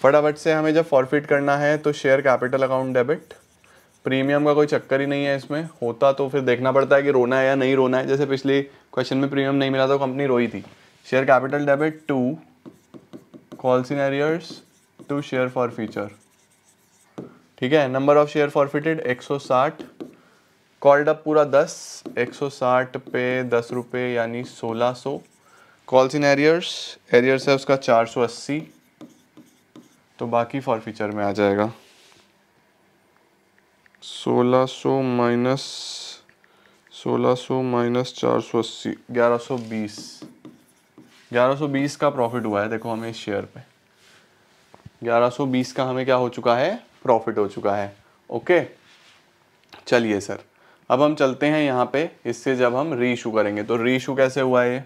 फटाफट से हमें जब फॉरफिट करना है तो share capital account debit premium का कोई चक्कर ही नहीं है इसमें होता तो फिर देखना पड़ता है कि रोना है या नहीं रोना है जैसे पिछले क्वेश्चन में प्रीमियम नहीं मिला तो कंपनी रोई थी share capital debit to calls in arrears to share for future ठीक है नंबर ऑफ शेयर फॉरफिटेड एक सौ साठ कॉल्ड अप पूरा दस एक सौ साठ पे दस रुपये यानी सौ कॉल इन एरियर्स एरियर्स है उसका चार सौ अस्सी तो बाकी फॉर फीचर में आ जाएगा 1600 माइनस 1600 माइनस 480 1120 1120 का प्रॉफिट हुआ है देखो हमें इस शेयर पे 1120 का हमें क्या हो चुका है प्रॉफिट हो चुका है ओके चलिए सर अब हम चलते हैं यहाँ पे इससे जब हम इशू करेंगे तो रीइू कैसे हुआ ये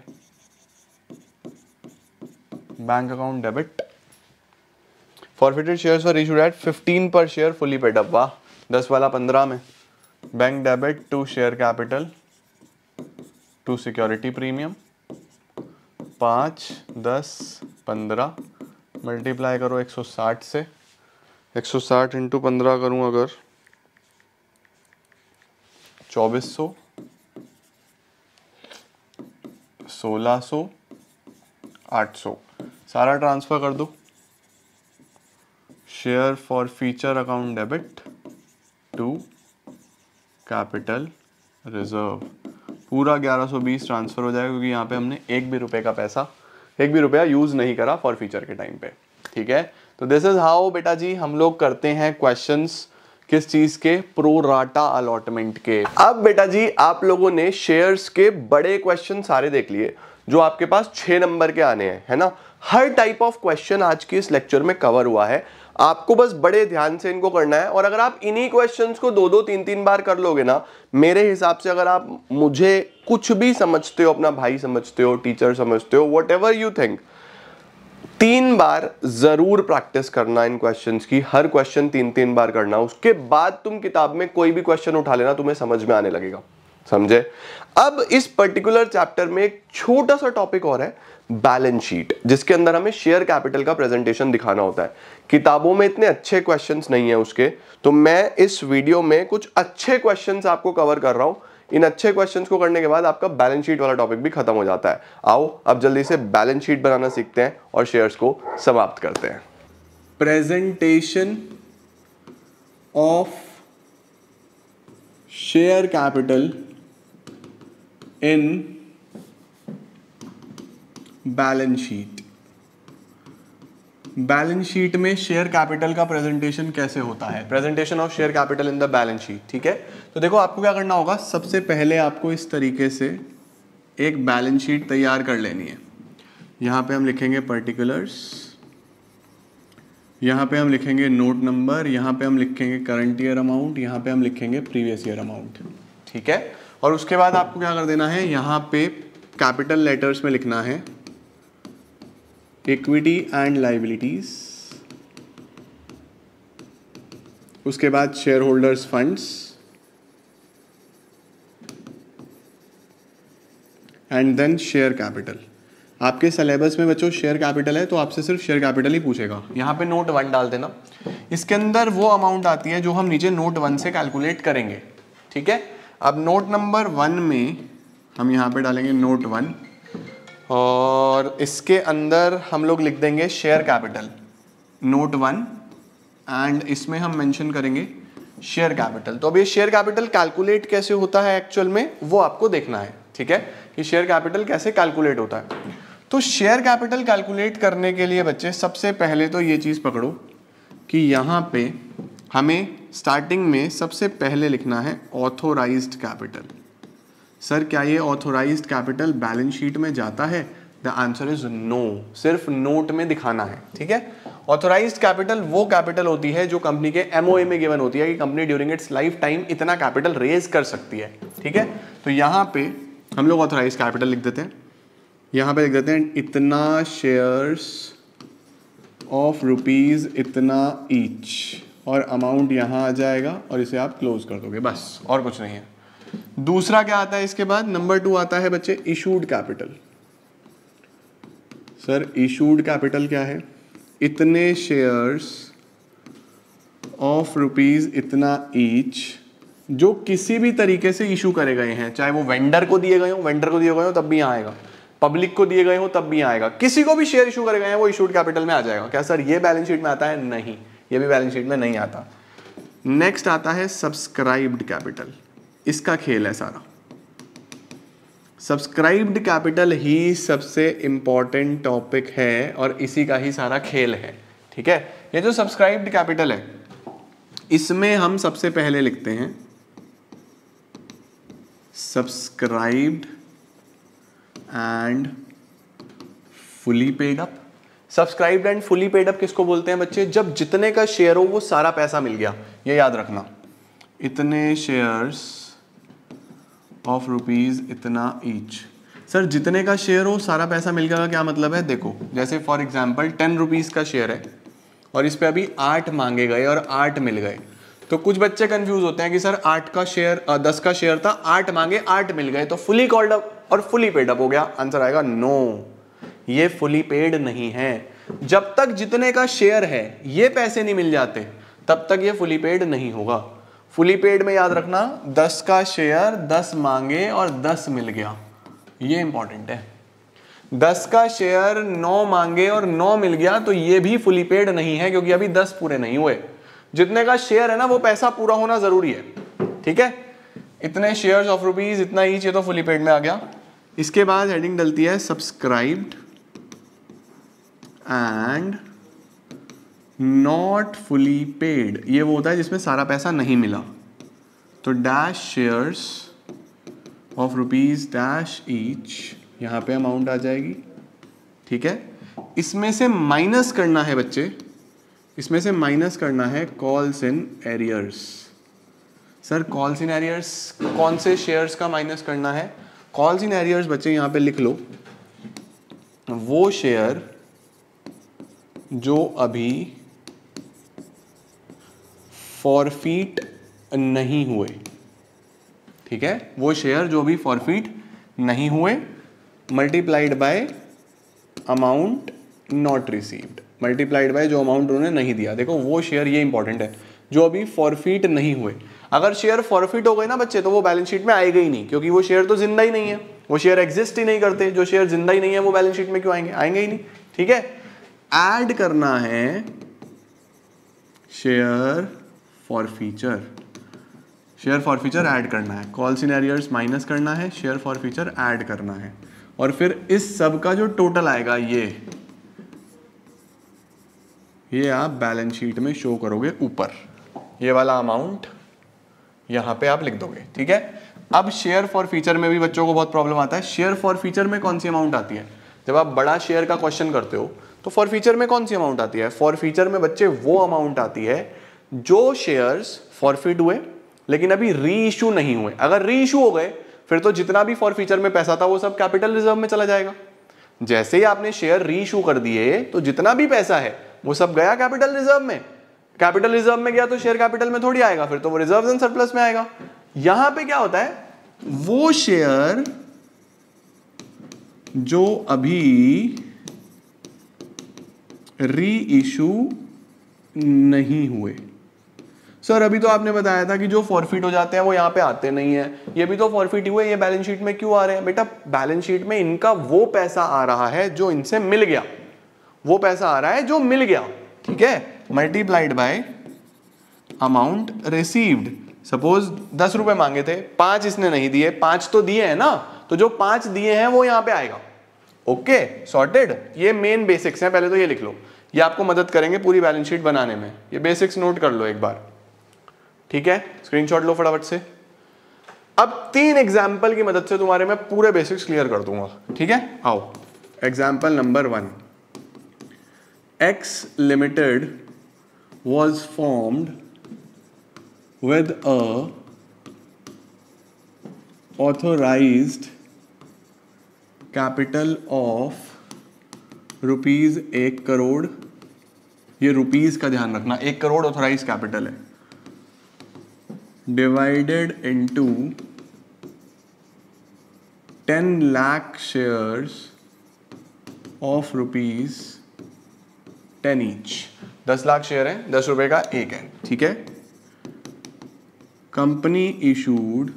bank account debit forfeited shares for issue at fifteen पर शेयर फुली पेड अप वाह दस वाला पंद्रह में bank debit to share capital to security premium पाँच दस पंद्रह मल्टीप्लाई करो एक सौ साठ से एक सौ साठ इंटू पंद्रह करूँ अगर चौबीस सौ सोलह सौ आठ सौ सारा ट्रांसफ़र कर दो share for feature account debit to capital reserve पूरा 1120 ट्रांसफ़र हो जाएगा क्योंकि यहाँ पे हमने एक भी रुपए का पैसा एक भी रुपया यूज़ नहीं करा फॉर फ्यूचर के टाइम पे ठीक है तो दिस इज़ हाउ बेटा जी हम लोग करते हैं क्वेश्चंस किस चीज के प्रोराटा अलॉटमेंट के अब बेटा जी आप लोगों ने शेयर्स के बड़े क्वेश्चन सारे देख लिए जो आपके पास छह नंबर के आने हैं है ना हर टाइप ऑफ क्वेश्चन आज की इस लेक्चर में कवर हुआ है आपको बस बड़े ध्यान से इनको करना है और अगर आप इन्हीं क्वेश्चंस को दो दो तीन तीन बार कर लोगे ना मेरे हिसाब से अगर आप मुझे कुछ भी समझते हो अपना भाई समझते हो टीचर समझते हो वट एवर यू थिंक तीन बार जरूर प्रैक्टिस करना इन क्वेश्चंस की हर क्वेश्चन तीन तीन बार करना उसके बाद तुम किताब में कोई भी क्वेश्चन उठा लेना तुम्हें समझ में आने लगेगा समझे अब इस पर्टिकुलर चैप्टर में एक छोटा सा टॉपिक और है बैलेंस शीट जिसके अंदर हमें शेयर कैपिटल का प्रेजेंटेशन दिखाना होता है किताबों में इतने अच्छे क्वेश्चंस नहीं है उसके तो मैं इस वीडियो में कुछ अच्छे क्वेश्चंस आपको कवर कर रहा हूं इन अच्छे क्वेश्चंस को करने के बाद आपका बैलेंस शीट वाला टॉपिक भी खत्म हो जाता है आओ अब जल्दी से बैलेंस शीट बनाना सीखते हैं और शेयर को समाप्त करते हैं presentation of share capital in balance sheet balance sheet में शेयर कैपिटल का प्रेजेंटेशन कैसे होता है presentation of share capital in the balance sheet ठीक है तो देखो आपको क्या करना होगा सबसे पहले आपको इस तरीके से एक बैलेंस शीट तैयार कर लेनी है यहां पे हम लिखेंगे पर्टिकुलर्स यहां पे हम लिखेंगे नोट नंबर यहां पे हम लिखेंगे करंट ईयर अमाउंट यहां पे हम लिखेंगे प्रीवियस ईयर अमाउंट ठीक है और उसके बाद आपको क्या कर देना है यहां पे कैपिटल लेटर्स में लिखना है इक्विटी एंड लाइबिलिटीज उसके बाद share holders funds and then share capital आपके सिलेबस में बच्चों शेयर कैपिटल है तो आपसे सिर्फ शेयर कैपिटल ही पूछेगा यहाँ पे नोट वन डाल देना इसके अंदर वो अमाउंट आती है जो हम नीचे नोट वन से कैलकुलेट करेंगे ठीक है अब नोट नंबर वन में हम यहाँ पे डालेंगे नोट वन और इसके अंदर हम लोग लिख देंगे share capital note one and इसमें हम मेंशन करेंगे शेयर कैपिटल तो अब ये शेयर कैपिटल कैलकुलेट कैसे होता है एक्चुअल में वो आपको देखना है ठीक है कि शेयर कैपिटल कैसे कैलकुलेट होता है तो शेयर कैपिटल कैलकुलेट करने के लिए बच्चे सबसे पहले तो ये चीज़ पकड़ो कि यहाँ पे हमें स्टार्टिंग में सबसे पहले लिखना है ऑथोराइज्ड कैपिटल सर क्या ये ऑथोराइज कैपिटल बैलेंस शीट में जाता है द आंसर इज नो सिर्फ नोट में दिखाना है ठीक है ऑथोराइज कैपिटल वो कैपिटल होती है जो कंपनी के एमओए में गिवन होती है कि company during its life time इतना कैपिटल रेज कर सकती है ठीक है तो यहाँ पे हम लोग ऑथोराइज कैपिटल लिख देते हैं यहाँ पे लिख देते हैं इतना शेयर्स ऑफ रुपीज़ इतना ईच और अमाउंट यहाँ आ जाएगा और इसे आप क्लोज कर दोगे बस और कुछ नहीं है दूसरा क्या आता है इसके बाद नंबर टू आता है बच्चे issued capital sir issued capital क्या है इतने शेयर्स ऑफ रुपीज इतना ईच जो किसी भी तरीके से इशू करे गए हैं चाहे वो वेंडर को दिए गए हो वेंडर को दिए गए हो तब भी आएगा पब्लिक को दिए गए हो तब भी आएगा किसी को भी शेयर इशू करे गए हैं वो इशूड कैपिटल में आ जाएगा क्या सर ये बैलेंस शीट में आता है नहीं ये भी बैलेंस शीट में नहीं आता नेक्स्ट आता है सब्सक्राइब्ड कैपिटल इसका खेल है सारा सब्सक्राइब्ड कैपिटल ही सबसे इंपॉर्टेंट टॉपिक है और इसी का ही सारा खेल है ठीक है ये जो सब्सक्राइब्ड कैपिटल है इसमें हम सबसे पहले लिखते हैं subscribed and fully paid up subscribed and fully paid up किसको बोलते हैं बच्चे जब जितने का शेयर हो वो सारा पैसा मिल गया ये याद रखना इतने शेयर्स ऑफ रुपीज़ इतना ईच सर जितने का शेयर हो सारा पैसा मिल गया क्या मतलब है देखो जैसे फॉर एग्जाम्पल टेन रुपीज़ का शेयर है और इस पर अभी आठ मांगे गए और आठ मिल गए तो कुछ बच्चे कंफ्यूज होते हैं कि सर आठ का शेयर दस का शेयर था आठ मांगे आठ मिल गए तो फुली कॉल्ड अप और फुली पेड अप हो गया आंसर आएगा नो ये फुली पेड नहीं है जब तक जितने का शेयर है ये पैसे नहीं मिल जाते तब तक ये फुली पेड नहीं होगा फुली पेड में याद रखना दस का शेयर दस मांगे और दस मिल गया ये इंपॉर्टेंट है दस का शेयर नौ मांगे और नौ मिल गया तो ये भी फुली पेड नहीं है क्योंकि अभी दस पूरे नहीं हुए जितने का शेयर है ना वो पैसा पूरा होना जरूरी है ठीक है इतने शेयर्स ऑफ रुपीज इतना ईच ये तो फुली पेड में आ गया इसके बाद हेडिंग डलती है subscribed and not fully paid ये वो होता है जिसमें सारा पैसा नहीं मिला तो dash shares of rupees dash each यहाँ पे अमाउंट आ जाएगी ठीक है इसमें से माइनस करना है बच्चे इसमें से माइनस करना है calls in arrears sir calls in arrears कौन से शेयर्स का माइनस करना है कॉल्स इन एरियर्स बच्चे यहाँ पे लिख लो वो शेयर जो अभी फॉरफीट नहीं हुए ठीक है वो शेयर जो भी फॉरफीट नहीं हुए multiplied by amount not received multiplied by जो अमाउंट उन्होंने नहीं दिया देखो वो शेयर ये इंपॉर्टेंट है जो अभी फॉरफीट नहीं हुए अगर शेयर फॉरफिट हो गए ना बच्चे तो वो बैलेंस शीट में आएगा ही नहीं क्योंकि वो शेयर तो जिंदा ही नहीं है वो शेयर एग्जिस्ट ही नहीं करते जो शेयर जिंदा ही नहीं है वो बैलेंस शीट में क्यों आएंगे आएंगे ही नहीं ठीक है एड करना है share for forfeiture share for forfeiture add करना है कॉल सीनैरियर्स माइनस करना है शेयर फॉर फीचर ऐड करना है और फिर इस सब का जो टोटल आएगा ये ये आप बैलेंस शीट में शो करोगे ऊपर ये वाला अमाउंट यहाँ पे आप लिख दोगे ठीक है अब शेयर फॉर फीचर में भी बच्चों को बहुत प्रॉब्लम आता है शेयर फॉर फीचर में कौन सी अमाउंट आती है जब आप बड़ा शेयर का क्वेश्चन करते हो तो फॉर फीचर में कौन सी अमाउंट आती है फॉर फीचर में बच्चे वो अमाउंट आती है जो शेयर्स फॉरफिट हुए लेकिन अभी री इशू नहीं हुए अगर री इशू हो गए फिर तो जितना भी फॉर फ्यूचर में पैसा था वो सब कैपिटल रिजर्व में चला जाएगा जैसे ही आपने शेयर री इशू कर दिए तो जितना भी पैसा है वो सब गया कैपिटल रिजर्व में कैपिटल रिजर्व में गया तो शेयर कैपिटल में थोड़ी आएगा फिर तो वो रिजर्व एंड सरप्लस में आएगा यहां पे क्या होता है वो शेयर जो अभी री इशू नहीं हुए सर अभी तो आपने बताया था कि जो फॉरफिट हो जाते हैं वो यहाँ पे आते नहीं है ये भी तो फॉरफिट हुए ये बैलेंस शीट में क्यों आ रहे हैं बेटा बैलेंस शीट में इनका वो पैसा आ रहा है जो इनसे मिल गया वो पैसा आ रहा है जो मिल गया ठीक है multiplied by amount received suppose दस रुपए मांगे थे पांच इसने नहीं दिए पांच तो दिए हैं ना तो जो पांच दिए हैं वो यहां पे आएगा ओके सॉर्टेड ये मेन बेसिक्स हैं पहले तो ये लिख लो ये आपको मदद करेंगे पूरी बैलेंस शीट बनाने में ये बेसिक्स नोट कर लो एक बार ठीक है स्क्रीनशॉट लो फटाफट से अब तीन एग्जाम्पल की मदद से तुम्हारे मैं पूरे बेसिक्स क्लियर कर दूंगा ठीक है आओ example number one X limited was formed with a authorise capital of rupees एक करोड़ ये रुपीज का ध्यान रखना एक करोड़ ऑथोराइज कैपिटल है divided into ten lakh shares of rupees ten each दस लाख शेयर है दस रुपए का एक है ठीक है company issued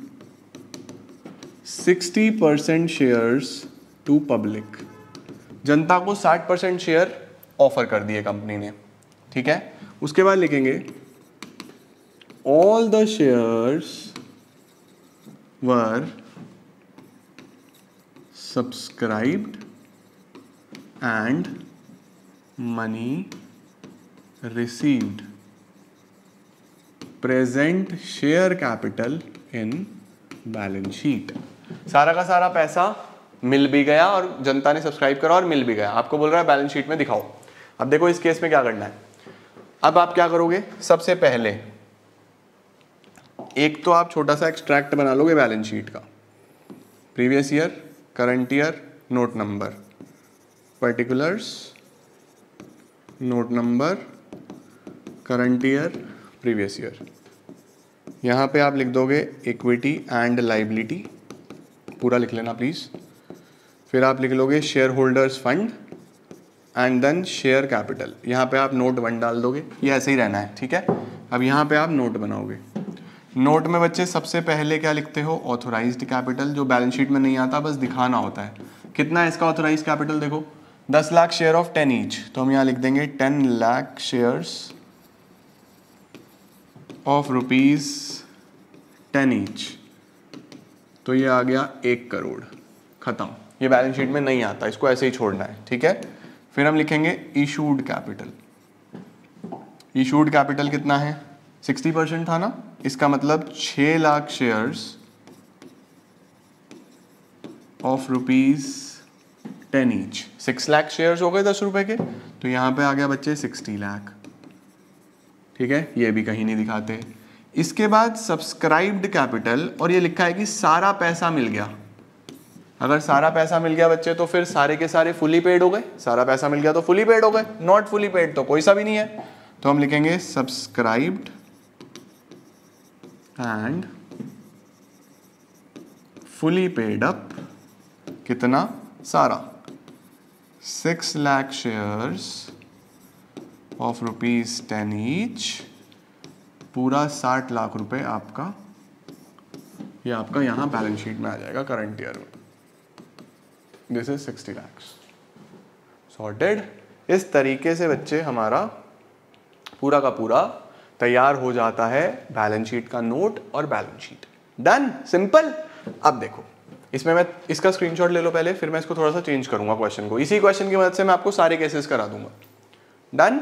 sixty percent shares to public जनता को साठ परसेंट शेयर ऑफर कर दिए कंपनी ने ठीक है उसके बाद लिखेंगे all the shares were subscribed and money received present share capital in balance sheet सारा का सारा पैसा मिल भी गया और जनता ने सब्सक्राइब करा और मिल भी गया आपको बोल रहा है बैलेंस शीट में दिखाओ अब देखो इस केस में क्या करना है अब आप क्या करोगे सबसे पहले एक तो आप छोटा सा एक्सट्रैक्ट बना लोगे बैलेंस शीट का previous year current year note number particulars note number current year previous year यहाँ पे आप लिख दोगे इक्विटी एंड लाइबिलिटी पूरा लिख लेना प्लीज़ फिर आप लिख लोगे share holders fund and then share capital यहाँ पे आप नोट वन डाल दोगे ये ऐसे ही रहना है ठीक है अब यहाँ पे आप नोट बनाओगे नोट में बच्चे सबसे पहले क्या लिखते हो ऑथोराइज कैपिटल जो बैलेंस शीट में नहीं आता बस दिखाना होता है कितना है इसका ऑथोराइज कैपिटल देखो दस lakh share of ten each तो हम यहां लिख देंगे ten lakh shares of rupees ten each तो ये आ गया एक करोड़ खत्म ये बैलेंस शीट में नहीं आता इसको ऐसे ही छोड़ना है ठीक है फिर हम लिखेंगे इशूड कैपिटल इशूड कैपिटल कितना है सिक्सटी परसेंट था ना इसका मतलब छ lakh shares of rupees ten each six lakh shares हो गए दस रुपए के तो यहाँ पे आ गया बच्चे सिक्सटी लाख ठीक है ये भी कहीं नहीं दिखाते इसके बाद सब्सक्राइब्ड कैपिटल और ये लिखा है कि सारा पैसा मिल गया अगर सारा पैसा मिल गया बच्चे तो फिर सारे के सारे फुली पेड हो गए सारा पैसा मिल गया तो फुली पेड हो गए नॉट फुली पेड तो कोई सा भी नहीं है तो हम लिखेंगे subscribed and fully paid up कितना सारा six lakh shares of rupees ten each पूरा साठ लाख रुपए आपका ये आपका यहाँ बैलेंस शीट में आ जाएगा करंट ईयर में this is sixty lakhs sorted इस तरीके से बच्चे हमारा पूरा का पूरा तैयार हो जाता है बैलेंस शीट का नोट और बैलेंस शीट डन सिंपल अब देखो इसमें मैं इसका स्क्रीनशॉट ले लो पहले फिर मैं इसको थोड़ा सा चेंज करूंगा क्वेश्चन को इसी क्वेश्चन की मदद से मैं आपको सारे केसेस करा दूंगा डन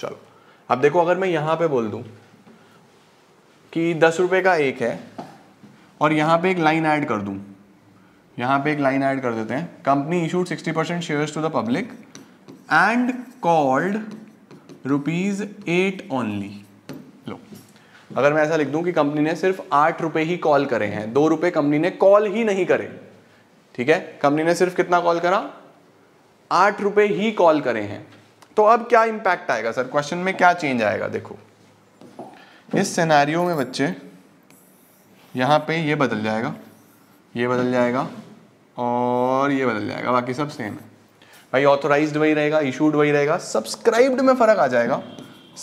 चलो अब देखो अगर मैं यहाँ पे बोल दूं कि दस रुपये का एक है और यहाँ पे एक लाइन ऐड कर दूं यहाँ पे एक लाइन ऐड कर देते हैं company issued sixty percent shares to the public and called rupees eight only अगर मैं ऐसा लिख दूं कि कंपनी ने सिर्फ आठ रुपए ही कॉल करे हैं दो रुपए कंपनी ने कॉल ही नहीं करे ठीक है कंपनी ने सिर्फ कितना कॉल करा आठ रुपए ही कॉल करे हैं तो अब क्या इंपैक्ट आएगा सर क्वेश्चन में क्या चेंज आएगा देखो इस सिनेरियो में बच्चे यहां पे ये बदल जाएगा ये बदल जाएगा और ये बदल जाएगा बाकी सब सेम है भाई ऑथोराइज वही रहेगा इशूड वही रहेगा सब्सक्राइब्ड में फ़र्क आ जाएगा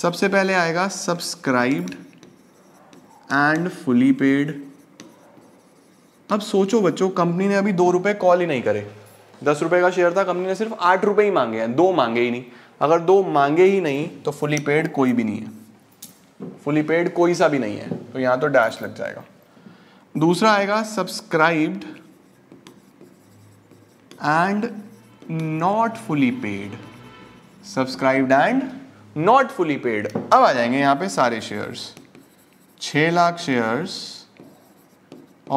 सबसे पहले आएगा सब्सक्राइब्ड एंड फुली पेड अब सोचो बच्चों कंपनी ने अभी दो रुपए कॉल ही नहीं करे दस रुपए का शेयर था कंपनी ने सिर्फ आठ रुपए ही मांगे हैं दो मांगे ही नहीं अगर दो मांगे ही नहीं तो फुली पेड कोई भी नहीं है फुली पेड कोई सा भी नहीं है तो यहाँ तो डैश लग जाएगा दूसरा आएगा subscribed and not fully paid subscribed and not fully paid अब आ जाएंगे यहाँ पे सारे शेयर्स छः lakh shares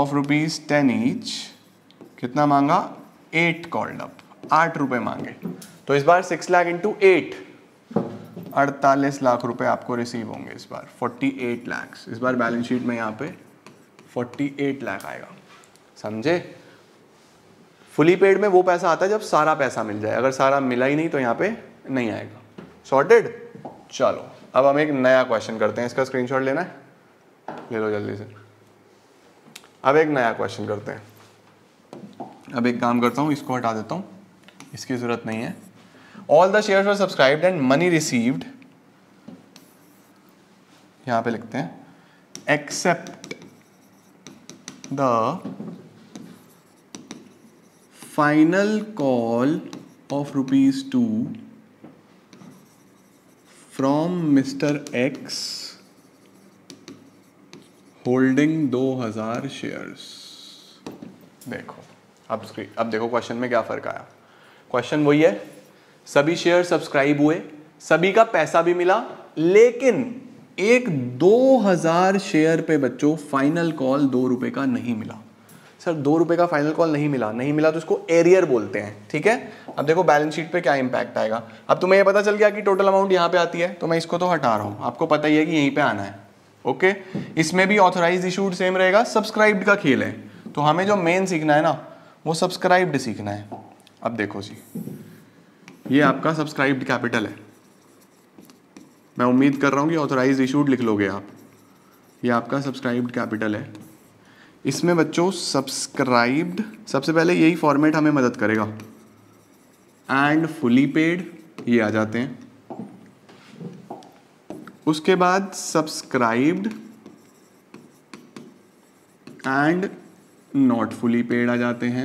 of rupees ten each कितना मांगा एट कॉल्ड अप आठ रुपए मांगे तो इस बार सिक्स लाख इंटू एट अड़तालीस लाख रुपए आपको रिसीव होंगे इस बार फोर्टी एट लैक्स इस बार बैलेंस शीट में यहाँ पे फोर्टी एट लाख आएगा समझे फुली पेड में वो पैसा आता है जब सारा पैसा मिल जाए अगर सारा मिला ही नहीं तो यहाँ पे नहीं आएगा सॉर्टेड चलो अब हम एक नया क्वेश्चन करते हैं इसका स्क्रीनशॉट लेना है ले लो जल्दी से अब एक नया क्वेश्चन करते हैं अब एक काम करता हूँ इसको हटा देता हूँ इसकी ज़रूरत नहीं है all the share for subscribe and money received यहाँ पे लिखते हैं except the final call of rupees two from mister X holding 2000 shares देखो अब स्क्रीन अब देखो क्वेश्चन में क्या फर्क आया क्वेश्चन वही है सभी शेयर सब्सक्राइब हुए सभी का पैसा भी मिला लेकिन एक 2000 शेयर पे बच्चों फाइनल कॉल दो रुपए का नहीं मिला सर दो रुपए का फाइनल कॉल नहीं मिला नहीं मिला तो उसको एरियर बोलते हैं ठीक है अब देखो बैलेंस शीट पे क्या इंपैक्ट आएगा अब तुम्हें यह पता चल गया कि टोटल अमाउंट यहाँ पे आती है तो मैं इसको तो हटा रहा हूँ आपको पता ही है कि यहीं पे आना है ओके इसमें भी ऑथराइज इशूड सेम रहेगा सब्सक्राइब्ड का खेल है तो हमें जो मेन सीखना है ना वो सब्सक्राइब्ड सीखना है अब देखो जी ये आपका सब्सक्राइब्ड कैपिटल है मैं उम्मीद कर रहा हूँ कि ऑथराइज इशूड लिख लोगे आप ये आपका सब्सक्राइब्ड कैपिटल है इसमें बच्चों सब्सक्राइब्ड सबसे पहले यही फॉर्मेट हमें मदद करेगा एंड फुली पेड ये आ जाते हैं उसके बाद subscribed and not fully paid आ जाते हैं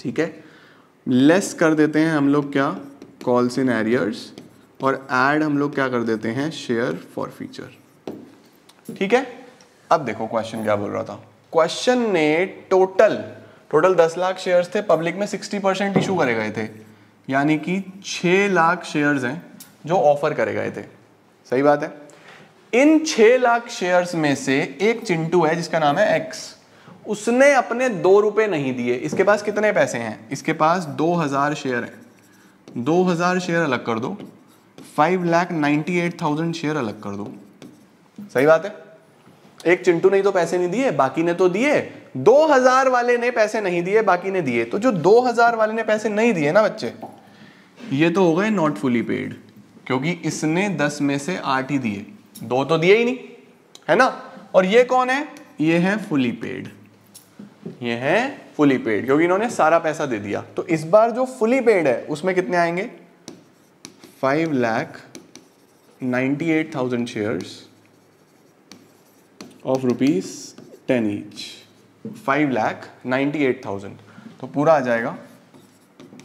ठीक है लेस कर देते हैं हम लोग क्या कॉल्स इन एरियर्स और एड हम लोग क्या कर देते हैं शेयर फॉर फीचर ठीक है अब देखो क्वेश्चन क्या बोल रहा था क्वेश्चन ने टोटल टोटल दस लाख शेयर्स थे पब्लिक में सिक्सटी परसेंट इशू करे गए थे यानी कि छ लाख शेयर्स हैं जो ऑफर करे गए थे सही बात है इन छह लाख शेयर्स में से एक चिंटू है जिसका नाम है एक्स उसने अपने दो रुपए नहीं दिए इसके पास कितने पैसे हैं इसके पास दो हजार शेयर हैं दो हजार शेयर अलग कर दो five lakh ninety eight thousand share अलग कर दो सही बात है एक चिंटू ने तो पैसे नहीं दिए बाकी ने तो दिए दो हजार वाले ने पैसे नहीं दिए बाकी ने दिए तो जो दो हजार वाले ने पैसे नहीं दिए ना बच्चे ये तो हो गए नॉट फुली पेड क्योंकि इसने दस में से आठ ही दिए दो तो दिए ही नहीं है ना और ये कौन है ये है फुली पेड ये है फुली पेड क्योंकि इन्होंने सारा पैसा दे दिया तो इस बार जो फुली पेड है उसमें कितने आएंगे five lakh ninety eight thousand share of rupees ten each five lakh ninety eight thousand तो पूरा आ जाएगा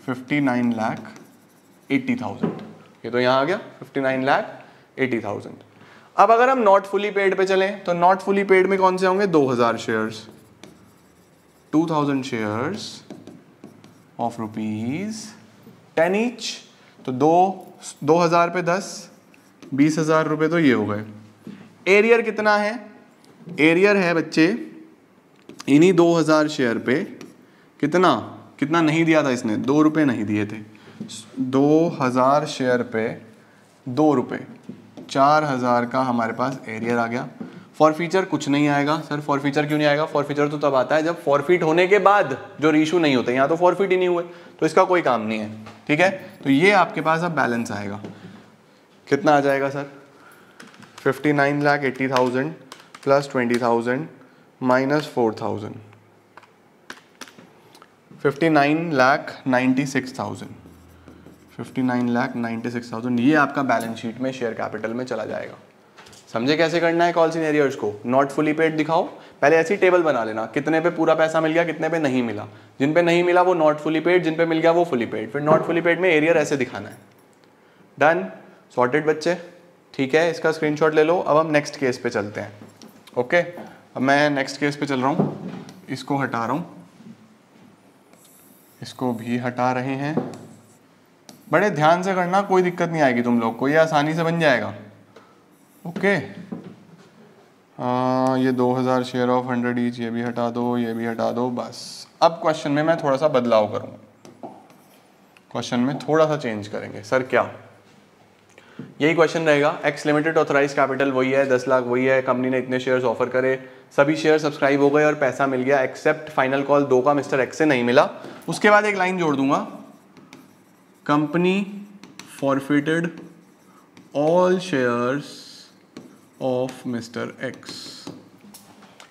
fifty nine lakh eighty thousand ये तो यहाँ आ गया fifty nine lakh eighty thousand अब अगर हम नॉट फुली पेड पे चलें तो नॉट फुली पेड में कौन से होंगे दो हज़ार shares two thousand shares of rupees ten each तो दो दो हज़ार पे दस बीस हज़ार रुपये तो ये हो गए एरियर कितना है एरियर है बच्चे इन्हीं दो हज़ार शेयर पे कितना कितना नहीं दिया था इसने दो रुपये नहीं दिए थे दो हज़ार शेयर पे दो रुपये चार हज़ार का हमारे पास एरियर आ गया फॉर फीचर कुछ नहीं आएगा सर फॉर फीचर क्यों नहीं आएगा फॉर फीचर तो तब आता है जब फॉरफिट होने के बाद जो रीशू नहीं होते यहाँ तो फॉरफिट ही नहीं हुए तो इसका कोई काम नहीं है ठीक है तो ये आपके पास अब बैलेंस आएगा कितना आ जाएगा sir fifty nine lakh eighty thousand plus twenty thousand minus four thousand fifty nine lakh ninety six thousand fifty nine lakh ninety six thousand ये आपका बैलेंस शीट में शेयर कैपिटल में चला जाएगा समझे कैसे करना है कॉल सीनेरियो को नॉट फुली पेड दिखाओ पहले ऐसी टेबल बना लेना कितने पे पूरा पैसा मिल गया कितने पे नहीं मिला जिन पे नहीं मिला वो नॉट फुली पेड जिन पे मिल गया वो फुली पेड फिर नॉट फुली पेड में एरियर ऐसे दिखाना है डन सॉर्टेड बच्चे ठीक है इसका स्क्रीन ले लो अब हम नेक्स्ट केस पे चलते हैं ओके अब मैं नेक्स्ट केस पे चल रहा हूँ इसको हटा रहा हूँ इसको भी हटा रहे हैं बड़े ध्यान से करना कोई दिक्कत नहीं आएगी तुम लोग को ये आसानी से बन जाएगा ओके आ, ये 2000 शेयर ऑफ 100 ईच ये भी हटा दो ये भी हटा दो बस अब क्वेश्चन में मैं थोड़ा सा बदलाव करूँगा क्वेश्चन में थोड़ा सा चेंज करेंगे सर क्या यही क्वेश्चन रहेगा एक्स लिमिटेड ऑथराइज कैपिटल वही है दस लाख वही है कंपनी ने इतने शेयर्स ऑफर करे सभी शेयर सब्सक्राइब हो गए और पैसा मिल गया एक्सेप्ट फाइनल कॉल दो का मिस्टर एक्स से नहीं मिला उसके बाद एक लाइन जोड़ दूंगा company forfeited all shares of mister X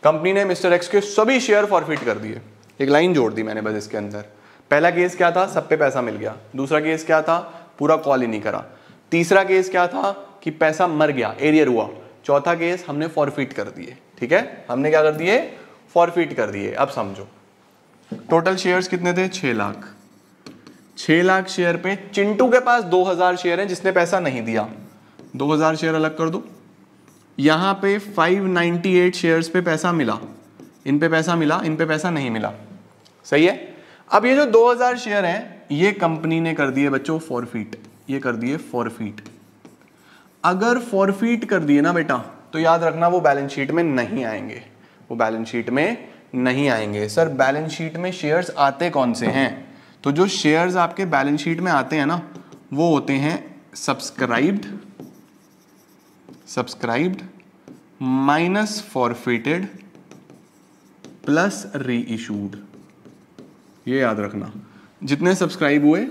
company ने मिस्टर एक्स के सभी शेयर फॉरफिट कर दिए एक लाइन जोड़ दी मैंने बस इसके अंदर पहला केस क्या था सब पे पैसा मिल गया दूसरा केस क्या था पूरा कॉल ही नहीं करा तीसरा केस क्या था कि पैसा मर गया एरियर हुआ चौथा केस हमने फॉरफिट कर दिए ठीक है हमने क्या कर दिए फॉरफिट कर दिए अब समझो टोटल शेयर्स कितने थे छह लाख छह लाख शेयर पे चिंटू के पास दो हजार शेयर है जिसने पैसा नहीं दिया दो हजार शेयर अलग कर दो यहां पे 598 शेयर्स पे पैसा मिला इन पे पैसा मिला इन पे पैसा नहीं मिला सही है अब ये जो 2000 शेयर हैं ये कंपनी ने कर दिए बच्चों फॉरफीट ये कर दिए फॉरफीट अगर फॉरफीट कर दिए ना बेटा तो याद रखना वो बैलेंस शीट में नहीं आएंगे वो बैलेंस शीट में नहीं आएंगे सर बैलेंस शीट में शेयर्स आते कौन से हैं तो जो शेयर्स आपके बैलेंस शीट में आते हैं ना वो होते हैं subscribed subscribed minus forfeited plus reissued ये याद रखना जितने सब्सक्राइब हुए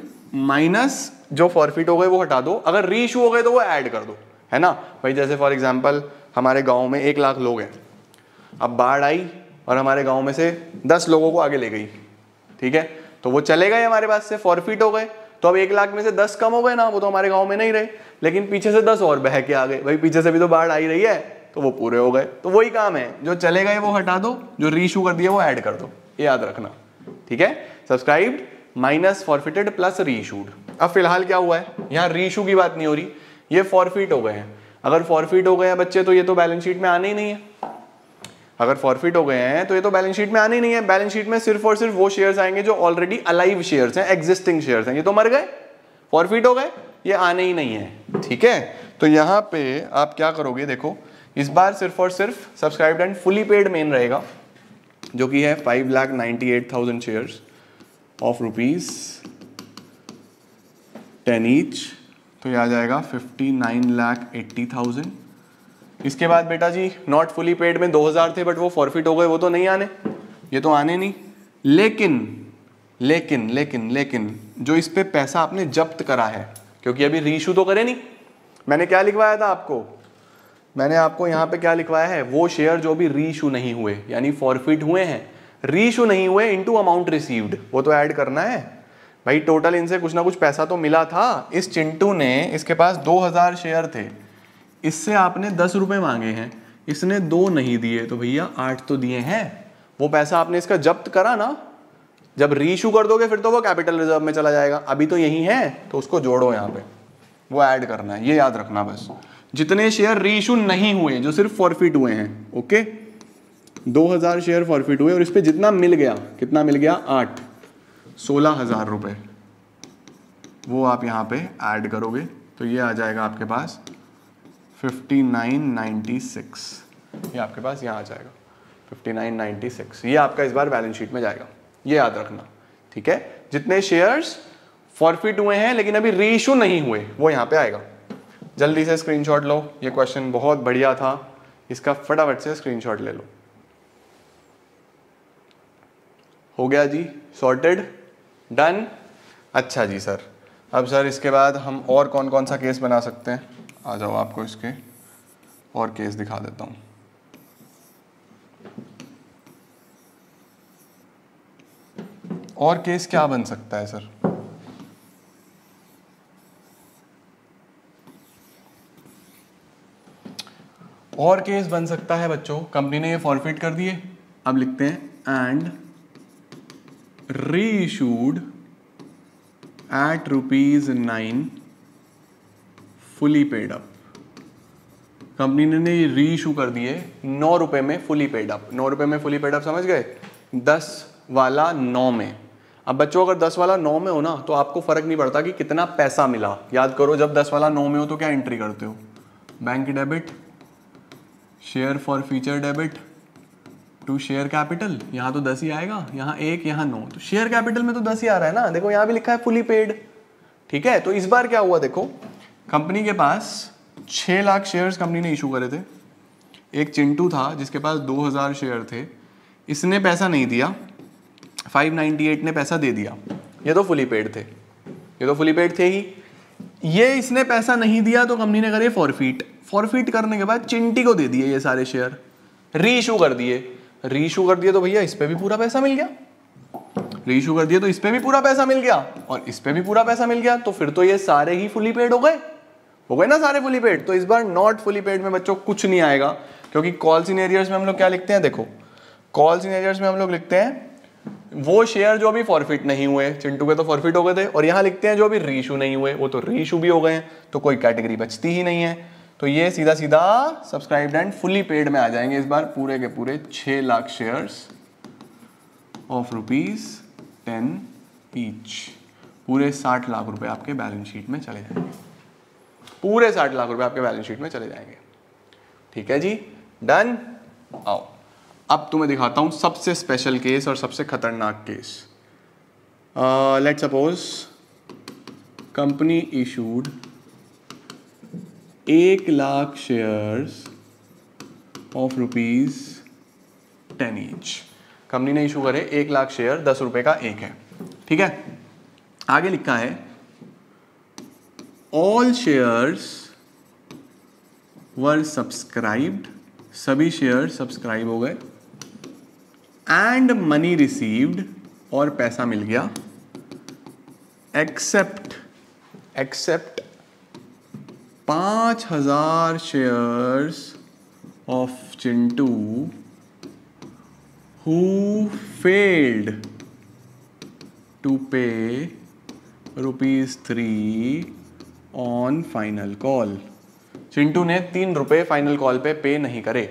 माइनस जो फॉरफिट हो गए वो हटा दो अगर री इशू हो गए तो वो ऐड कर दो है ना भाई जैसे फॉर एग्जाम्पल हमारे गाँव में एक लाख लोग हैं अब बाढ़ आई और हमारे गाँव में से दस लोगों को आगे ले गई ठीक है तो वो चले गए हमारे पास से फॉरफिट हो गए तो अब एक लाख में से दस कम हो गए ना वो तो हमारे गाँव में नहीं रहे लेकिन पीछे से दस और बह के आ गए भाई पीछे से भी तो बाढ़ आई रही है तो वो पूरे हो गए तो वही काम है जो चले गए वो हटा दो जो रीशू कर दिया वो ऐड कर दो ये याद रखना ठीक है subscribe minus forfeited plus reissued अब फिलहाल क्या हुआ है यहाँ रीशू की बात नहीं हो रही ये फॉरफिट हो गए हैं अगर फॉरफिट हो गए हैं बच्चे तो ये तो बैलेंस शीट में आने ही नहीं है अगर फॉरफिट हो गए हैं तो ये तो बैलेंस शीट में आने ही नहीं है बैलेंस शीट में सिर्फ और सिर्फ वो शेयर्स आएंगे जो ऑलरेडी अलाइव शेयर्स हैं एग्जिस्टिंग शेयर्स हैं ये तो मर गए फॉरफिट हो गए ये आने ही नहीं है ठीक है तो यहाँ पे आप क्या करोगे देखो इस बार सिर्फ और सिर्फ सब्सक्राइब एंड फुली पेड मेन रहेगा जो कि है five lakh ninety eight thousand shares of rupees ten each तो ये आ जाएगा fifty nine lakh eighty thousand इसके बाद बेटा जी नॉट फुली पेड में 2000 थे बट वो फॉरफिट हो गए वो तो नहीं आने ये तो आने नहीं लेकिन लेकिन लेकिन लेकिन जो इस पे पैसा आपने जब्त करा है क्योंकि अभी रीशू तो करे नहीं मैंने क्या लिखवाया था आपको मैंने आपको यहाँ पे क्या लिखवाया है वो शेयर जो भी रीशू नहीं हुए यानी फॉरफिट हुए हैं रीशू नहीं हुए इनटू अमाउंट रिसीव्ड वो तो ऐड करना है भाई टोटल इनसे कुछ ना कुछ पैसा तो मिला था इस चिंटू ने इसके पास दो शेयर थे इससे आपने दस रुपए मांगे हैं इसने दो नहीं दिए तो भैया आठ तो दिए हैं वो पैसा आपने इसका जब्त करा ना जब रीशू कर दोगे फिर तो वो कैपिटल रिजर्व में चला जाएगा अभी तो यही है तो उसको जोड़ो यहाँ पे वो ऐड करना है ये याद रखना बस जितने शेयर रीशू नहीं हुए जो सिर्फ फॉरफिट हुए हैं ओके 2000 शेयर फॉरफिट हुए और इस पर जितना मिल गया कितना मिल गया आठ सोलह हजार रुपये वो आप यहाँ पे ऐड करोगे तो ये आ जाएगा आपके पास 5996 ये आपके पास यहाँ आ जाएगा 5996 ये आपका इस बार बैलेंस शीट में जाएगा ये याद रखना ठीक है जितने शेयर्स फॉरफिट हुए हैं लेकिन अभी रीइशू नहीं हुए वो यहाँ पे आएगा जल्दी से स्क्रीनशॉट लो ये क्वेश्चन बहुत बढ़िया था इसका फटाफट से स्क्रीनशॉट ले लो हो गया जी सॉर्टेड डन अच्छा जी सर अब सर इसके बाद हम और कौन कौन सा केस बना सकते हैं आ जाओ आपको इसके और केस दिखा देता हूँ और केस क्या बन सकता है सर और केस बन सकता है बच्चों कंपनी ने ये फॉरफिट कर दिए अब लिखते हैं and reissued at rupees nine fully paid up company ने री इशू कर दिए नौ रुपए में फुली पेड अप नौ रुपए में फुली पेड अप समझ गए दस वाला नौ में अब बच्चों अगर दस वाला नौ में हो ना तो आपको फर्क नहीं पड़ता कि कितना पैसा मिला याद करो जब दस वाला नौ में हो तो क्या एंट्री करते हो bank debit share for future debit to share capital यहाँ तो दस ही आएगा यहाँ एक यहाँ नौ तो शेयर कैपिटल में तो दस ही आ रहा है ना देखो यहाँ भी लिखा है फुली पेड ठीक है तो इस बार क्या हुआ देखो कंपनी के पास छः लाख शेयर्स कंपनी ने इशू करे थे एक चिंटू था जिसके पास 2000 शेयर थे इसने पैसा नहीं दिया 598 ने पैसा दे दिया ये तो फुली पेड थे ये तो फुली पेड थे ही ये इसने पैसा नहीं दिया तो कंपनी ने करे फॉरफीट फॉरफीट करने के बाद चिंटी को दे दिए ये सारे शेयर री इशू कर दिए री इशू कर दिए तो भैया इस पर भी पूरा पैसा मिल गया री इशू कर दिए तो इस पर भी पूरा पैसा मिल गया और इस पर भी पूरा पैसा मिल गया तो फिर तो ये सारे ही फुली पेड हो गए हो गए ना सारे फुली पेड तो इस बार नॉट फुली पेड में बच्चों कुछ नहीं आएगा क्योंकि कॉल सीनेरियर्स में हम लोग क्या लिखते हैं देखो कॉल सीनेरियर्स में हम लोग लिखते हैं वो शेयर जो अभी फॉरफिट नहीं हुए चिंटू के तो फॉरफिट हो गए थे और यहां लिखते हैं जो अभी रीशू नहीं हुए वो तो रीशू भी हो गए तो कोई कैटेगरी बचती ही नहीं है तो ये सीधा सीधा सब्सक्राइब एंड फुली पेड में आ जाएंगे इस बार पूरे के पूरे छह lakh shares of rupees ten each पूरे साठ लाख रुपए आपके बैलेंस शीट में चले जाएंगे पूरे साठ लाख रुपए आपके बैलेंस शीट में चले जाएंगे ठीक है जी डन आओ अब तुम्हें दिखाता हूं सबसे स्पेशल केस और सबसे खतरनाक case let suppose company issued एक lakh shares of rupees ten each company ने इशू करे एक लाख शेयर दस रुपए का एक है ठीक है आगे लिखा है ऑल शेयर्स वर सब्सक्राइब्ड सभी शेयर सब्सक्राइब हो गए एंड मनी रिसीव्ड और पैसा मिल गया एक्सेप्ट एक्सेप्ट पांच हजार shares of Chintu who failed to pay rupees three on final call Chintu ने तीन रुपए फाइनल कॉल पे पे नहीं करे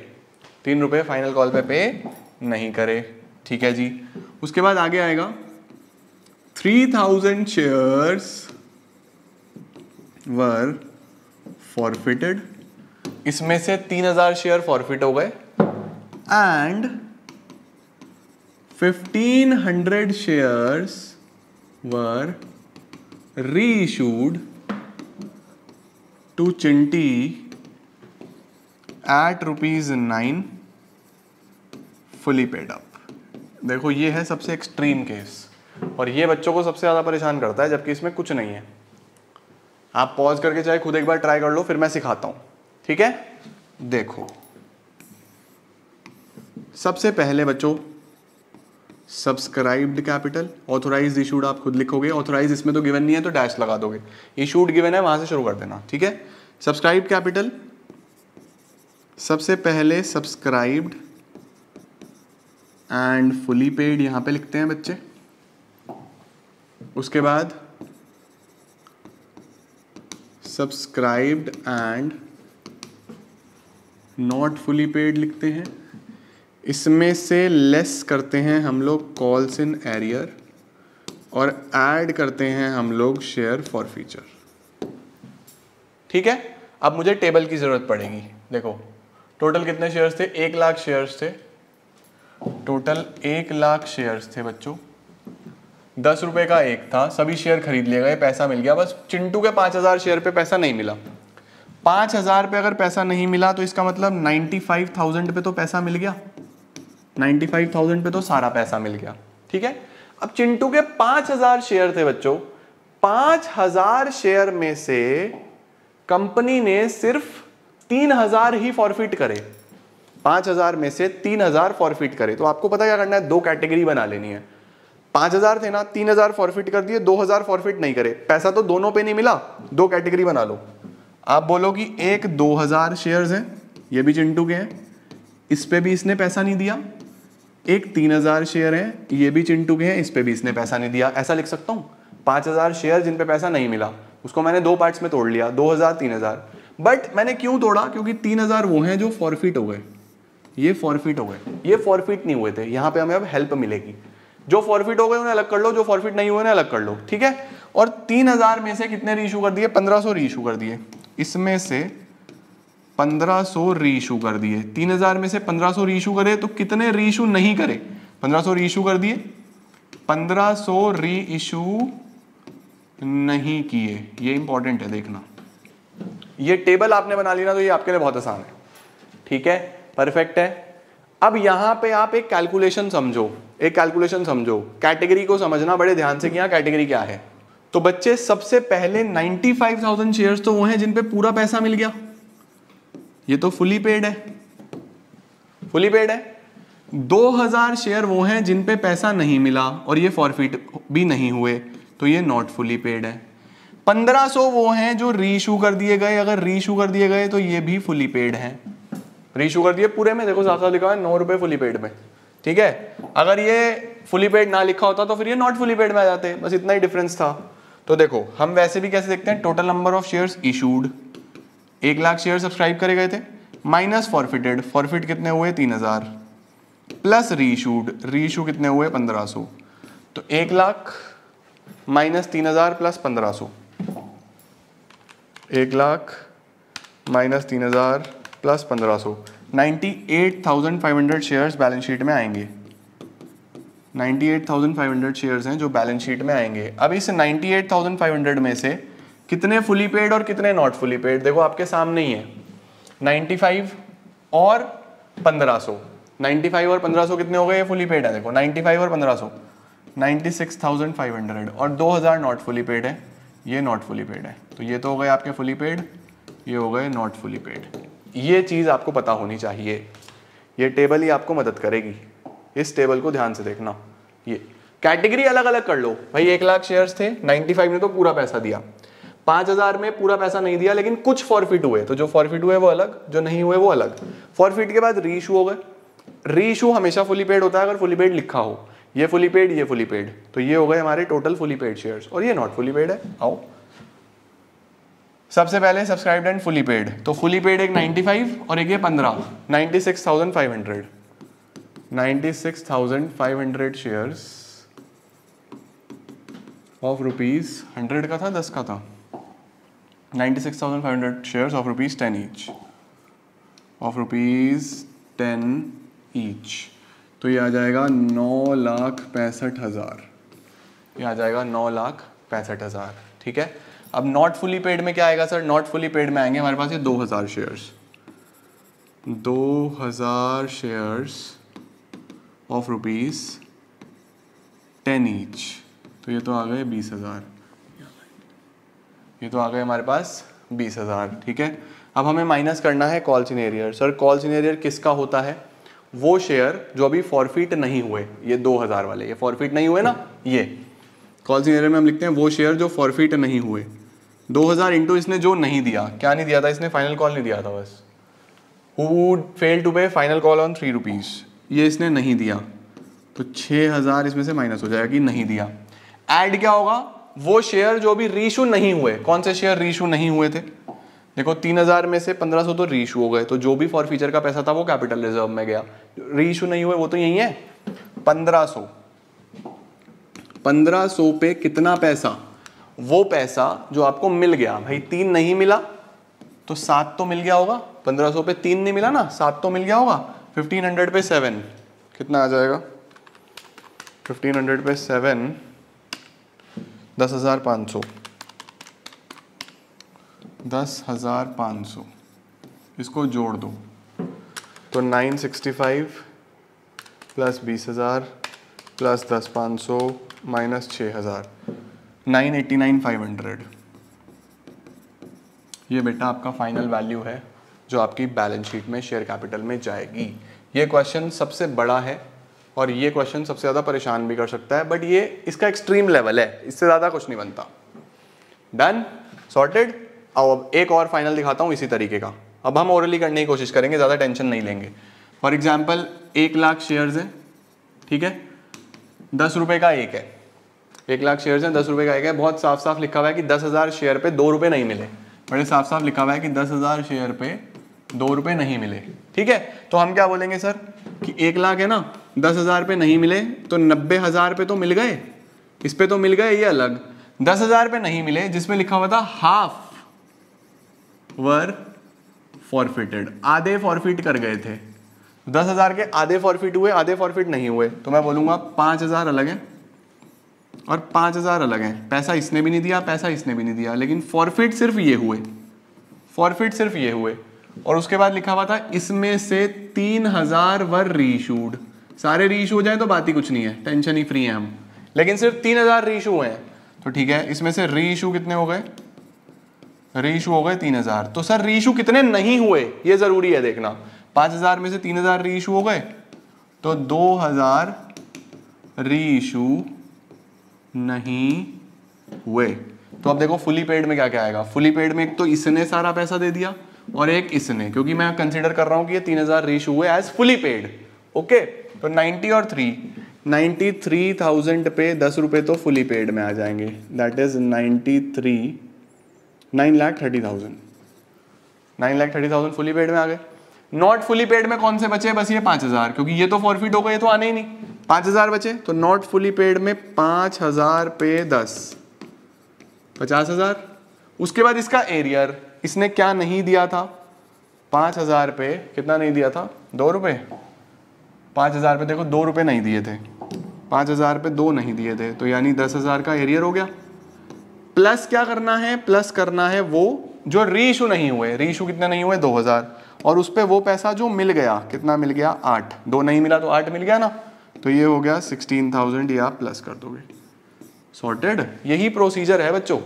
तीन रुपए फाइनल कॉल पे पे नहीं करे ठीक है जी उसके बाद आगे आएगा three thousand shares were forfeited इसमें से तीन हजार शेयर फॉरफिट हो गए and fifteen hundred shares were reissued to Chintu at rupees nine fully paid up देखो ये है सबसे एक्सट्रीम केस और ये बच्चों को सबसे ज़्यादा परेशान करता है जबकि इसमें कुछ नहीं है आप पॉज करके चाहे खुद एक बार ट्राई कर लो फिर मैं सिखाता हूं ठीक है देखो सबसे पहले बच्चों सब्सक्राइब्ड कैपिटल ऑथोराइज इशूड आप खुद लिखोगे ऑथोराइज इसमें तो गिवन नहीं है तो डैश लगा दोगे इशूड गिवन है वहां से शुरू कर देना ठीक है सब्सक्राइब कैपिटल सबसे पहले सब्सक्राइब्ड एंड फुली पेड यहां पे लिखते हैं बच्चे उसके बाद subscribed and not fully paid लिखते हैं इसमें से लेस करते हैं हम लोग कॉल्स इन एरियर और ऐड करते हैं हम लोग शेयर फॉर फीचर ठीक है अब मुझे टेबल की ज़रूरत पड़ेगी देखो टोटल कितने शेयर्स थे एक लाख शेयर्स थे टोटल एक लाख शेयर्स थे बच्चों दस रुपये का एक था सभी शेयर खरीद लिए गए पैसा मिल गया बस चिंटू के पाँच हज़ार शेयर पे पैसा नहीं मिला पाँच हज़ार पे अगर पैसा नहीं मिला तो इसका मतलब नाइन्टी फाइव थाउजेंड पे तो पैसा मिल गया नाइन्टी फाइव थाउजेंड पे तो सारा पैसा मिल गया ठीक है अब चिंटू के पांच हजार शेयर थे बच्चों पांच हजार शेयर में से कंपनी ने सिर्फ तीन हजार ही फॉरफिट करे पांच हजार में से तीन हजार फॉरफिट करे तो आपको पता क्या करना है दो कैटेगरी बना लेनी है पांच हजार थे ना तीन हजार फॉरफिट कर दिए दो हजार फॉरफिट नहीं करे पैसा तो दोनों पे नहीं मिला दो कैटेगरी बना लो आप बोलो कि एक दो हजार शेयर है ये भी चिंटू के हैं इस पे भी इसने पैसा नहीं दिया एक तीन हजार शेयर है ये भी चिंटू के हैं इस पे भी इसने पैसा नहीं दिया ऐसा लिख सकता हूँ पांच हजार शेयर जिन पे पैसा नहीं मिला उसको मैंने दो पार्ट्स में तोड़ लिया दो हजार तीन हजार बट मैंने क्यों तोड़ा क्योंकि तीन हजार वो हैं जो फॉरफिट हो गए ये फॉरफिट हो गए ये फॉरफिट नहीं हुए थे यहाँ पे हमें अब हेल्प मिलेगी जो फॉरफिट हो गए उन्हें अलग कर लो जो फॉरफिट नहीं हुए उन्हें अलग कर लो ठीक है और तीन हजार में से कितने रीशू कर दिए पंद्रह सौ रीशू कर दिए इसमें से 1500 इशू कर दिए 3000 में से 1500 इशू करे तो कितने इशू नहीं करे 1500 रीशू कर दिए 1500 री इशू नहीं किए ये इंपॉर्टेंट है देखना ये टेबल आपने बना लिया ना तो ये आपके लिए बहुत आसान है ठीक है परफेक्ट है अब यहां पे आप एक कैलकुलेशन समझो एक कैलकुलेशन समझो कैटेगरी को समझना बड़े ध्यान से कि यहाँ कैटेगरी क्या है तो बच्चे सबसे पहले 95,000 शेयर्स तो वो हैं जिन पे पूरा पैसा मिल गया ये तो फुली पेड है फुली पेड है 2000 शेयर वो हैं जिन पे पैसा नहीं मिला और ये फॉरफिट भी नहीं हुए तो ये नॉट फुली पेड है 1500 वो हैं जो रीशू कर दिए गए अगर रीशू कर दिए गए तो ये भी फुली पेड है रीशू कर दिए पूरे में देखो साफ साफ लिखा है नौ रुपए फुली पेड में ठीक है अगर ये फुली पेड ना लिखा होता तो फिर ये नॉट फुली पेड में आ जाते बस इतना ही डिफरेंस था तो देखो हम वैसे भी कैसे देखते हैं total number of shares issued एक लाख शेयर सब्सक्राइब करे गए थे माइनस फॉरफिटेड फॉरफिट कितने हुए तीन हज़ार प्लस रीशूड रीशू कितने हुए पंद्रह सो तो एक लाख माइनस तीन हज़ार प्लस पंद्रह सो एक लाख माइनस तीन हज़ार प्लस पंद्रह सो ninety eight thousand five hundred share balance sheet में आएंगे ninety eight thousand five hundred share हैं जो बैलेंस शीट में आएंगे अब इस ninety eight thousand five hundred में से कितने फुली पेड और कितने नॉट फुली पेड देखो आपके सामने ही है 95 और 1500 95 और 1500 कितने हो गए ये फुली पेड है देखो 95 और 1500 96,500 और 2000 नॉट फुली पेड है ये नॉट फुली पेड है तो ये तो हो गए आपके फुली पेड ये हो गए नॉट फुली पेड ये चीज़ आपको पता होनी चाहिए ये टेबल ही आपको मदद करेगी इस टेबल को ध्यान से देखना ये कैटेगरी अलग अलग कर लो भाई एक लाख शेयर्स थे 95 ने तो पूरा पैसा दिया पांच हजार में पूरा पैसा नहीं दिया लेकिन कुछ फॉरफिट हुए तो जो फॉरफिट हुए वो अलग जो नहीं हुए वो अलग फॉरफिट के बाद री इशू हो गए री इशू हमेशा फुली पेड होता है अगर फुली पेड लिखा हो ये फुली पेड ये फुली पेड तो ये हो गए हमारे टोटल फुली पेड शेयर और ये नॉट फुली पेड है आओ सबसे पहले सब्सक्राइब एंड फुली पेड तो फुली पेड एक 95 और एक ये 15 five hundred shares of rupees hundred का था दस का था 96,500 shares of rupees 10 each of rupees 10 each तो ये आ जाएगा नौ लाख पैंसठ हज़ार ये आ जाएगा नौ लाख पैंसठ हज़ार ठीक है अब नॉट फुली पेड में क्या आएगा सर नॉट फुली पेड में आएंगे हमारे पास ये दो हज़ार शेयर्स दो हज़ार shares of rupees ten each तो ये तो आ गए बीस हज़ार ये तो आ गए हमारे पास बीस हज़ार ठीक है अब हमें माइनस करना है call in arrear sir call in arrear किसका होता है वो शेयर जो अभी फॉरफिट नहीं हुए ये दो हज़ार वाले ये फॉरफिट नहीं हुए ना ये कॉल सीनेरियर में हम लिखते हैं वो शेयर जो फॉरफिट नहीं हुए दो हज़ार इंटू इसने जो नहीं दिया क्या नहीं दिया था इसने फाइनल कॉल नहीं दिया था बस who fail to pay final call on three rupees ये इसने नहीं दिया तो छः हज़ार इसमें से माइनस हो जाएगा कि नहीं दिया एड क्या होगा वो शेयर जो अभी रीशू नहीं हुए कौन से शेयर रीशू नहीं हुए थे देखो तीन हजार में से 1500 तो रीशू हो गए तो जो भी फॉर फ्यूचर का पैसा था वो कैपिटल रिजर्व में गया रीशू नहीं हुए वो तो यही है 1500 1500 पे कितना पैसा वो पैसा जो आपको मिल गया भाई तीन नहीं मिला तो सात तो मिल गया होगा 1500 पे तीन नहीं मिला ना सात तो मिल गया होगा 1500 पे सेवन कितना आ जाएगा 1500 पे सेवन दस हज़ार पाँच सौ दस हज़ार पाँच सौ इसको जोड़ दो तो नाइन सिक्सटी फाइव प्लस बीस हज़ार प्लस दस पाँच सौ माइनस छः हज़ार nine eighty nine five hundred ये बेटा आपका फाइनल वैल्यू है जो आपकी बैलेंस शीट में शेयर कैपिटल में जाएगी ये क्वेश्चन सबसे बड़ा है और ये क्वेश्चन सबसे ज़्यादा परेशान भी कर सकता है बट ये इसका एक्सट्रीम लेवल है इससे ज़्यादा कुछ नहीं बनता डन सॉर्टेड और अब एक और फाइनल दिखाता हूँ इसी तरीके का अब हम ओरली करने की कोशिश करेंगे ज़्यादा टेंशन नहीं लेंगे फॉर एग्जाम्पल एक लाख शेयर्स हैं ठीक है दस रुपये का एक है एक लाख शेयर्स हैं दस रुपये का एक है बहुत साफ साफ लिखा हुआ है कि दस हज़ार शेयर पे दो रुपये नहीं मिले बड़े साफ साफ लिखा हुआ है कि दस हज़ार शेयर पे दो रुपए नहीं मिले ठीक है तो हम क्या बोलेंगे सर कि एक लाख है ना दस हज़ार रुपये नहीं मिले तो नब्बे हज़ार रुपये तो मिल गए इस पर तो मिल गए ये अलग दस हज़ार रुपये नहीं मिले जिसमें लिखा हुआ था हाफ वर फॉरफिटेड आधे फॉरफिट कर गए थे दस हज़ार के आधे फॉरफिट हुए आधे फॉरफिट नहीं हुए तो मैं बोलूंगा पांच हज़ार अलग है और पांच हज़ार अलग है पैसा इसने भी नहीं दिया पैसा इसने भी नहीं दिया लेकिन फॉरफिट सिर्फ ये हुए फॉरफिट सिर्फ ये हुए और उसके बाद लिखा हुआ था इसमें से तीन हजार वर रीशूड सारे रीश हो जाए तो बात ही कुछ नहीं है टेंशन ही फ्री है हम लेकिन सिर्फ तीन हजार रीशू हुए हैं तो ठीक है इसमें से रीशू कितने हो गए रीशू हो गए तीन हजार तो सर रीशू कितने नहीं हुए ये जरूरी है देखना पांच हजार में से तीन हजार रीशू हो गए तो दो हजार रीशू नहीं हुए तो अब देखो फुली पेड में क्या क्या आएगा फुली पेड में एक तो इसने सारा पैसा दे दिया और एक इसने क्योंकि मैं कंसिडर कर रहा हूं कि ये तीन हजार रीच हुए एज फुली पेड ओके तो नाइनटी और थ्री नाइन्टी थ्री थाउजेंड पे दस रुपये तो फुली पेड में आ जाएंगे that is ninety three nine lakh thirty thousand nine lakh thirty thousand fully paid में आ गए नॉट फुली पेड में कौन से बचे बस ये पांच हज़ार क्योंकि ये तो फॉरफिट हो गए तो आने ही नहीं पांच हज़ार बचे तो नॉट फुली पेड में पांच हज़ार पे दस पचास हज़ार उसके बाद इसका एरियर इसने क्या नहीं दिया था पाँच हज़ार रुपये कितना नहीं दिया था दो रुपये पाँच हज़ार रुपये देखो दो रुपये नहीं दिए थे पाँच हज़ार रुपये दो नहीं दिए थे तो यानी दस हज़ार का एरियर हो गया प्लस क्या करना है प्लस करना है वो जो रीशू नहीं हुए रीशू कितने नहीं हुए दो हज़ार और उस पर वो पैसा जो मिल गया कितना मिल गया आठ दो नहीं मिला तो आठ मिल गया ना तो ये हो गया सिक्सटीन थाउजेंड या आप प्लस कर दोगे सॉर्टेड यही प्रोसीजर है बच्चों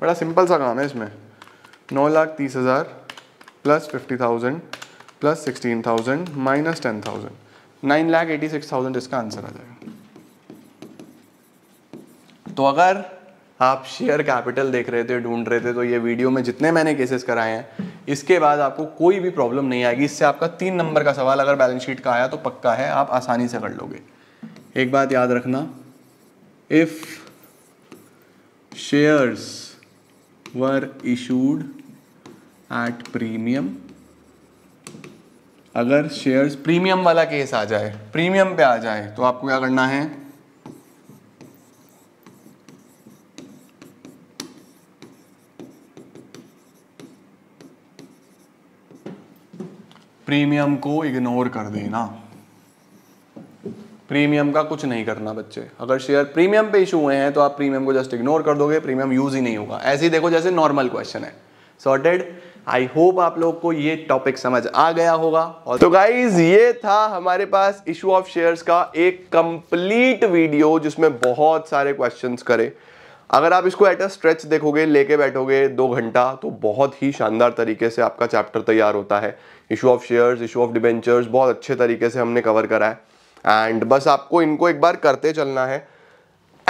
बड़ा सिंपल सा काम है इसमें नौ लाख तीस हज़ार plus fifty thousand plus sixteen thousand minus ten thousand nine lakh eighty six thousand इसका आंसर आ जाएगा तो अगर आप शेयर कैपिटल देख रहे थे ढूंढ रहे थे तो ये वीडियो में जितने मैंने केसेस कराए हैं इसके बाद आपको कोई भी प्रॉब्लम नहीं आएगी इससे आपका तीन नंबर का सवाल अगर बैलेंस शीट का आया तो पक्का है आप आसानी से कर लोगे एक बात याद रखना if shares were issued at premium अगर शेयर्स प्रीमियम वाला केस आ जाए प्रीमियम पे आ जाए तो आपको क्या करना है प्रीमियम को इग्नोर कर देना प्रीमियम का कुछ नहीं करना बच्चे अगर शेयर प्रीमियम पे इशू हुए हैं तो आप प्रीमियम को जस्ट इग्नोर कर दोगे प्रीमियम यूज ही नहीं होगा ऐसे ही देखो जैसे नॉर्मल क्वेश्चन है सॉर्टेड आई होप आप लोग को ये टॉपिक समझ आ गया होगा और तो गाइज ये था हमारे पास इशू ऑफ शेयर्स का एक कंप्लीट वीडियो जिसमें बहुत सारे क्वेश्चंस करे अगर आप इसको एट अ स्ट्रेच देखोगे लेके बैठोगे दो घंटा तो बहुत ही शानदार तरीके से आपका चैप्टर तैयार होता है issue of shares issue of debentures बहुत अच्छे तरीके से हमने कवर करा है एंड बस आपको इनको एक बार करते चलना है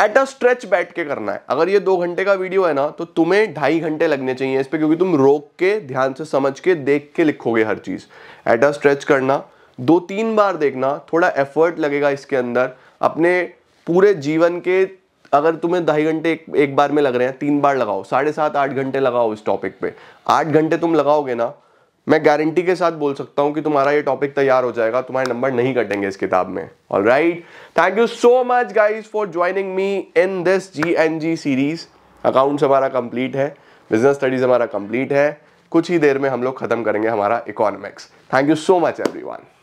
एट अ स्ट्रेच बैठ के करना है अगर ये दो घंटे का वीडियो है ना तो तुम्हें ढाई घंटे लगने चाहिए इस पर क्योंकि तुम रोक के ध्यान से समझ के देख के लिखोगे हर चीज़ एट अ स्ट्रेच करना दो तीन बार देखना थोड़ा एफर्ट लगेगा इसके अंदर अपने पूरे जीवन के अगर तुम्हें ढाई घंटे एक, एक बार में लग रहे हैं तीन बार लगाओ साढ़े सात आठ घंटे लगाओ इस टॉपिक पे आठ घंटे तुम लगाओगे ना मैं गारंटी के साथ बोल सकता हूं कि तुम्हारा ये टॉपिक तैयार हो जाएगा तुम्हारे नंबर नहीं कटेंगे इस किताब में all right thank you so much guys for joining me in this G N G series accounts हमारा कंप्लीट है बिजनेस स्टडीज हमारा कंप्लीट है कुछ ही देर में हम लोग खत्म करेंगे हमारा economics thank you so much every one